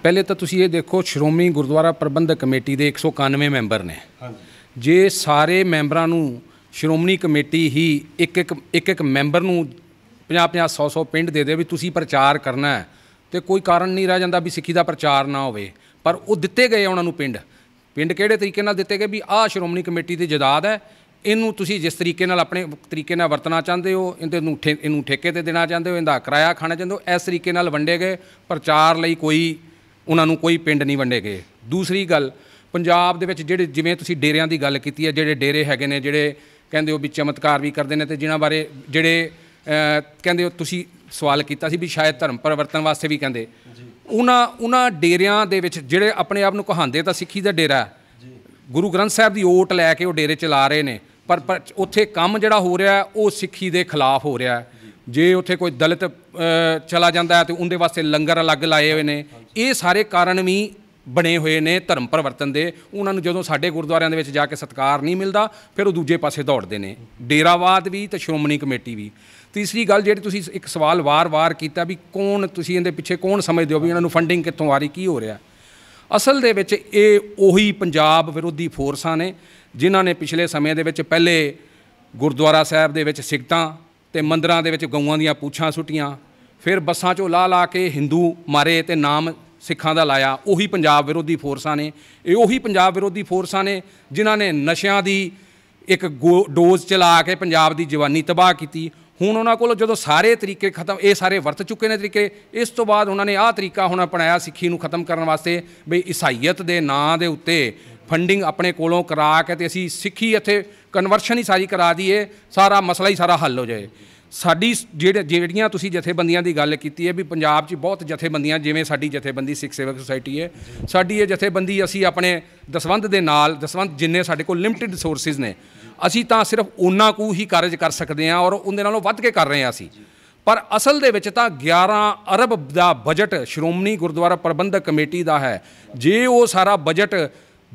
ਪਹਿਲੇ ਤਾਂ ਤੁਸੀਂ ਇਹ ਦੇਖੋ ਸ਼੍ਰੋਮਣੀ ਗੁਰਦੁਆਰਾ ਪ੍ਰਬੰਧਕ ਕਮੇਟੀ ਦੇ 191 ਮੈਂਬਰ ਨੇ ਹਾਂਜੀ ਜੇ ਸਾਰੇ ਮੈਂਬਰਾਂ ਨੂੰ ਸ਼੍ਰੋਮਣੀ ਕਮੇਟੀ ਹੀ ਇੱਕ ਇੱਕ ਇੱਕ ਇੱਕ ਮੈਂਬਰ ਨੂੰ 50 50 100 100 ਪਿੰਡ ਦੇ ਦੇ ਵੀ ਤੁਸੀਂ ਪ੍ਰਚਾਰ ਕਰਨਾ ਹੈ ਤੇ ਕੋਈ ਕਾਰਨ ਨਹੀਂ ਰਹਿ ਜਾਂਦਾ ਵੀ ਸਿੱਖੀ ਦਾ ਪ੍ਰਚਾਰ ਨਾ ਹੋਵੇ ਪਰ ਉਹ ਦਿੱਤੇ ਗਏ ਉਹਨਾਂ ਨੂੰ ਪਿੰਡ ਪਿੰਡ ਕਿਹੜੇ ਤਰੀਕੇ ਨਾਲ ਦਿੱਤੇ ਗਏ ਵੀ ਆਹ ਸ਼੍ਰੋਮਣੀ ਕਮੇਟੀ ਦੀ ਜਦਾਦ ਹੈ ਇਹਨੂੰ ਤੁਸੀਂ ਜਿਸ ਤਰੀਕੇ ਨਾਲ ਆਪਣੇ ਤਰੀਕੇ ਨਾਲ ਵਰਤਣਾ ਚਾਹੁੰਦੇ ਹੋ ਇਹਦੇ ਨੂੰ ਇਹਨੂੰ ਠੇਕੇ ਤੇ ਦੇਣਾ ਚਾਹੁੰਦੇ ਹੋ ਇਹਦਾ ਕਿਰਾਇਆ ਖਾਣਾ ਚਾਹੁੰਦੇ ਹੋ ਇਸ ਤਰੀਕੇ ਨਾਲ ਵੰਡੇ ਗਏ ਪ੍ਰਚਾਰ ਲਈ ਕੋਈ ਉਹਨਾਂ ਨੂੰ ਕੋਈ ਪਿੰਡ ਨਹੀਂ ਵੰਡੇ ਗਏ ਦੂਸਰੀ ਗੱਲ ਪੰਜਾਬ ਦੇ ਵਿੱਚ ਜਿਹੜੇ ਜਿਵੇਂ ਤੁਸੀਂ ਡੇਰਿਆਂ ਦੀ ਗੱਲ ਕੀਤੀ ਹੈ ਜਿਹੜੇ ਡੇਰੇ ਹੈਗੇ ਨੇ ਜਿਹੜੇ ਕਹਿੰਦੇ ਉਹ ਵੀ ਚਮਤਕਾਰ ਵੀ ਕਰਦੇ ਨੇ ਤੇ ਜਿਨ੍ਹਾਂ ਬਾਰੇ ਜਿਹੜੇ ਕਹਿੰਦੇ ਹੋ ਤੁਸੀਂ ਸਵਾਲ ਕੀਤਾ ਸੀ ਵੀ ਸ਼ਾਇਦ ਧਰਮ ਪਰਿਵਰਤਨ ਵਾਸਤੇ ਵੀ ਕਹਿੰਦੇ ਉਹਨਾਂ ਉਹਨਾਂ ਡੇਰਿਆਂ ਦੇ ਵਿੱਚ ਜਿਹੜੇ ਆਪਣੇ ਆਪ ਨੂੰ ਕਹਾਂਦੇ ਤਾਂ ਸਿੱਖੀ ਦਾ ਡੇਰਾ ਗੁਰੂ ਗ੍ਰੰਥ ਸਾਹਿਬ ਦੀ ਓਟ ਲੈ ਕੇ ਉਹ ਡੇਰੇ ਚਲਾ ਰਹੇ ਨੇ ਪਰ ਉੱਥੇ ਕੰਮ ਜਿਹੜਾ ਹੋ ਰਿਹਾ ਉਹ ਸਿੱਖੀ ਦੇ ਖਿਲਾਫ ਹੋ ਰਿਹਾ ਜੇ ਉੱਥੇ ਕੋਈ ਦਲਿਤ ਚਲਾ ਜਾਂਦਾ ਤੇ ਉਹਦੇ ਵਾਸਤੇ ਲੰਗਰ ਅਲੱਗ ਲਾਏ ਹੋਏ ਨੇ ਇਹ ਸਾਰੇ ਕਾਰਨ ਵੀ ਬਣੇ ਹੋਏ ਨੇ ਧਰਮ ਪਰਵਰਤਨ ਦੇ ਉਹਨਾਂ ਨੂੰ ਜਦੋਂ ਸਾਡੇ ਗੁਰਦੁਆਰਿਆਂ ਦੇ ਵਿੱਚ ਜਾ ਕੇ ਸਤਕਾਰ ਨਹੀਂ ਮਿਲਦਾ ਫਿਰ ਉਹ ਦੂਜੇ ਪਾਸੇ ਦੌੜਦੇ ਨੇ ਡੇਰਾਵਾਦ ਵੀ ਤੇ ਸ਼੍ਰੋਮਣੀ ਕਮੇਟੀ ਵੀ ਤੀਸਰੀ ਗੱਲ ਜਿਹੜੀ ਤੁਸੀਂ ਇੱਕ ਸਵਾਲ ਵਾਰ-ਵਾਰ ਕੀਤਾ ਵੀ ਕੌਣ ਤੁਸੀਂ ਇਹਦੇ ਪਿੱਛੇ ਕੌਣ ਸਮਝਦੇ ਹੋ ਵੀ ਇਹਨਾਂ ਨੂੰ ਫੰਡਿੰਗ ਕਿੱਥੋਂ ਆ ਰਹੀ ਕੀ ਹੋ ਰਿਹਾ ਅਸਲ ਦੇ ਵਿੱਚ ਇਹ ਉਹੀ ਪੰਜਾਬ ਵਿਰੋਧੀ ਫੋਰਸਾਂ ਨੇ ਜਿਨ੍ਹਾਂ ਨੇ ਪਿਛਲੇ ਸਮੇਂ ਦੇ ਵਿੱਚ ਪਹਿਲੇ ਗੁਰਦੁਆਰਾ ਸਾਹਿਬ ਦੇ ਵਿੱਚ ਸਿਕਟਾਂ ਤੇ ਮੰਦਰਾਂ ਦੇ ਵਿੱਚ ਗਊਆਂ ਦੀਆਂ ਪੂਛਾਂ ਸੁੱਟੀਆਂ ਫਿਰ ਬੱਸਾਂ 'ਚੋਂ ਲਾ ਲਾ ਕੇ ਹਿੰਦੂ ਮਾਰੇ ਤੇ ਨਾਮ ਸਿੱਖਾਂ ਦਾ ਲਾਇਆ ਉਹੀ ਪੰਜਾਬ ਵਿਰੋਧੀ ਫੋਰਸਾਂ ਨੇ ਇਹ ਉਹੀ ਪੰਜਾਬ ਵਿਰੋਧੀ ਫੋਰਸਾਂ ਨੇ ਜਿਨ੍ਹਾਂ ਨੇ ਨਸ਼ਿਆਂ ਦੀ ਇੱਕ ਡੋਜ਼ ਚਲਾ ਕੇ ਪੰਜਾਬ ਦੀ ਜਵਾਨੀ ਤਬਾਹ ਕੀਤੀ ਹੁਣ ਉਹਨਾਂ ਕੋਲ ਜਦੋਂ ਸਾਰੇ ਤਰੀਕੇ ਖਤਮ ਇਹ ਸਾਰੇ ਵਰਤ ਚੁੱਕੇ ਨੇ ਤਰੀਕੇ ਇਸ ਤੋਂ ਬਾਅਦ ਉਹਨਾਂ ਨੇ ਆਹ ਤਰੀਕਾ ਹੁਣ ਅਪਣਾਇਆ ਸਿੱਖੀ ਨੂੰ ਖਤਮ ਕਰਨ ਵਾਸਤੇ ਬਈ ਈਸਾਈਅਤ ਦੇ ਨਾਂ ਦੇ ਉੱਤੇ ਫੰਡਿੰਗ ਆਪਣੇ ਕੋਲੋਂ ਕਰਾ ਕੇ ਤੇ ਅਸੀਂ ਸਿੱਖੀ ਇੱਥੇ ਕਨਵਰਸ਼ਨ ਹੀ ਸਾਰੀ ਕਰਾ ਦਈਏ ਸਾਰਾ ਮਸਲਾ ਹੀ ਸਾਰਾ ਹੱਲ ਹੋ ਜਾਏ ਸਾਡੀ ਜਿਹੜੀਆਂ ਤੁਸੀਂ ਜਥੇਬੰਦੀਆਂ ਦੀ ਗੱਲ ਕੀਤੀ ਹੈ ਵੀ ਪੰਜਾਬ 'ਚ ਬਹੁਤ ਜਥੇਬੰਦੀਆਂ ਜਿਵੇਂ ਸਾਡੀ ਜਥੇਬੰਦੀ ਸਿੱਖ ਸੇਵਕ ਸੁਸਾਇਟੀ ਹੈ ਸਾਡੀ ਇਹ ਜਥੇਬੰਦੀ ਅਸੀਂ ਆਪਣੇ ਦਸਵੰਦ ਦੇ ਨਾਲ ਦਸਵੰਦ ਜਿੰਨੇ ਸਾਡੇ ਕੋਲ ਲਿਮਟਿਡ ਰਿਸੋਰਸਸ ਨੇ ਅਸੀਂ ਤਾਂ ਸਿਰਫ ਉਹਨਾਂ ਕੋ ਹੀ ਕਾਰਜ ਕਰ ਸਕਦੇ ਹਾਂ ਔਰ ਉਹਦੇ ਨਾਲੋਂ ਵੱਧ ਕੇ ਕਰ ਰਹੇ ਹਾਂ ਅਸੀਂ ਪਰ ਅਸਲ ਦੇ ਵਿੱਚ ਤਾਂ 11 ਅਰਬ ਦਾ ਬਜਟ ਸ਼੍ਰੋਮਣੀ ਗੁਰਦੁਆਰਾ ਪ੍ਰਬੰਧਕ ਕਮੇਟੀ ਦਾ ਹੈ ਜੇ ਉਹ ਸਾਰਾ ਬਜਟ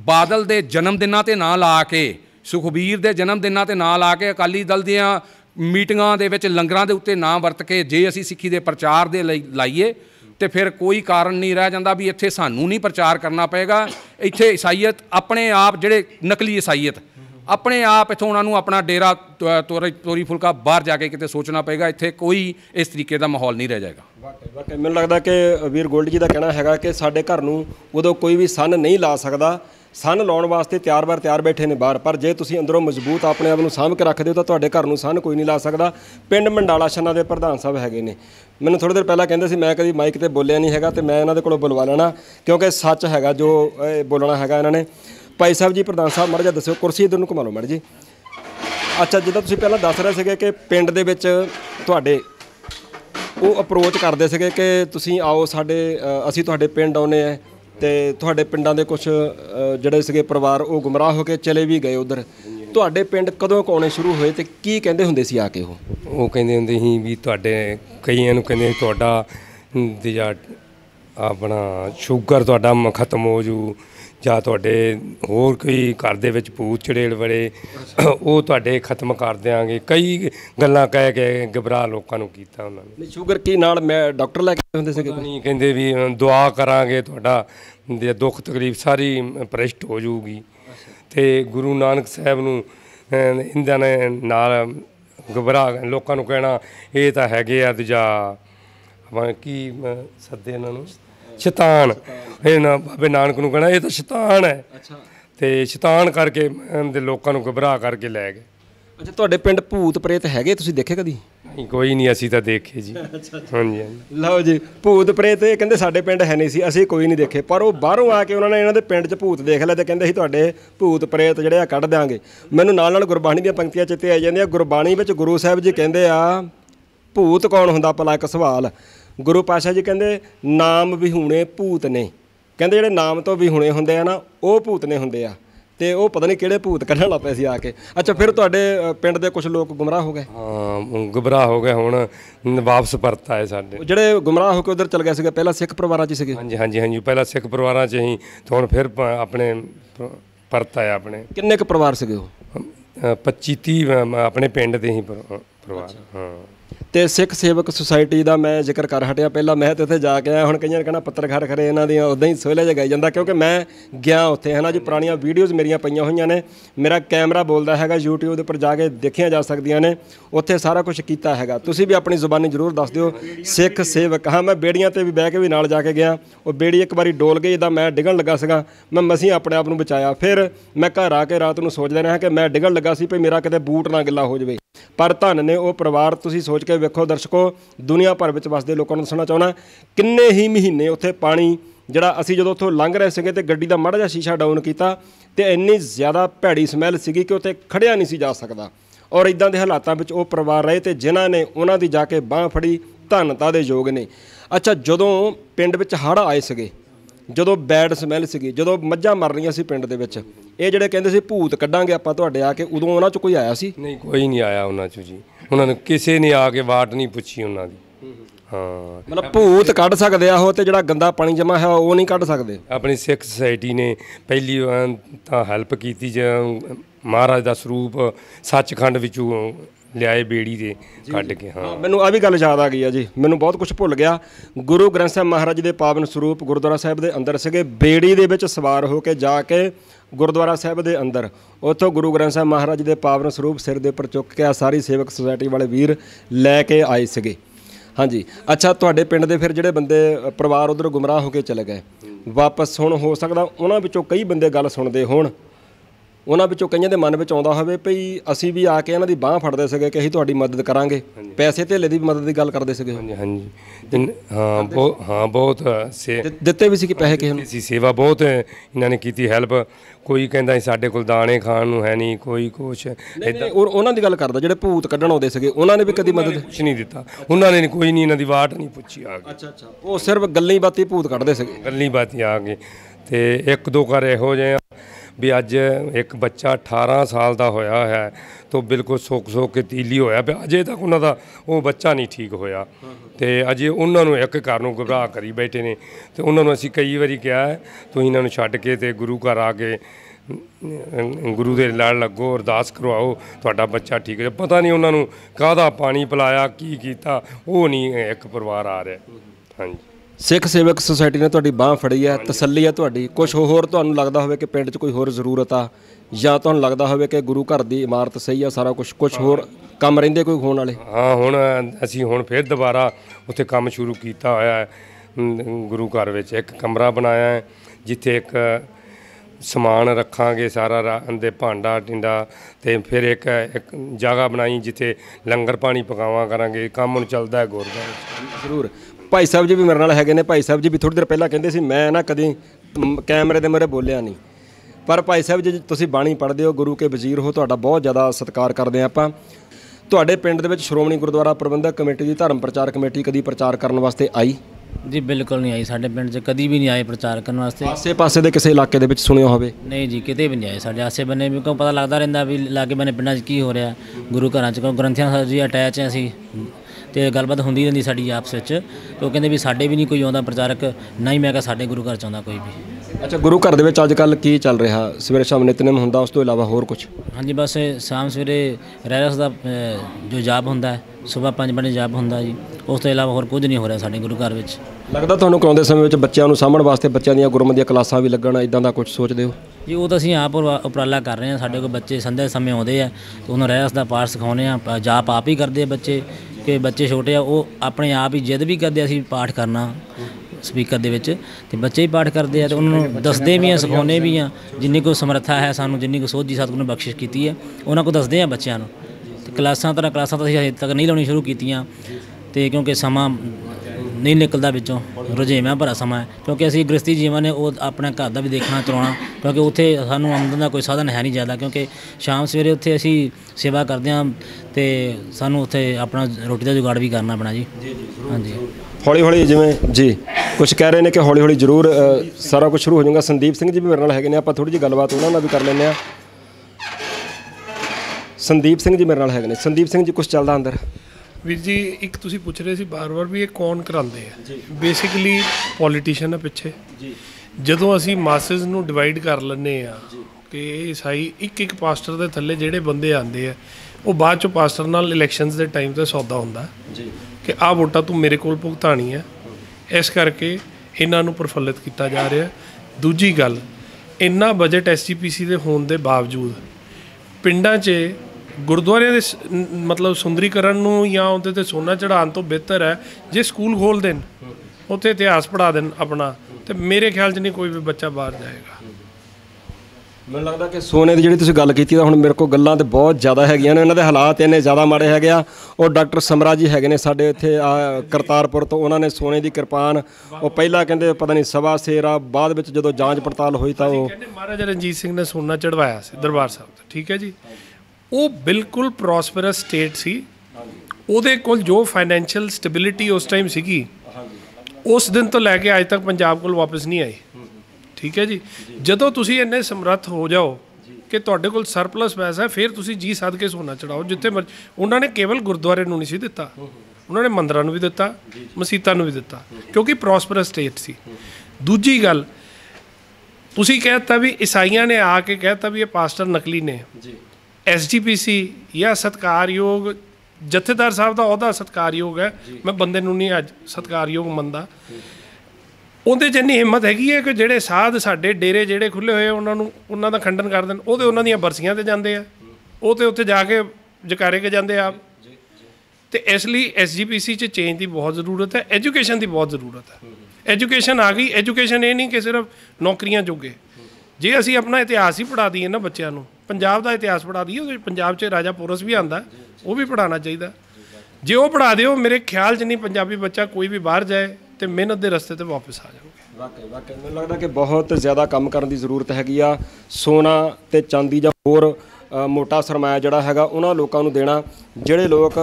ਬਾਦਲ ਦੇ ਜਨਮ ਦਿਨਾਂ ਤੇ ਨਾ ਲਾ ਕੇ ਸੁਖਬੀਰ ਦੇ ਜਨਮ ਦਿਨਾਂ ਤੇ ਨਾ ਲਾ ਕੇ ਅਕਾਲੀ ਦਲ ਦੀਆਂ ਮੀਟਿੰਗਾਂ ਦੇ ਵਿੱਚ ਲੰਗਰਾਂ ਦੇ ਉੱਤੇ ਨਾਂ ਵਰਤ ਕੇ ਜੇ ਅਸੀਂ ਸਿੱਖੀ ਦੇ ਪ੍ਰਚਾਰ ਦੇ ਲਈ ਲਾਈਏ ਤੇ ਫਿਰ ਕੋਈ ਕਾਰਨ ਨਹੀਂ ਰਹਿ ਜਾਂਦਾ ਵੀ ਇੱਥੇ ਸਾਨੂੰ ਨਹੀਂ ਪ੍ਰਚਾਰ ਕਰਨਾ ਪਏਗਾ ਇੱਥੇ ਇਸਾਈਅਤ ਆਪਣੇ ਆਪ ਜਿਹੜੇ ਨਕਲੀ ਇਸਾਈਅਤ ਆਪਣੇ ਆਪ ਇਥੋਂ ਉਹਨਾਂ ਨੂੰ ਆਪਣਾ ਡੇਰਾ ਤੋਰੀ ਫੁਲਕਾ ਬਾਹਰ ਜਾ ਕੇ ਕਿਤੇ ਸੋਚਣਾ ਪਏਗਾ ਇੱਥੇ ਕੋਈ ਇਸ ਤਰੀਕੇ ਦਾ ਮਾਹੌਲ ਨਹੀਂ ਰਹਿ ਜਾਏਗਾ ਵਾਕਈ ਮੈਨੂੰ ਲੱਗਦਾ ਕਿ ਵੀਰ ਗੋਲਡ ਜੀ ਦਾ ਕਹਿਣਾ ਹੈਗਾ ਕਿ ਸਾਡੇ ਘਰ ਨੂੰ ਉਦੋਂ ਕੋਈ ਵੀ ਸੰਨ ਨਹੀਂ ਲਾ ਸਕਦਾ ਸਨ ਲਾਉਣ ਵਾਸਤੇ ਤਿਆਰ ਬਾਰ ਤਿਆਰ ਬੈਠੇ ਨੇ ਬਾਹਰ ਪਰ ਜੇ ਤੁਸੀਂ ਅੰਦਰੋਂ ਮਜ਼ਬੂਤ ਆਪਣੇ ਆਪ ਨੂੰ ਸਾਂਭ ਕੇ ਰੱਖਦੇ ਹੋ ਤਾਂ ਤੁਹਾਡੇ ਘਰ ਨੂੰ ਸਨ ਕੋਈ ਨਹੀਂ ਲਾ ਸਕਦਾ ਪਿੰਡ ਮੰਡਾਲਾ ਛੰਨਾ ਦੇ ਪ੍ਰਧਾਨ ਸਾਹਿਬ ਹੈਗੇ ਨੇ ਮੈਨੂੰ ਥੋੜੇ ਦਿਨ ਪਹਿਲਾਂ ਕਹਿੰਦੇ ਸੀ ਮੈਂ ਕਦੀ ਮਾਈਕ ਤੇ ਬੋਲਿਆ ਨਹੀਂ ਹੈਗਾ ਤੇ ਮੈਂ ਇਹਨਾਂ ਦੇ ਕੋਲੋਂ ਬੁਲਵਾ ਲੈਣਾ ਕਿਉਂਕਿ ਸੱਚ ਹੈਗਾ ਜੋ ਬੋਲਣਾ ਹੈਗਾ ਇਹਨਾਂ ਨੇ ਭਾਈ ਸਾਹਿਬ ਜੀ ਪ੍ਰਧਾਨ ਸਾਹਿਬ ਮਰਜਾ ਦੱਸਿਓ ਕੁਰਸੀ ਇਧਰ ਨੂੰ ਘੁਮਾ ਲਓ ਮੜ ਜੀ ਅੱਛਾ ਜਿੱਦਾਂ ਤੁਸੀਂ ਪਹਿਲਾਂ ਦੱਸ ਰਹੇ ਸੀਗੇ ਕਿ ਪਿੰਡ ਦੇ ਵਿੱਚ ਤੁਹਾਡੇ ਉਹ ਅਪਰੋਚ ਕਰਦੇ ਸੀਗੇ ਕਿ ਤੁਸੀਂ ਆਓ ਸਾਡੇ ਅਸੀਂ ਤੁਹਾਡੇ ਪਿੰਡ ਆਉਨੇ ਆ ਤੇ ਤੁਹਾਡੇ ਪਿੰਡਾਂ ਦੇ ਕੁਝ ਜਿਹੜੇ ਸੀਗੇ ਪਰਿਵਾਰ ਉਹ ਗੁੰਮਰਾਹ ਹੋ ਕੇ ਚਲੇ ਵੀ ਗਏ ਉਧਰ ਤੁਹਾਡੇ ਪਿੰਡ ਕਦੋਂ ਕੋਣੇ ਸ਼ੁਰੂ ਹੋਏ ਤੇ ਕੀ ਕਹਿੰਦੇ ਹੁੰਦੇ ਸੀ ਆ ਕੇ ਉਹ ਉਹ ਕਹਿੰਦੇ ਹੁੰਦੇ ਸੀ ਵੀ ਤੁਹਾਡੇ ਕਈਆਂ ਨੂੰ ਕਹਿੰਦੇ ਤੁਹਾਡਾ ਆਪਣਾ ਸ਼ੂਗਰ ਤੁਹਾਡਾ ਖਤਮ ਹੋ ਜੂ ਜਾਂ ਤੁਹਾਡੇ ਹੋਰ ਕੋਈ ਘਰ ਦੇ ਵਿੱਚ ਭੂਤ ਚੜੇਲ ਵੜੇ ਉਹ ਤੁਹਾਡੇ ਖਤਮ ਕਰ ਦੇਾਂਗੇ ਕਈ ਗੱਲਾਂ ਕਹਿ ਕੇ ਗਬਰਾ ਲੋਕਾਂ ਨੂੰ ਕੀਤਾ ਉਹਨਾਂ ਨੇ ਨਹੀਂ ਸ਼ੂਗਰ ਕੀ ਨਾਲ ਮੈਂ ਡਾਕਟਰ ਲੈ ਕੇ ਹੁੰਦੇ ਸੀ ਨਹੀਂ ਕਹਿੰਦੇ ਵੀ ਦੁਆ ਕਰਾਂਗੇ ਤੁਹਾਡਾ ਦੁੱਖ ਤਕਲੀਫ ਸਾਰੀ ਪ੍ਰਸ਼ਟ ਹੋ ਜਾਊਗੀ ਤੇ ਗੁਰੂ ਨਾਨਕ ਸਾਹਿਬ ਨੂੰ ਇਹਨਾਂ ਨੇ ਨਾਲ ਗਬਰਾ ਲੋਕਾਂ ਨੂੰ ਕਹਿਣਾ ਇਹ ਤਾਂ ਹੈਗੇ ਆ ਦੂਜਾ ਆਪਾਂ ਕੀ ਸੱਦੇ ਇਹਨਾਂ ਨੂੰ ਸ਼ੈਤਾਨ ਇਹ ਨਾ ਬਾਬੇ ਨਾਨਕ ਨੂੰ ਕਹਣਾ ਇਹ ਤਾਂ ਸ਼ੈਤਾਨ ਹੈ ਅੱਛਾ ਤੇ ਸ਼ੈਤਾਨ ਕਰਕੇ ਦੇ ਲੋਕਾਂ ਨੂੰ ਘਬਰਾ ਕਰਕੇ ਲੈ ਗਏ ਅੱਛਾ ਤੁਹਾਡੇ ਪਿੰਡ ਭੂਤ ਪ੍ਰੇਤ ਹੈਗੇ ਤੁਸੀਂ ਦੇਖੇ ਕਦੀ ਨਹੀਂ ਕੋਈ ਨਹੀਂ ਅਸੀਂ ਤਾਂ ਦੇਖੇ ਜੀ ਹਾਂਜੀ ਹਾਂਜੀ ਲਓ ਜੀ ਭੂਤ ਪ੍ਰੇਤ ਇਹ ਕਹਿੰਦੇ ਸਾਡੇ ਪਿੰਡ ਹੈ ਨਹੀਂ ਸੀ ਅਸੀਂ ਕੋਈ ਨਹੀਂ ਦੇਖੇ ਪਰ ਉਹ ਬਾਹਰੋਂ ਆ ਕੇ ਉਹਨਾਂ ਨੇ ਇਹਨਾਂ ਦੇ ਪਿੰਡ 'ਚ ਭੂਤ ਦੇਖ ਲਿਆ ਤੇ ਕਹਿੰਦੇ ਸੀ ਤੁਹਾਡੇ ਭੂਤ ਪ੍ਰੇਤ ਜਿਹੜੇ ਆ ਕੱਢ ਦਾਂਗੇ ਮੈਨੂੰ ਨਾਲ ਨਾਲ ਗੁਰਬਾਣੀ ਦੀਆਂ ਪੰਕਤੀਆਂ ਚਿੱਤੇ ਆ ਜਾਂਦੀਆਂ ਗੁਰਬਾਣੀ ਵਿੱਚ ਗੁਰੂ ਸਾਹਿਬ ਜੀ ਕਹਿੰਦੇ ਆ ਭੂਤ ਕੌਣ ਹੁੰਦਾ ਪਲਾ ਇੱਕ ਸਵਾਲ ਗੁਰੂ ਪਾਸ਼ਾ ਜੀ ਕਹਿੰਦੇ ਨਾਮ ਵਿਹੂਣੇ ਭੂਤ ਨੇ ਕਹਿੰਦੇ ਜਿਹੜੇ ਨਾਮ ਤੋਂ ਵਿਹੂਣੇ ਹੁੰਦੇ ਆ ਨਾ ਉਹ ਭੂਤ ਨੇ ਹੁੰਦੇ ਆ ਤੇ ਉਹ ਪਤਾ ਨਹੀਂ ਕਿਹੜੇ ਭੂਤ ਕੱਢਣ ਲੱਗ ਪਏ ਸੀ ਆ ਕੇ ਅੱਛਾ ਫਿਰ ਤੁਹਾਡੇ ਪਿੰਡ ਦੇ ਕੁਝ ਲੋਕ ਗੁੰਮਰਾਹ ਹੋ ਗਏ ਹਾਂ ਗੁੰਮਰਾਹ ਹੋ ਗਏ ਹੁਣ ਵਾਪਸ ਪਰਤ ਆਏ ਸਾਡੇ ਜਿਹੜੇ ਗੁੰਮਰਾਹ ਹੋ ਕੇ ਉਧਰ ਚਲ ਗਏ ਸੀਗੇ ਪਹਿਲਾਂ ਸਿੱਖ ਪਰਿਵਾਰਾਂ 'ਚ ਸੀਗੇ ਹਾਂਜੀ ਹਾਂਜੀ ਹਾਂਜੀ ਪਹਿਲਾਂ ਸਿੱਖ ਪਰਿਵਾਰਾਂ 'ਚ ਹੀ ਤੇ ਹੁਣ ਫਿਰ ਆਪਣੇ ਪਰਤ ਆਏ ਆਪਣੇ ਕਿੰਨੇ ਕੁ ਪਰਿਵਾਰ ਸੀਗੇ ਉਹ 25 30 ਆਪਣੇ ਪਿੰਡ ਦੇ ਹੀ ਪਰਿਵਾਰ ਹਾਂ ਤੇ ਸਿੱਖ ਸੇਵਕ ਸੁਸਾਇਟੀ ਦਾ ਮੈਂ ਜ਼ਿਕਰ ਕਰ ਹਟਿਆ ਪਹਿਲਾਂ ਮੈਂ ਤੇ ਉੱਥੇ ਜਾ ਕੇ ਆਇਆ ਹੁਣ ਕਈਆਂ ਨੇ ਕਹਿਣਾ ਪੱਤਰਕਾਰ ਖਰੇ ਇਹਨਾਂ ਦੀਆਂ ਉਦਾਂ ਹੀ ਸੋਹਲੇ ਜਗਾਈ ਜਾਂਦਾ ਕਿਉਂਕਿ ਮੈਂ ਗਿਆ ਉੱਥੇ ਹਨਾ ਜੀ ਪੁਰਾਣੀਆਂ ਵੀਡੀਓਜ਼ ਮੇਰੀਆਂ ਪਈਆਂ ਹੋਈਆਂ ਨੇ ਮੇਰਾ ਕੈਮਰਾ ਬੋਲਦਾ ਹੈਗਾ YouTube ਦੇ ਉੱਪਰ ਜਾ ਕੇ ਦੇਖੀਆਂ ਜਾ ਸਕਦੀਆਂ ਨੇ ਉੱਥੇ ਸਾਰਾ ਕੁਝ ਕੀਤਾ ਹੈਗਾ ਤੁਸੀਂ ਵੀ ਆਪਣੀ ਜ਼ੁਬਾਨੀ ਜ਼ਰੂਰ ਦੱਸ ਦਿਓ ਸਿੱਖ ਸੇਵਕ ਹਾਂ ਮੈਂ ਬੇੜੀਆਂ ਤੇ ਵੀ ਬਹਿ ਕੇ ਵੀ ਨਾਲ ਜਾ ਕੇ ਗਿਆ ਉਹ ਬੇੜੀ ਇੱਕ ਵਾਰੀ ਡੋਲ ਗਈ ਤਾਂ ਮੈਂ ਡਿਗਣ ਲੱਗਾ ਸੀਗਾ ਮੈਂ ਮਸੀ ਆਪਣੇ ਆਪ ਨੂੰ ਬਚਾਇਆ ਫਿਰ ਮੈਂ ਘਰ ਆ ਕੇ ਰਾਤ ਨੂੰ ਸੋਚਦਾ ਰਿਹਾ ਕਿ ਮੈਂ ਡਿਗਣ ਲੱਗਾ ਸੀ ਭਈ ਮੇਰਾ ਕਿਤੇ ਬੂਟ ਨਾ ਗਿੱਲਾ ਹੋ ਜਾਵੇ ਪਰ ਧੰਨ ਨੇ ਉਹ ਪਰਿਵਾਰ ਤੁਸੀਂ ਸੋਚ ਸੋਚ ਕੇ ਵੇਖੋ ਦਰਸ਼ਕੋ ਦੁਨੀਆ ਭਰ ਵਿੱਚ ਵਸਦੇ ਲੋਕਾਂ ਨੂੰ ਸੁਣਾ ਚਾਹੁੰਦਾ ਕਿੰਨੇ ਹੀ ਮਹੀਨੇ ਉੱਥੇ ਪਾਣੀ ਜਿਹੜਾ ਅਸੀਂ ਜਦੋਂ ਉੱਥੋਂ ਲੰਘ ਰਹੇ ਸੀਗੇ ਤੇ ਗੱਡੀ ਦਾ ਮੜਾ ਜਿਹਾ ਸ਼ੀਸ਼ਾ ਡਾਊਨ ਕੀਤਾ ਤੇ ਇੰਨੀ ਜ਼ਿਆਦਾ ਭੈੜੀ ਸਮੈਲ ਸੀਗੀ ਕਿ ਉੱਥੇ ਖੜਿਆ ਨਹੀਂ ਸੀ ਜਾ ਸਕਦਾ ਔਰ ਇਦਾਂ ਦੇ ਹਾਲਾਤਾਂ ਵਿੱਚ ਉਹ ਪਰਿਵਾਰ ਰਹੇ ਤੇ ਜਿਨ੍ਹਾਂ ਨੇ ਉਹਨਾਂ ਦੀ ਜਾ ਕੇ ਬਾਹ ਫੜੀ ਧੰਨਤਾ ਦੇ ਯੋਗ ਨੇ ਅੱਛਾ ਜਦੋਂ ਪਿੰਡ ਵਿੱਚ ਹੜ ਆਏ ਸੀਗੇ ਜਦੋਂ ਬੈਡ ਸਮੈਲ ਸੀਗੀ ਜਦੋਂ ਮੱਝਾਂ ਮਰ ਰਹੀਆਂ ਸੀ ਪਿੰਡ ਦੇ ਵਿੱਚ ਇਹ ਜਿਹੜੇ ਕਹਿੰਦੇ ਸੀ ਭੂਤ ਕੱਢਾਂਗੇ ਆਪਾਂ ਤੁਹਾਡੇ ਆ ਕੇ ਉਦੋਂ ਉਹਨਾਂ ਚ ਕੋਈ ਆਇਆ ਸੀ ਨਹੀਂ ਕੋਈ ਨਹੀਂ ਆਇਆ ਉਹਨਾਂ ਚ ਜੀ ਉਹਨਾਂ ਨੂੰ ਕਿਸੇ ਨੇ ਆ ਕੇ ਵਾਟ ਨਹੀਂ ਪੁੱਛੀ ਉਹਨਾਂ ਦੀ ਹਾਂ ਮਤਲਬ ਭੂਤ ਕੱਢ ਸਕਦੇ ਆ ਉਹ ਤੇ ਜਿਹੜਾ ਗੰਦਾ ਪਾਣੀ ਜਮਾ ਹੈ ਉਹ ਨਹੀਂ ਕੱਢ ਸਕਦੇ ਆਪਣੀ ਸਿੱਖ ਸੁਸਾਇਟੀ ਨੇ ਪਹਿਲੀ ਤਾਂ ਹੈਲਪ ਕੀਤੀ ਜ ਮਹਾਰਾਜ ਦਾ ਸਰੂਪ ਸੱਚਖੰਡ ਵਿੱਚੋਂ ਲਿਆਏ ਬੇੜੀ ਦੇ ਕੱਢ ਕੇ ਹਾਂ ਮੈਨੂੰ ਆ ਵੀ ਗੱਲ ਯਾਦ ਆ ਗਈ ਆ ਜੀ ਮੈਨੂੰ ਬਹੁਤ ਕੁਝ ਭੁੱਲ ਗਿਆ ਗੁਰੂ ਗ੍ਰੰਥ ਸਾਹਿਬ ਮਹਾਰਾਜ ਦੇ ਪਾਵਨ ਸਰੂਪ ਗੁਰਦੁਆਰਾ ਸਾਹਿਬ ਦੇ ਅੰਦਰ ਸੀਗੇ ਬੇੜੀ ਦੇ ਵਿੱਚ ਸਵਾਰ ਹੋ ਕੇ ਜਾ ਕੇ ਗੁਰਦੁਆਰਾ ਸਾਹਿਬ ਦੇ ਅੰਦਰ ਉੱਥੋਂ ਗੁਰੂ ਗ੍ਰੰਥ ਸਾਹਿਬ ਮਹਾਰਾਜ ਦੇ ਪਾਵਨ ਸਰੂਪ ਸਿਰ ਦੇ ਉੱਪਰ ਚੁੱਕ ਕੇ ਆ ਸਾਰੀ ਸੇਵਕ ਸੁਸਾਇਟੀ ਵਾਲੇ ਵੀਰ ਲੈ ਕੇ ਆਏ ਸੀਗੇ ਹਾਂਜੀ ਅੱਛਾ ਤੁਹਾਡੇ ਪਿੰਡ ਦੇ ਫਿਰ ਜਿਹੜੇ ਬੰਦੇ ਪਰਿਵਾਰ ਉਧਰ ਗੁੰਮਰਾਹ ਹੋ ਕੇ ਚਲੇ ਗਏ ਵਾਪਸ ਹੁਣ ਹੋ ਸਕਦਾ ਉਹਨਾਂ ਵਿੱਚੋਂ ਕਈ ਬੰਦੇ ਗੱਲ ਸੁਣਦੇ ਹੋਣ ਉਹਨਾਂ ਵਿੱਚੋਂ ਕਈਆਂ ਦੇ ਮਨ ਵਿੱਚ ਆਉਂਦਾ ਹੋਵੇ ਭਈ ਅਸੀਂ ਵੀ ਆ ਕੇ ਇਹਨਾਂ ਦੀ ਬਾਹ ਫੜਦੇ ਸੀਗੇ ਕਿ ਅਸੀਂ ਤੁਹਾਡੀ ਮਦਦ ਕਰਾਂਗੇ ਪੈਸੇ ਧੇਲੇ ਦੀ ਵੀ ਮਦਦ ਦੀ ਗੱਲ ਕਰਦੇ ਸੀਗੇ ਹਾਂਜੀ ਹਾਂਜੀ ਹਾਂ ਬਹੁਤ ਹਾਂ ਬਹੁਤ ਦਿੱਤੇ ਵੀ ਸੀ ਕਿ ਪੈਸੇ ਕਿਸੇ ਨੂੰ ਸੀ ਸੇਵਾ ਬਹੁਤ ਇਹਨਾਂ ਨੇ ਕੀਤੀ ਹੈਲਪ ਕੋਈ ਕਹਿੰਦਾ ਸਾਡੇ ਕੋਲ ਦਾਣੇ ਖਾਣ ਨੂੰ ਹੈ ਨਹੀਂ ਕੋਈ ਕੁਛ ਇਦਾਂ ਉਹਨਾਂ ਦੀ ਗੱਲ ਕਰਦਾ ਜਿਹੜੇ ਭੂਤ ਕੱਢਣ ਆਉਂਦੇ ਸੀਗੇ ਉਹਨਾਂ ਨੇ ਵੀ ਕਦੀ ਮਦਦ ਕੁਛ ਨਹੀਂ ਦਿੱਤਾ ਉਹਨਾਂ ਨੇ ਕੋਈ ਨਹੀਂ ਇਹਨਾਂ ਦੀ ਵਾਟ ਨਹੀਂ ਪੁੱਛੀ ਆ ਗਈ ਅੱਛਾ ਅੱਛਾ ਉਹ ਸਿਰਫ ਗੱਲਾਂ ਹੀ ਬਾਤੀ ਭੂਤ ਕੱਢਦੇ ਸੀਗੇ ਗੱਲਾਂ ਹੀ ਬਾਤੀ ਆ ਗਏ ਤੇ ਇੱਕ ਦੋ ਘਰ ਇਹੋ ਜਿਹੇ ਵੀ ਅੱਜ ਇੱਕ ਬੱਚਾ 18 ਸਾਲ ਦਾ ਹੋਇਆ ਹੈ ਤੋਂ ਬਿਲਕੁਲ ਸੋਕ ਸੋਕ ਕੇ ਤੀਲੀ ਹੋਇਆ ਪਿਆ ਅਜੇ ਤੱਕ ਉਹਨਾਂ ਦਾ ਉਹ ਬੱਚਾ ਨਹੀਂ ਠੀਕ ਹੋਇਆ ਤੇ ਅਜੇ ਉਹਨਾਂ ਨੂੰ ਇੱਕ ਘਰ ਨੂੰ ਘਬਰਾ ਕਰੀ ਬੈਠੇ ਨੇ ਤੇ ਉਹਨਾਂ ਨੂੰ ਅਸੀਂ ਕਈ ਵਾਰੀ ਕਿਹਾ ਤੁਸੀਂ ਇਹਨਾਂ ਨੂੰ ਛੱਡ ਕੇ ਤੇ ਗੁਰੂ ਘਰ ਆ ਕੇ ਗੁਰੂ ਦੇ ਨਾਲ ਲੱਗੋ ਅਰਦਾਸ ਕਰਵਾਓ ਤੁਹਾਡਾ ਬੱਚਾ ਠੀਕ ਹੈ ਪਤਾ ਨਹੀਂ ਉਹਨਾਂ ਨੂੰ ਕਾਹਦਾ ਪਾਣੀ ਪਿਲਾਇਆ ਕੀ ਕੀਤਾ ਉਹ ਨਹੀਂ ਇੱਕ ਪਰਿਵਾਰ ਆ ਰਿਹਾ ਹਾਂਜੀ ਸਿੱਖ ਸੇਵਕ ਸੁਸਾਇਟੀ ਨੇ ਤੁਹਾਡੀ ਬਾਹ ਫੜੀ ਹੈ ਤਸੱਲੀ ਹੈ ਤੁਹਾਡੀ ਕੁਝ ਹੋਰ ਤੁਹਾਨੂੰ ਲੱਗਦਾ ਹੋਵੇ ਕਿ ਪਿੰਡ 'ਚ ਕੋਈ ਹੋਰ ਜ਼ਰੂਰਤ ਆ ਜਾਂ ਤੁਹਾਨੂੰ ਲੱਗਦਾ ਹੋਵੇ ਕਿ ਗੁਰੂ ਘਰ ਦੀ ਇਮਾਰਤ ਸਹੀ ਆ ਸਾਰਾ ਕੁਝ ਕੁਝ ਹੋਰ ਕੰਮ ਰਹਿੰਦੇ ਕੋਈ ਹੋਣ ਵਾਲੇ ਹਾਂ ਹੁਣ ਅਸੀਂ ਹੁਣ ਫਿਰ ਦੁਬਾਰਾ ਉੱਥੇ ਕੰਮ ਸ਼ੁਰੂ ਕੀਤਾ ਹੋਇਆ ਹੈ ਗੁਰੂ ਘਰ ਵਿੱਚ ਇੱਕ ਕਮਰਾ ਬਣਾਇਆ ਹੈ ਜਿੱਥੇ ਇੱਕ ਸਮਾਨ ਰੱਖਾਂਗੇ ਸਾਰਾ ਦੇ ਭਾਂਡਾ ਟਿੰਡਾ ਤੇ ਫਿਰ ਇੱਕ ਇੱਕ ਜਗ੍ਹਾ ਬਣਾਈ ਜਿੱਥੇ ਲੰਗਰ ਪਾਣੀ ਪਕਾਵਾਂ ਕਰਾਂਗੇ ਕੰਮ ਹੁਣ ਚੱਲਦਾ ਹੈ ਗੁਰਦੁਆਰੇ ਜ਼ਰੂਰ ਭਾਈ ਸਾਹਿਬ ਜੀ ਵੀ ਮੇਰੇ ਨਾਲ ਹੈਗੇ ਨੇ ਭਾਈ ਸਾਹਿਬ ਜੀ ਵੀ ਥੋੜੀ ਦਿਨ ਪਹਿਲਾਂ ਕਹਿੰਦੇ ਸੀ ਮੈਂ ਨਾ ਕਦੀ ਕੈਮਰੇ ਦੇ ਮੇਰੇ ਬੋਲਿਆ ਨਹੀਂ ਪਰ ਭਾਈ ਸਾਹਿਬ ਜੀ ਤੁਸੀਂ ਬਾਣੀ ਪੜਦੇ ਹੋ ਗੁਰੂ ਕੇ ਵਜ਼ੀਰ ਹੋ ਤੁਹਾਡਾ ਬਹੁਤ ਜ਼ਿਆਦਾ ਸਤਿਕਾਰ ਕਰਦੇ ਆਪਾਂ ਤੁਹਾਡੇ ਪਿੰਡ ਦੇ ਵਿੱਚ ਸ਼੍ਰੋਮਣੀ ਗੁਰਦੁਆਰਾ ਪ੍ਰਬੰਧਕ ਕਮੇਟੀ ਦੀ ਧਰਮ ਪ੍ਰਚਾਰ ਕਮੇਟੀ ਕਦੀ ਪ੍ਰਚਾਰ ਕਰਨ ਵਾਸਤੇ ਆਈ ਜੀ ਬਿਲਕੁਲ ਨਹੀਂ ਆਈ ਸਾਡੇ ਪਿੰਡ 'ਚ ਕਦੀ ਵੀ ਨਹੀਂ ਆਏ ਪ੍ਰਚਾਰ ਕਰਨ ਵਾਸਤੇ ਆਸੇ-ਪਾਸੇ ਦੇ ਕਿਸੇ ਇਲਾਕੇ ਦੇ ਵਿੱਚ ਸੁਣਿਆ ਹੋਵੇ ਨਹੀਂ ਜੀ ਕਿਤੇ ਵੀ ਨਹੀਂ ਆਏ ਸਾਡੇ ਆਸੇ ਬੰਨੇ ਵੀ ਕੋਈ ਪਤਾ ਲੱਗਦਾ ਰਹਿੰਦਾ ਵੀ ਲਾਗੇ ਬੰਨੇ ਪਿੰਡਾਂ 'ਚ ਕੀ ਹੋ ਰਿਹਾ ਗੁਰੂ ਘਰਾਂ 'ਚ ਕੋਈ ਗ੍ਰੰਥੀਆਂ ਸਾਹਿਬ ਜੀ ਅਟੈਚ ਐ ਅਸੀਂ ਤੇ ਗੱਲਬਾਤ ਹੁੰਦੀ ਰਹਿੰਦੀ ਸਾਡੀ ਆਪਸ ਵਿੱਚ ਤੇ ਉਹ ਕਹਿੰਦੇ ਵੀ ਸਾਡੇ ਵੀ ਨਹੀਂ ਕੋਈ ਆਉਂਦਾ ਪ੍ਰਚਾਰਕ ਨਾ ਹੀ ਮੈਂ ਕਿਹਾ ਸਾਡੇ ਗੁਰੂ ਘਰ ਚ ਆਉਂਦਾ ਕੋਈ ਵੀ ਅੱਛਾ ਗੁਰੂ ਘਰ ਦੇ ਵਿੱਚ ਅੱਜ ਕੱਲ ਕੀ ਚੱਲ ਰਿਹਾ ਸਵੇਰੇ ਸ਼ਾਮ ਨਿਤਨੇਮ ਹੁੰਦਾ ਉਸ ਤੋਂ ਇਲਾਵਾ ਹੋਰ ਕੁਝ ਹਾਂਜੀ ਬਸ ਸ਼ਾਮ ਸਵੇਰੇ ਰਹਿਰਸ ਦਾ ਜੋ ਜਾਪ ਹੁੰਦਾ ਹੈ ਸਵੇਰ 5 ਵਜੇ ਜਾਪ ਹੁੰਦਾ ਜੀ ਉਸ ਤੋਂ ਇਲਾਵਾ ਹੋਰ ਕੁਝ ਨਹੀਂ ਹੋ ਰਿਹਾ ਸਾਡੇ ਗੁਰੂ ਘਰ ਵਿੱਚ ਲੱਗਦਾ ਤੁਹਾਨੂੰ ਕਰਾਉਂਦੇ ਸਮੇਂ ਵਿੱਚ ਬੱਚਿਆਂ ਨੂੰ ਸਾਂਭਣ ਵਾਸਤੇ ਬੱਚਿਆਂ ਦੀਆਂ ਗੁਰਮਤਿ ਦੀਆਂ ਕਲਾਸਾਂ ਵੀ ਲੱਗਣ ਇਦਾਂ ਦਾ ਕੁਝ ਸੋਚਦੇ ਹੋ ਜੀ ਉਹ ਤਾਂ ਅਸੀਂ ਆਪ ਉਪਰਾਲਾ ਕਰ ਰਹੇ ਹਾਂ ਸਾਡੇ ਕੋਲ ਬੱਚੇ ਸੰਧਿਆ ਸਮੇਂ ਆਉਂਦੇ ਆ ਤੇ ਉਹਨਾਂ ਰਹਿਰਸ ਦਾ ਪਾਠ ਸਿਖਾਉਂਦੇ ਆ ਜਾਪ ਆਪ ਹੀ ਕਰਦੇ ਆ ਬੱਚੇ ਕਿ ਬੱਚੇ ਛੋਟੇ ਆ ਉਹ ਆਪਣੇ ਆਪ ਹੀ ਜਿੱਦ ਵੀ ਕਰਦੇ ਅਸੀਂ ਪਾਠ ਕਰਨਾ ਸਪੀਕਰ ਦੇ ਵਿੱਚ ਤੇ ਬੱਚੇ ਹੀ ਪਾਠ ਕਰਦੇ ਆ ਤੇ ਉਹਨਾਂ ਨੂੰ ਦੱਸਦੇ ਵੀ ਆ ਸਿਖਾਉਂਦੇ ਵੀ ਆ ਜਿੰਨੀ ਕੋ ਸਮਰੱਥਾ ਹੈ ਸਾਨੂੰ ਜਿੰਨੀ ਕੋ ਸੋਝੀ ਸਤਗੁਰ ਨੇ ਬਖਸ਼ਿਸ਼ ਕੀਤੀ ਹੈ ਉਹਨਾਂ ਕੋ ਦੱਸਦੇ ਆ ਬੱਚਿਆਂ ਨੂੰ ਤੇ ਕਲਾਸਾਂ ਤਰ੍ਹਾਂ ਕਲਾਸਾਂ ਤਾਂ ਅਸੀਂ ਅਜੇ ਤੱਕ ਨਹੀਂ ਲਾਉਣੀ ਸ਼ੁਰੂ ਕੀਤੀਆਂ ਤੇ ਕਿਉਂਕਿ ਸਮਾਂ ਨਹੀਂ ਨਿਕਲਦਾ ਵਿੱਚੋਂ ਰੁਝੇਵਾਂ ਭਰਾ ਸਮਾਂ ਹੈ ਕਿਉਂਕਿ ਅਸੀਂ ਗ੍ਰਸਤੀ ਜੀਵਨ ਨੇ ਉਹ ਆਪਣਾ ਘਰ ਦਾ ਵੀ ਦੇਖਣਾ ਚਾਹਣਾ ਕਿਉਂਕਿ ਉੱਥੇ ਸਾਨੂੰ ਆਮਦਨ ਦਾ ਕੋਈ ਸਾਧਨ ਹੈ ਨਹੀਂ ਜ਼ਿਆਦਾ ਕਿਉਂਕਿ ਸ਼ਾਮ ਸਵੇਰੇ ਉੱਥੇ ਅਸੀਂ ਸੇਵਾ ਕਰਦੇ ਹਾਂ ਤੇ ਸਾਨੂੰ ਉੱਥੇ ਆਪਣਾ ਰੋਟੀ ਦਾ ਜੁਗਾੜ ਵੀ ਕਰਨਾ ਪੈਣਾ ਜੀ ਹਾਂਜੀ ਹੌਲੀ ਹੌਲੀ ਜਿਵੇਂ ਜੀ ਕੁਝ ਕਹਿ ਰਹੇ ਨੇ ਕਿ ਹੌਲੀ ਹੌਲੀ ਜ਼ਰੂਰ ਸਾਰਾ ਕੁਝ ਸ਼ੁਰੂ ਹੋ ਜਾਊਗਾ ਸੰਦੀਪ ਸਿੰਘ ਜੀ ਵੀ ਮੇਰੇ ਨਾਲ ਹੈਗੇ ਨੇ ਆਪਾਂ ਥੋੜੀ ਜਿਹੀ ਗੱਲਬਾਤ ਉਹਨਾਂ ਨਾਲ ਵੀ ਕਰ ਲੈਂਦੇ ਆ ਸੰਦੀਪ ਸਿੰਘ ਜੀ ਮੇਰੇ ਨਾਲ ਹੈਗੇ ਨੇ ਸੰਦੀਪ ਸਿੰਘ ਜੀ ਕੁਝ ਚੱਲਦਾ ਅੰਦਰ ਵੀਰ ਜੀ ਇੱਕ ਤੁਸੀਂ ਪੁੱਛ ਰਹੇ ਸੀ ਬਾਰ-ਬਾਰ ਵੀ ਇਹ ਕੌਣ ਕਰਾਉਂਦੇ ਆ ਬੇਸਿਕਲੀ ਪੋਲੀਟੀਸ਼ੀਅਨ ਆ ਪਿੱਛੇ ਜੀ ਜਦੋਂ ਅਸੀਂ ਮਾਸਸ ਨੂੰ ਡਿਵਾਈਡ ਕਰ ਲੈਂਦੇ ਆ ਕਿ ਇਹ ਈਸਾਈ ਇੱਕ ਇੱਕ ਪਾਸਟਰ ਦੇ ਥੱਲੇ ਜਿਹੜੇ ਬੰਦੇ ਆਂਦੇ ਆ ਉਹ ਬਾਅਦ ਚ ਪਾਸਟਰ ਨਾਲ ਇਲੈਕਸ਼ਨਸ ਦੇ ਟਾਈਮ ਤੇ ਸੌਦਾ ਹੁੰਦਾ ਜੀ ਕਿ ਆ ਵੋਟਾਂ ਤੂੰ ਮੇਰੇ ਕੋਲ ਭੁਗਤਾਨੀ ਆ ਇਸ ਕਰਕੇ ਇਹਨਾਂ ਨੂੰ ਪ੍ਰਫੁੱਲਿਤ ਕੀਤਾ ਜਾ ਰਿਹਾ ਦੂਜੀ ਗੱਲ ਇੰਨਾ ਬਜਟ ਐਸਜੀਪੀਸੀ ਦੇ ਹੋਣ ਦੇ ਬਾਵਜੂਦ ਪਿੰਡਾਂ 'ਚ ਗੁਰਦੁਆਰਿਆਂ ਦੇ ਮਤਲਬ ਸੁੰਦਰੀਕਰਨ ਨੂੰ ਜਾਂ ਉਹਦੇ ਤੇ ਸੋਨਾ ਚੜਾਉਣ ਤੋਂ ਬਿਹਤਰ ਹੈ ਜੇ ਸਕੂਲ ਖੋਲ ਦੇਣ ਉੱਥੇ ਇਤਿਹਾਸ ਪੜਾ ਦੇਣ ਆਪਣਾ ਤੇ ਮੇਰੇ ਖਿਆਲ 'ਚ ਨਹੀਂ ਕੋਈ ਵੀ ਬੱਚਾ ਬਾਹਰ ਜਾਏਗਾ ਮੈਨੂੰ ਲੱਗਦਾ ਕਿ ਸੋਨੇ ਦੀ ਜਿਹੜੀ ਤੁਸੀਂ ਗੱਲ ਕੀਤੀ ਤਾਂ ਹੁਣ ਮੇਰੇ ਕੋਲ ਗੱਲਾਂ ਤੇ ਬਹੁਤ ਜ਼ਿਆਦਾ ਹੈਗੀਆਂ ਨੇ ਇਹਨਾਂ ਦੇ ਹਾਲਾਤ ਇੰਨੇ ਜ਼ਿਆਦਾ ਮਾੜੇ ਹੈਗੇ ਆ ਉਹ ਡਾਕਟਰ ਸਮਰਾ ਜੀ ਹੈਗੇ ਨੇ ਸਾਡੇ ਇੱਥੇ ਆ ਕਰਤਾਰਪੁਰ ਤੋਂ ਉਹਨਾਂ ਨੇ ਸੋਨੇ ਦੀ ਕਿਰਪਾਨ ਉਹ ਪਹਿਲਾਂ ਕਹਿੰਦੇ ਪਤਾ ਨਹੀਂ ਸਵਾ ਸੇਰਾ ਬਾਅਦ ਵਿੱਚ ਜਦੋਂ ਜਾਂਚ ਪੜਤਾਲ ਹੋਈ ਤਾਂ ਉਹ ਕਹਿੰਦੇ ਮਹਾਰਾਜਾ ਰਣਜੀਤ ਸਿੰਘ ਨੇ ਸੋਨਾ ਚੜਵਾਇਆ ਸੀ ਦਰਬਾਰ ਸਾਹਿਬ ਤੇ ਠੀਕ ਹੈ ਜੀ ਉਹ ਬਿਲਕੁਲ ਪ੍ਰੋਸਪਰਸ ਸਟੇਟ ਸੀ ਉਹਦੇ ਕੋਲ ਜੋ ਫਾਈਨੈਂਸ਼ੀਅਲ ਸਟੇਬਿਲਿਟੀ ਉਸ ਟਾਈਮ ਸੀਗੀ ਉਸ ਦਿਨ ਤੋਂ ਲੈ ਕੇ ਅੱਜ ਤੱਕ ਪੰਜਾਬ ਕੋਲ ਵਾਪਸ ਨਹੀਂ ਆਈ ਠੀਕ ਹੈ ਜੀ ਜਦੋਂ ਤੁਸੀਂ ਇੰਨੇ ਸਮਰੱਥ ਹੋ ਜਾਓ ਕਿ ਤੁਹਾਡੇ ਕੋਲ ਸਰਪਲਸ ਪੈਸਾ ਹੈ ਫਿਰ ਤੁਸੀਂ ਜੀ ਸਾਧ ਕੇ ਸੋਨਾ ਚੜਾਓ ਜਿੱਥੇ ਉਹਨਾਂ ਨੇ ਕੇਵਲ ਗੁਰਦੁਆਰੇ ਨੂੰ ਨਹੀਂ ਸੀ ਦਿੱਤਾ ਉਹਨਾਂ ਨੇ ਮੰਦਰਾਂ ਨੂੰ ਵੀ ਦਿੱਤਾ ਮਸੀਤਾਂ ਨੂੰ ਵੀ ਦਿੱਤਾ ਕਿਉਂਕਿ ਪ੍ਰੋਸਪਰਸ ਸਟੇਟ ਸੀ ਦੂਜੀ ਗੱਲ ਤੁਸੀਂ ਕਹਿਤਾ ਵੀ ਈਸਾਈਆਂ ਨੇ ਆ ਕੇ ਕਹਿਤਾ ਵੀ ਇਹ ਪਾਸਟਰ ਨਕਲੀ ਨੇ ਜੀ ਐਸਜੀਪੀਸੀ ਜਾਂ ਸਤਕਾਰਯੋਗ ਜਥੇਦਾਰ ਸਾਹਿਬ ਦਾ ਅਹੁਦਾ ਸਤਕਾਰਯੋਗ ਹੈ ਮੈਂ ਬੰਦੇ ਨੂੰ ਨਹੀਂ ਅੱਜ ਸਤਕਾਰਯੋਗ ਮੰਨਦਾ ਉਹਦੇ ਜਿੰਨੀ ਹਿੰਮਤ ਹੈਗੀ ਹੈ ਕਿ ਜਿਹੜੇ ਸਾਧ ਸਾਡੇ ਡੇਰੇ ਜਿਹੜੇ ਖੁੱਲੇ ਹੋਏ ਉਹਨਾਂ ਨੂੰ ਉਹਨਾਂ ਦਾ ਖੰਡਨ ਕਰ ਦੇਣ ਉਹਦੇ ਉਹਨਾਂ ਦੀਆਂ ਬਰਸੀਆਂ ਤੇ ਜਾਂਦੇ ਆ ਉਹ ਤੇ ਉੱਥੇ ਜਾ ਕੇ ਜਕਾਰੇ ਕੇ ਜਾਂਦੇ ਆ ਤੇ ਇਸ ਲਈ ਐਸਜੀਪੀਸੀ 'ਚ ਚੇਂਜ ਦੀ ਬਹੁਤ ਜ਼ਰੂਰਤ ਹੈ ਐਜੂਕੇਸ਼ਨ ਦੀ ਬਹੁਤ ਜ਼ਰੂਰਤ ਹੈ ਐਜੂਕੇਸ਼ਨ ਆ ਗਈ ਐਜੂਕੇਸ਼ਨ ਇਹ ਨਹੀਂ ਕਿ ਸਿਰਫ ਨੌਕਰੀਆਂ ਜੋਗੇ ਜੇ ਅਸੀਂ ਆਪਣਾ ਇਤਿਹਾਸ ਹੀ ਪੜਾ ਦਈਏ ਨਾ ਬੱਚਿਆਂ ਨੂੰ ਪੰਜਾਬ ਦਾ ਇਤਿਹਾਸ ਪੜਾ ਦਈਏ ਉਹਦੇ ਪੰਜਾਬ 'ਚ ਰਾਜਾ ਪੋਰਸ ਵੀ ਆਂਦਾ ਉਹ ਵੀ ਪੜਾਉਣਾ ਚਾਹੀਦਾ ਜੇ ਉਹ ਪੜਾ ਦਿਓ ਮੇਰੇ ਖਿਆਲ 'ਚ ਨਹੀਂ ਪੰਜਾਬੀ ਬੱਚਾ ਕੋਈ ਵੀ ਬਾਹਰ ਜਾਏ ਤੇ ਮਿਹਨਤ ਦੇ ਰਸਤੇ ਤੇ ਵਾਪਸ ਆ ਜਾਊਗਾ ਵਾਕਈ ਵਾਕਈ ਮੈਨੂੰ ਲੱਗਦਾ ਕਿ ਬਹੁਤ ਜ਼ਿਆਦਾ ਕੰਮ ਕਰਨ ਦੀ ਜ਼ਰੂਰਤ ਹੈਗੀ ਆ ਸੋਨਾ ਤੇ ਚਾਂਦੀ ਜਾਂ ਹੋਰ ਮੋਟਾ ਸਰਮਾਇਆ ਜਿਹੜਾ ਹੈਗਾ ਉਹਨਾਂ ਲੋਕਾਂ ਨੂੰ ਦੇਣਾ ਜਿਹੜੇ ਲੋਕ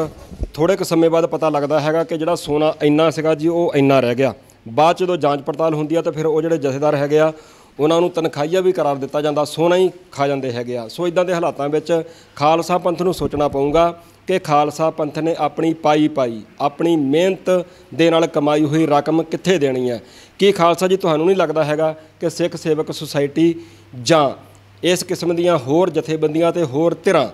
ਥੋੜੇ ਕੁ ਸਮੇਂ ਬਾਅਦ ਪਤਾ ਲੱਗਦਾ ਹੈਗਾ ਕਿ ਜਿਹੜਾ ਸੋਨਾ ਇੰਨਾ ਸੀਗਾ ਜੀ ਉਹ ਇੰਨਾ ਰਹਿ ਗਿਆ ਬਾਅਦ ਜਦੋਂ ਜਾਂਚ ਪੜਤਾਲ ਹੁੰਦੀ ਆ ਤਾਂ ਫਿਰ ਉਹ ਜਿਹੜੇ ਜਥੇਦਾਰ ਹੈਗੇ ਆ ਉਹਨਾਂ ਨੂੰ ਤਨਖਾਹੀਆ ਵੀ ਕਰਾਰ ਦਿੱਤਾ ਜਾਂਦਾ ਸੋਨਾ ਹੀ ਖਾ ਜਾਂਦੇ ਹੈਗੇ ਆ ਸੋ ਇਦਾਂ ਦੇ ਹਾਲਾਤਾਂ ਵਿੱਚ ਖਾਲਸਾ ਪੰਥ ਨੂੰ ਸੋਚਣਾ ਪਊਗਾ ਕਿ ਖਾਲਸਾ ਪੰਥ ਨੇ ਆਪਣੀ ਪਾਈ ਪਾਈ ਆਪਣੀ ਮਿਹਨਤ ਦੇ ਨਾਲ ਕਮਾਈ ਹੋਈ ਰਕਮ ਕਿੱਥੇ ਦੇਣੀ ਹੈ ਕੀ ਖਾਲਸਾ ਜੀ ਤੁਹਾਨੂੰ ਨਹੀਂ ਲੱਗਦਾ ਹੈਗਾ ਕਿ ਸਿੱਖ ਸੇਵਕ ਸੁਸਾਇਟੀ ਜਾਂ ਇਸ ਕਿਸਮ ਦੀਆਂ ਹੋਰ ਜਥੇਬੰਦੀਆਂ ਤੇ ਹੋਰ ਧਿਰਾਂ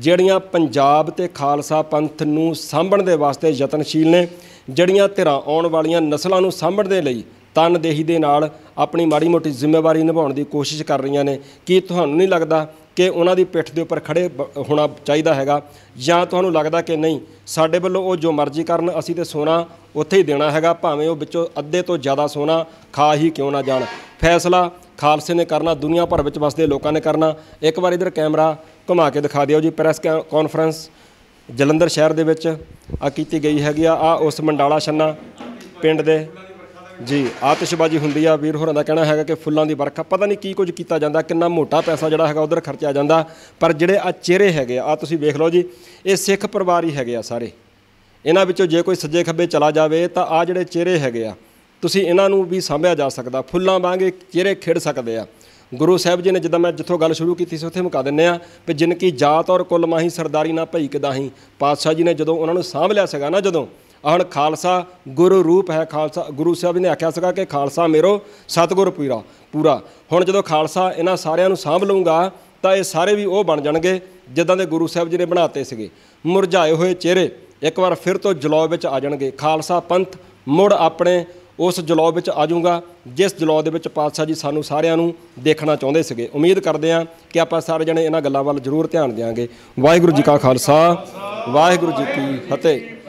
ਜਿਹੜੀਆਂ ਪੰਜਾਬ ਤੇ ਖਾਲਸਾ ਪੰਥ ਨੂੰ ਸਾਂਭਣ ਦੇ ਵਾਸਤੇ ਯਤਨਸ਼ੀਲ ਨੇ ਜਿਹੜੀਆਂ ਧਿਰਾਂ ਆਉਣ ਵਾਲੀਆਂ ਨਸਲਾਂ ਨੂੰ ਸਾਂਭਣ ਦੇ ਲਈ ਤਨਦੇਹੀ ਦੇ ਨਾਲ ਆਪਣੀ ਮਾੜੀ ਮੋਟੀ ਜ਼ਿੰਮੇਵਾਰੀ ਨਿਭਾਉਣ ਦੀ ਕੋਸ਼ਿਸ਼ ਕਰ ਰਹੀਆਂ ਨੇ ਕੀ ਤੁਹਾਨੂੰ ਨਹੀਂ ਲੱਗਦਾ ਕਿ ਉਹਨਾਂ ਦੀ ਪਿੱਠ ਦੇ ਉੱਪਰ ਖੜੇ ਹੋਣਾ ਚਾਹੀਦਾ ਹੈਗਾ ਜਾਂ ਤੁਹਾਨੂੰ ਲੱਗਦਾ ਕਿ ਨਹੀਂ ਸਾਡੇ ਵੱਲੋਂ ਉਹ ਜੋ ਮਰਜ਼ੀ ਕਰਨ ਅਸੀਂ ਤੇ ਸੋਨਾ ਉੱਥੇ ਹੀ ਦੇਣਾ ਹੈਗਾ ਭਾਵੇਂ ਉਹ ਵਿੱਚੋਂ ਅੱਧੇ ਤੋਂ ਜ਼ਿਆਦਾ ਸੋਨਾ ਖਾ ਹੀ ਕਿਉਂ ਨਾ ਜਾਣ ਫੈਸਲਾ ਖਾਲਸੇ ਨੇ ਕਰਨਾ ਦੁਨੀਆ ਭਰ ਵਿੱਚ ਵਸਦੇ ਲੋਕਾਂ ਨੇ ਕਰਨਾ ਇੱਕ ਵਾਰ ਇਧਰ ਕੈਮਰਾ ਘੁਮਾ ਕੇ ਦਿਖਾ ਦਿਓ ਜੀ ਪ੍ਰੈਸ ਕਾਨਫਰੰਸ ਜਲੰਧਰ ਸ਼ਹਿਰ ਦੇ ਵਿੱਚ ਆ ਕੀਤੀ ਗਈ ਹੈਗੀ ਆ ਆ ਉਸ ਮੰਡਾਲਾ ਛੰਨਾ ਪਿੰਡ ਦੇ ਜੀ ਆਤਿਸ਼ਬਾਜ਼ੀ ਹੁੰਦੀ ਆ ਵੀਰ ਹੋਰਾਂ ਦਾ ਕਹਿਣਾ ਹੈਗਾ ਕਿ ਫੁੱਲਾਂ ਦੀ ਵਰਖਾ ਪਤਾ ਨਹੀਂ ਕੀ ਕੁਝ ਕੀਤਾ ਜਾਂਦਾ ਕਿੰਨਾ ਮੋਟਾ ਪੈਸਾ ਜਿਹੜਾ ਹੈਗਾ ਉਧਰ ਖਰਚਿਆ ਜਾਂਦਾ ਪਰ ਜਿਹੜੇ ਆ ਚਿਹਰੇ ਹੈਗੇ ਆ ਤੁਸੀਂ ਵੇਖ ਲਓ ਜੀ ਇਹ ਸਿੱਖ ਪਰਿਵਾਰ ਹੀ ਹੈਗੇ ਆ ਸਾਰੇ ਇਹਨਾਂ ਵਿੱਚੋਂ ਜੇ ਕੋਈ ਸੱਜੇ ਖੱਬੇ ਚਲਾ ਜਾਵੇ ਤਾਂ ਆ ਜਿਹੜੇ ਚਿਹਰੇ ਹੈਗੇ ਆ ਤੁਸੀਂ ਇਹਨਾਂ ਨੂੰ ਵੀ ਸਾਂਭਿਆ ਜਾ ਸਕਦਾ ਫੁੱਲਾਂ ਵਾਂਗੇ ਚਿਹਰੇ ਖਿੜ ਸਕਦੇ ਆ ਗੁਰੂ ਸਾਹਿਬ ਜੀ ਨੇ ਜਦੋਂ ਮੈਂ ਜਿੱਥੋਂ ਗੱਲ ਸ਼ੁਰੂ ਕੀਤੀ ਸੀ ਉੱਥੇ ਮੁਕਾ ਦਿੰਨੇ ਆ ਕਿ ਜਿਨ ਕੀ ਜਾਤ ਔਰ ਕੁਲ ਮਾਹੀ ਸਰਦਾਰੀ ਨਾ ਭਈ ਕਿਦਾਹੀ ਪਾਤਸ਼ਾਹ ਜੀ ਨੇ ਜਦੋਂ ਉਹਨਾਂ ਨੂੰ ਸਾਂਭ ਲਿਆ ਸੀਗਾ ਨਾ ਜਦੋਂ ਅਣ ਖਾਲਸਾ ਗੁਰੂ ਰੂਪ ਹੈ ਖਾਲਸਾ ਗੁਰੂ ਸਾਹਿਬ ਨੇ ਆਖਿਆ ਸੀਗਾ ਕਿ ਖਾਲਸਾ ਮੇਰੋ ਸਤਗੁਰ ਪੂਰਾ ਪੂਰਾ ਹੁਣ ਜਦੋਂ ਖਾਲਸਾ ਇਹਨਾਂ ਸਾਰਿਆਂ ਨੂੰ ਸਾਂਭ ਲਊਗਾ ਤਾਂ ਇਹ ਸਾਰੇ ਵੀ ਉਹ ਬਣ ਜਾਣਗੇ ਜਿੱਦਾਂ ਦੇ ਗੁਰੂ ਸਾਹਿਬ ਜੀ ਨੇ ਬਣਾਤੇ ਸੀਗੇ ਮੁਰਝਾਏ ਹੋਏ ਚਿਹਰੇ ਇੱਕ ਵਾਰ ਫਿਰ ਤੋਂ ਜਲੌ ਵਿੱਚ ਆ ਜਾਣਗੇ ਖਾਲਸਾ ਪੰਥ ਮੁੜ ਆਪਣੇ ਉਸ ਜਲੌ ਵਿੱਚ ਆ ਜਾਊਗਾ ਜਿਸ ਜਲੌ ਦੇ ਵਿੱਚ ਪਾਤਸ਼ਾਹ ਜੀ ਸਾਨੂੰ ਸਾਰਿਆਂ ਨੂੰ ਦੇਖਣਾ ਚਾਹੁੰਦੇ ਸੀਗੇ ਉਮੀਦ ਕਰਦੇ ਆ ਕਿ ਆਪਾਂ ਸਾਰੇ ਜਣੇ ਇਹਨਾਂ ਗੱਲਾਂ ਵੱਲ ਜ਼ਰੂਰ ਧਿਆਨ ਦੇਵਾਂਗੇ ਵਾਹਿਗੁਰੂ ਜੀ ਕਾ ਖਾਲਸਾ ਵਾਹਿਗੁਰੂ ਜੀ ਕੀ ਫਤਿਹ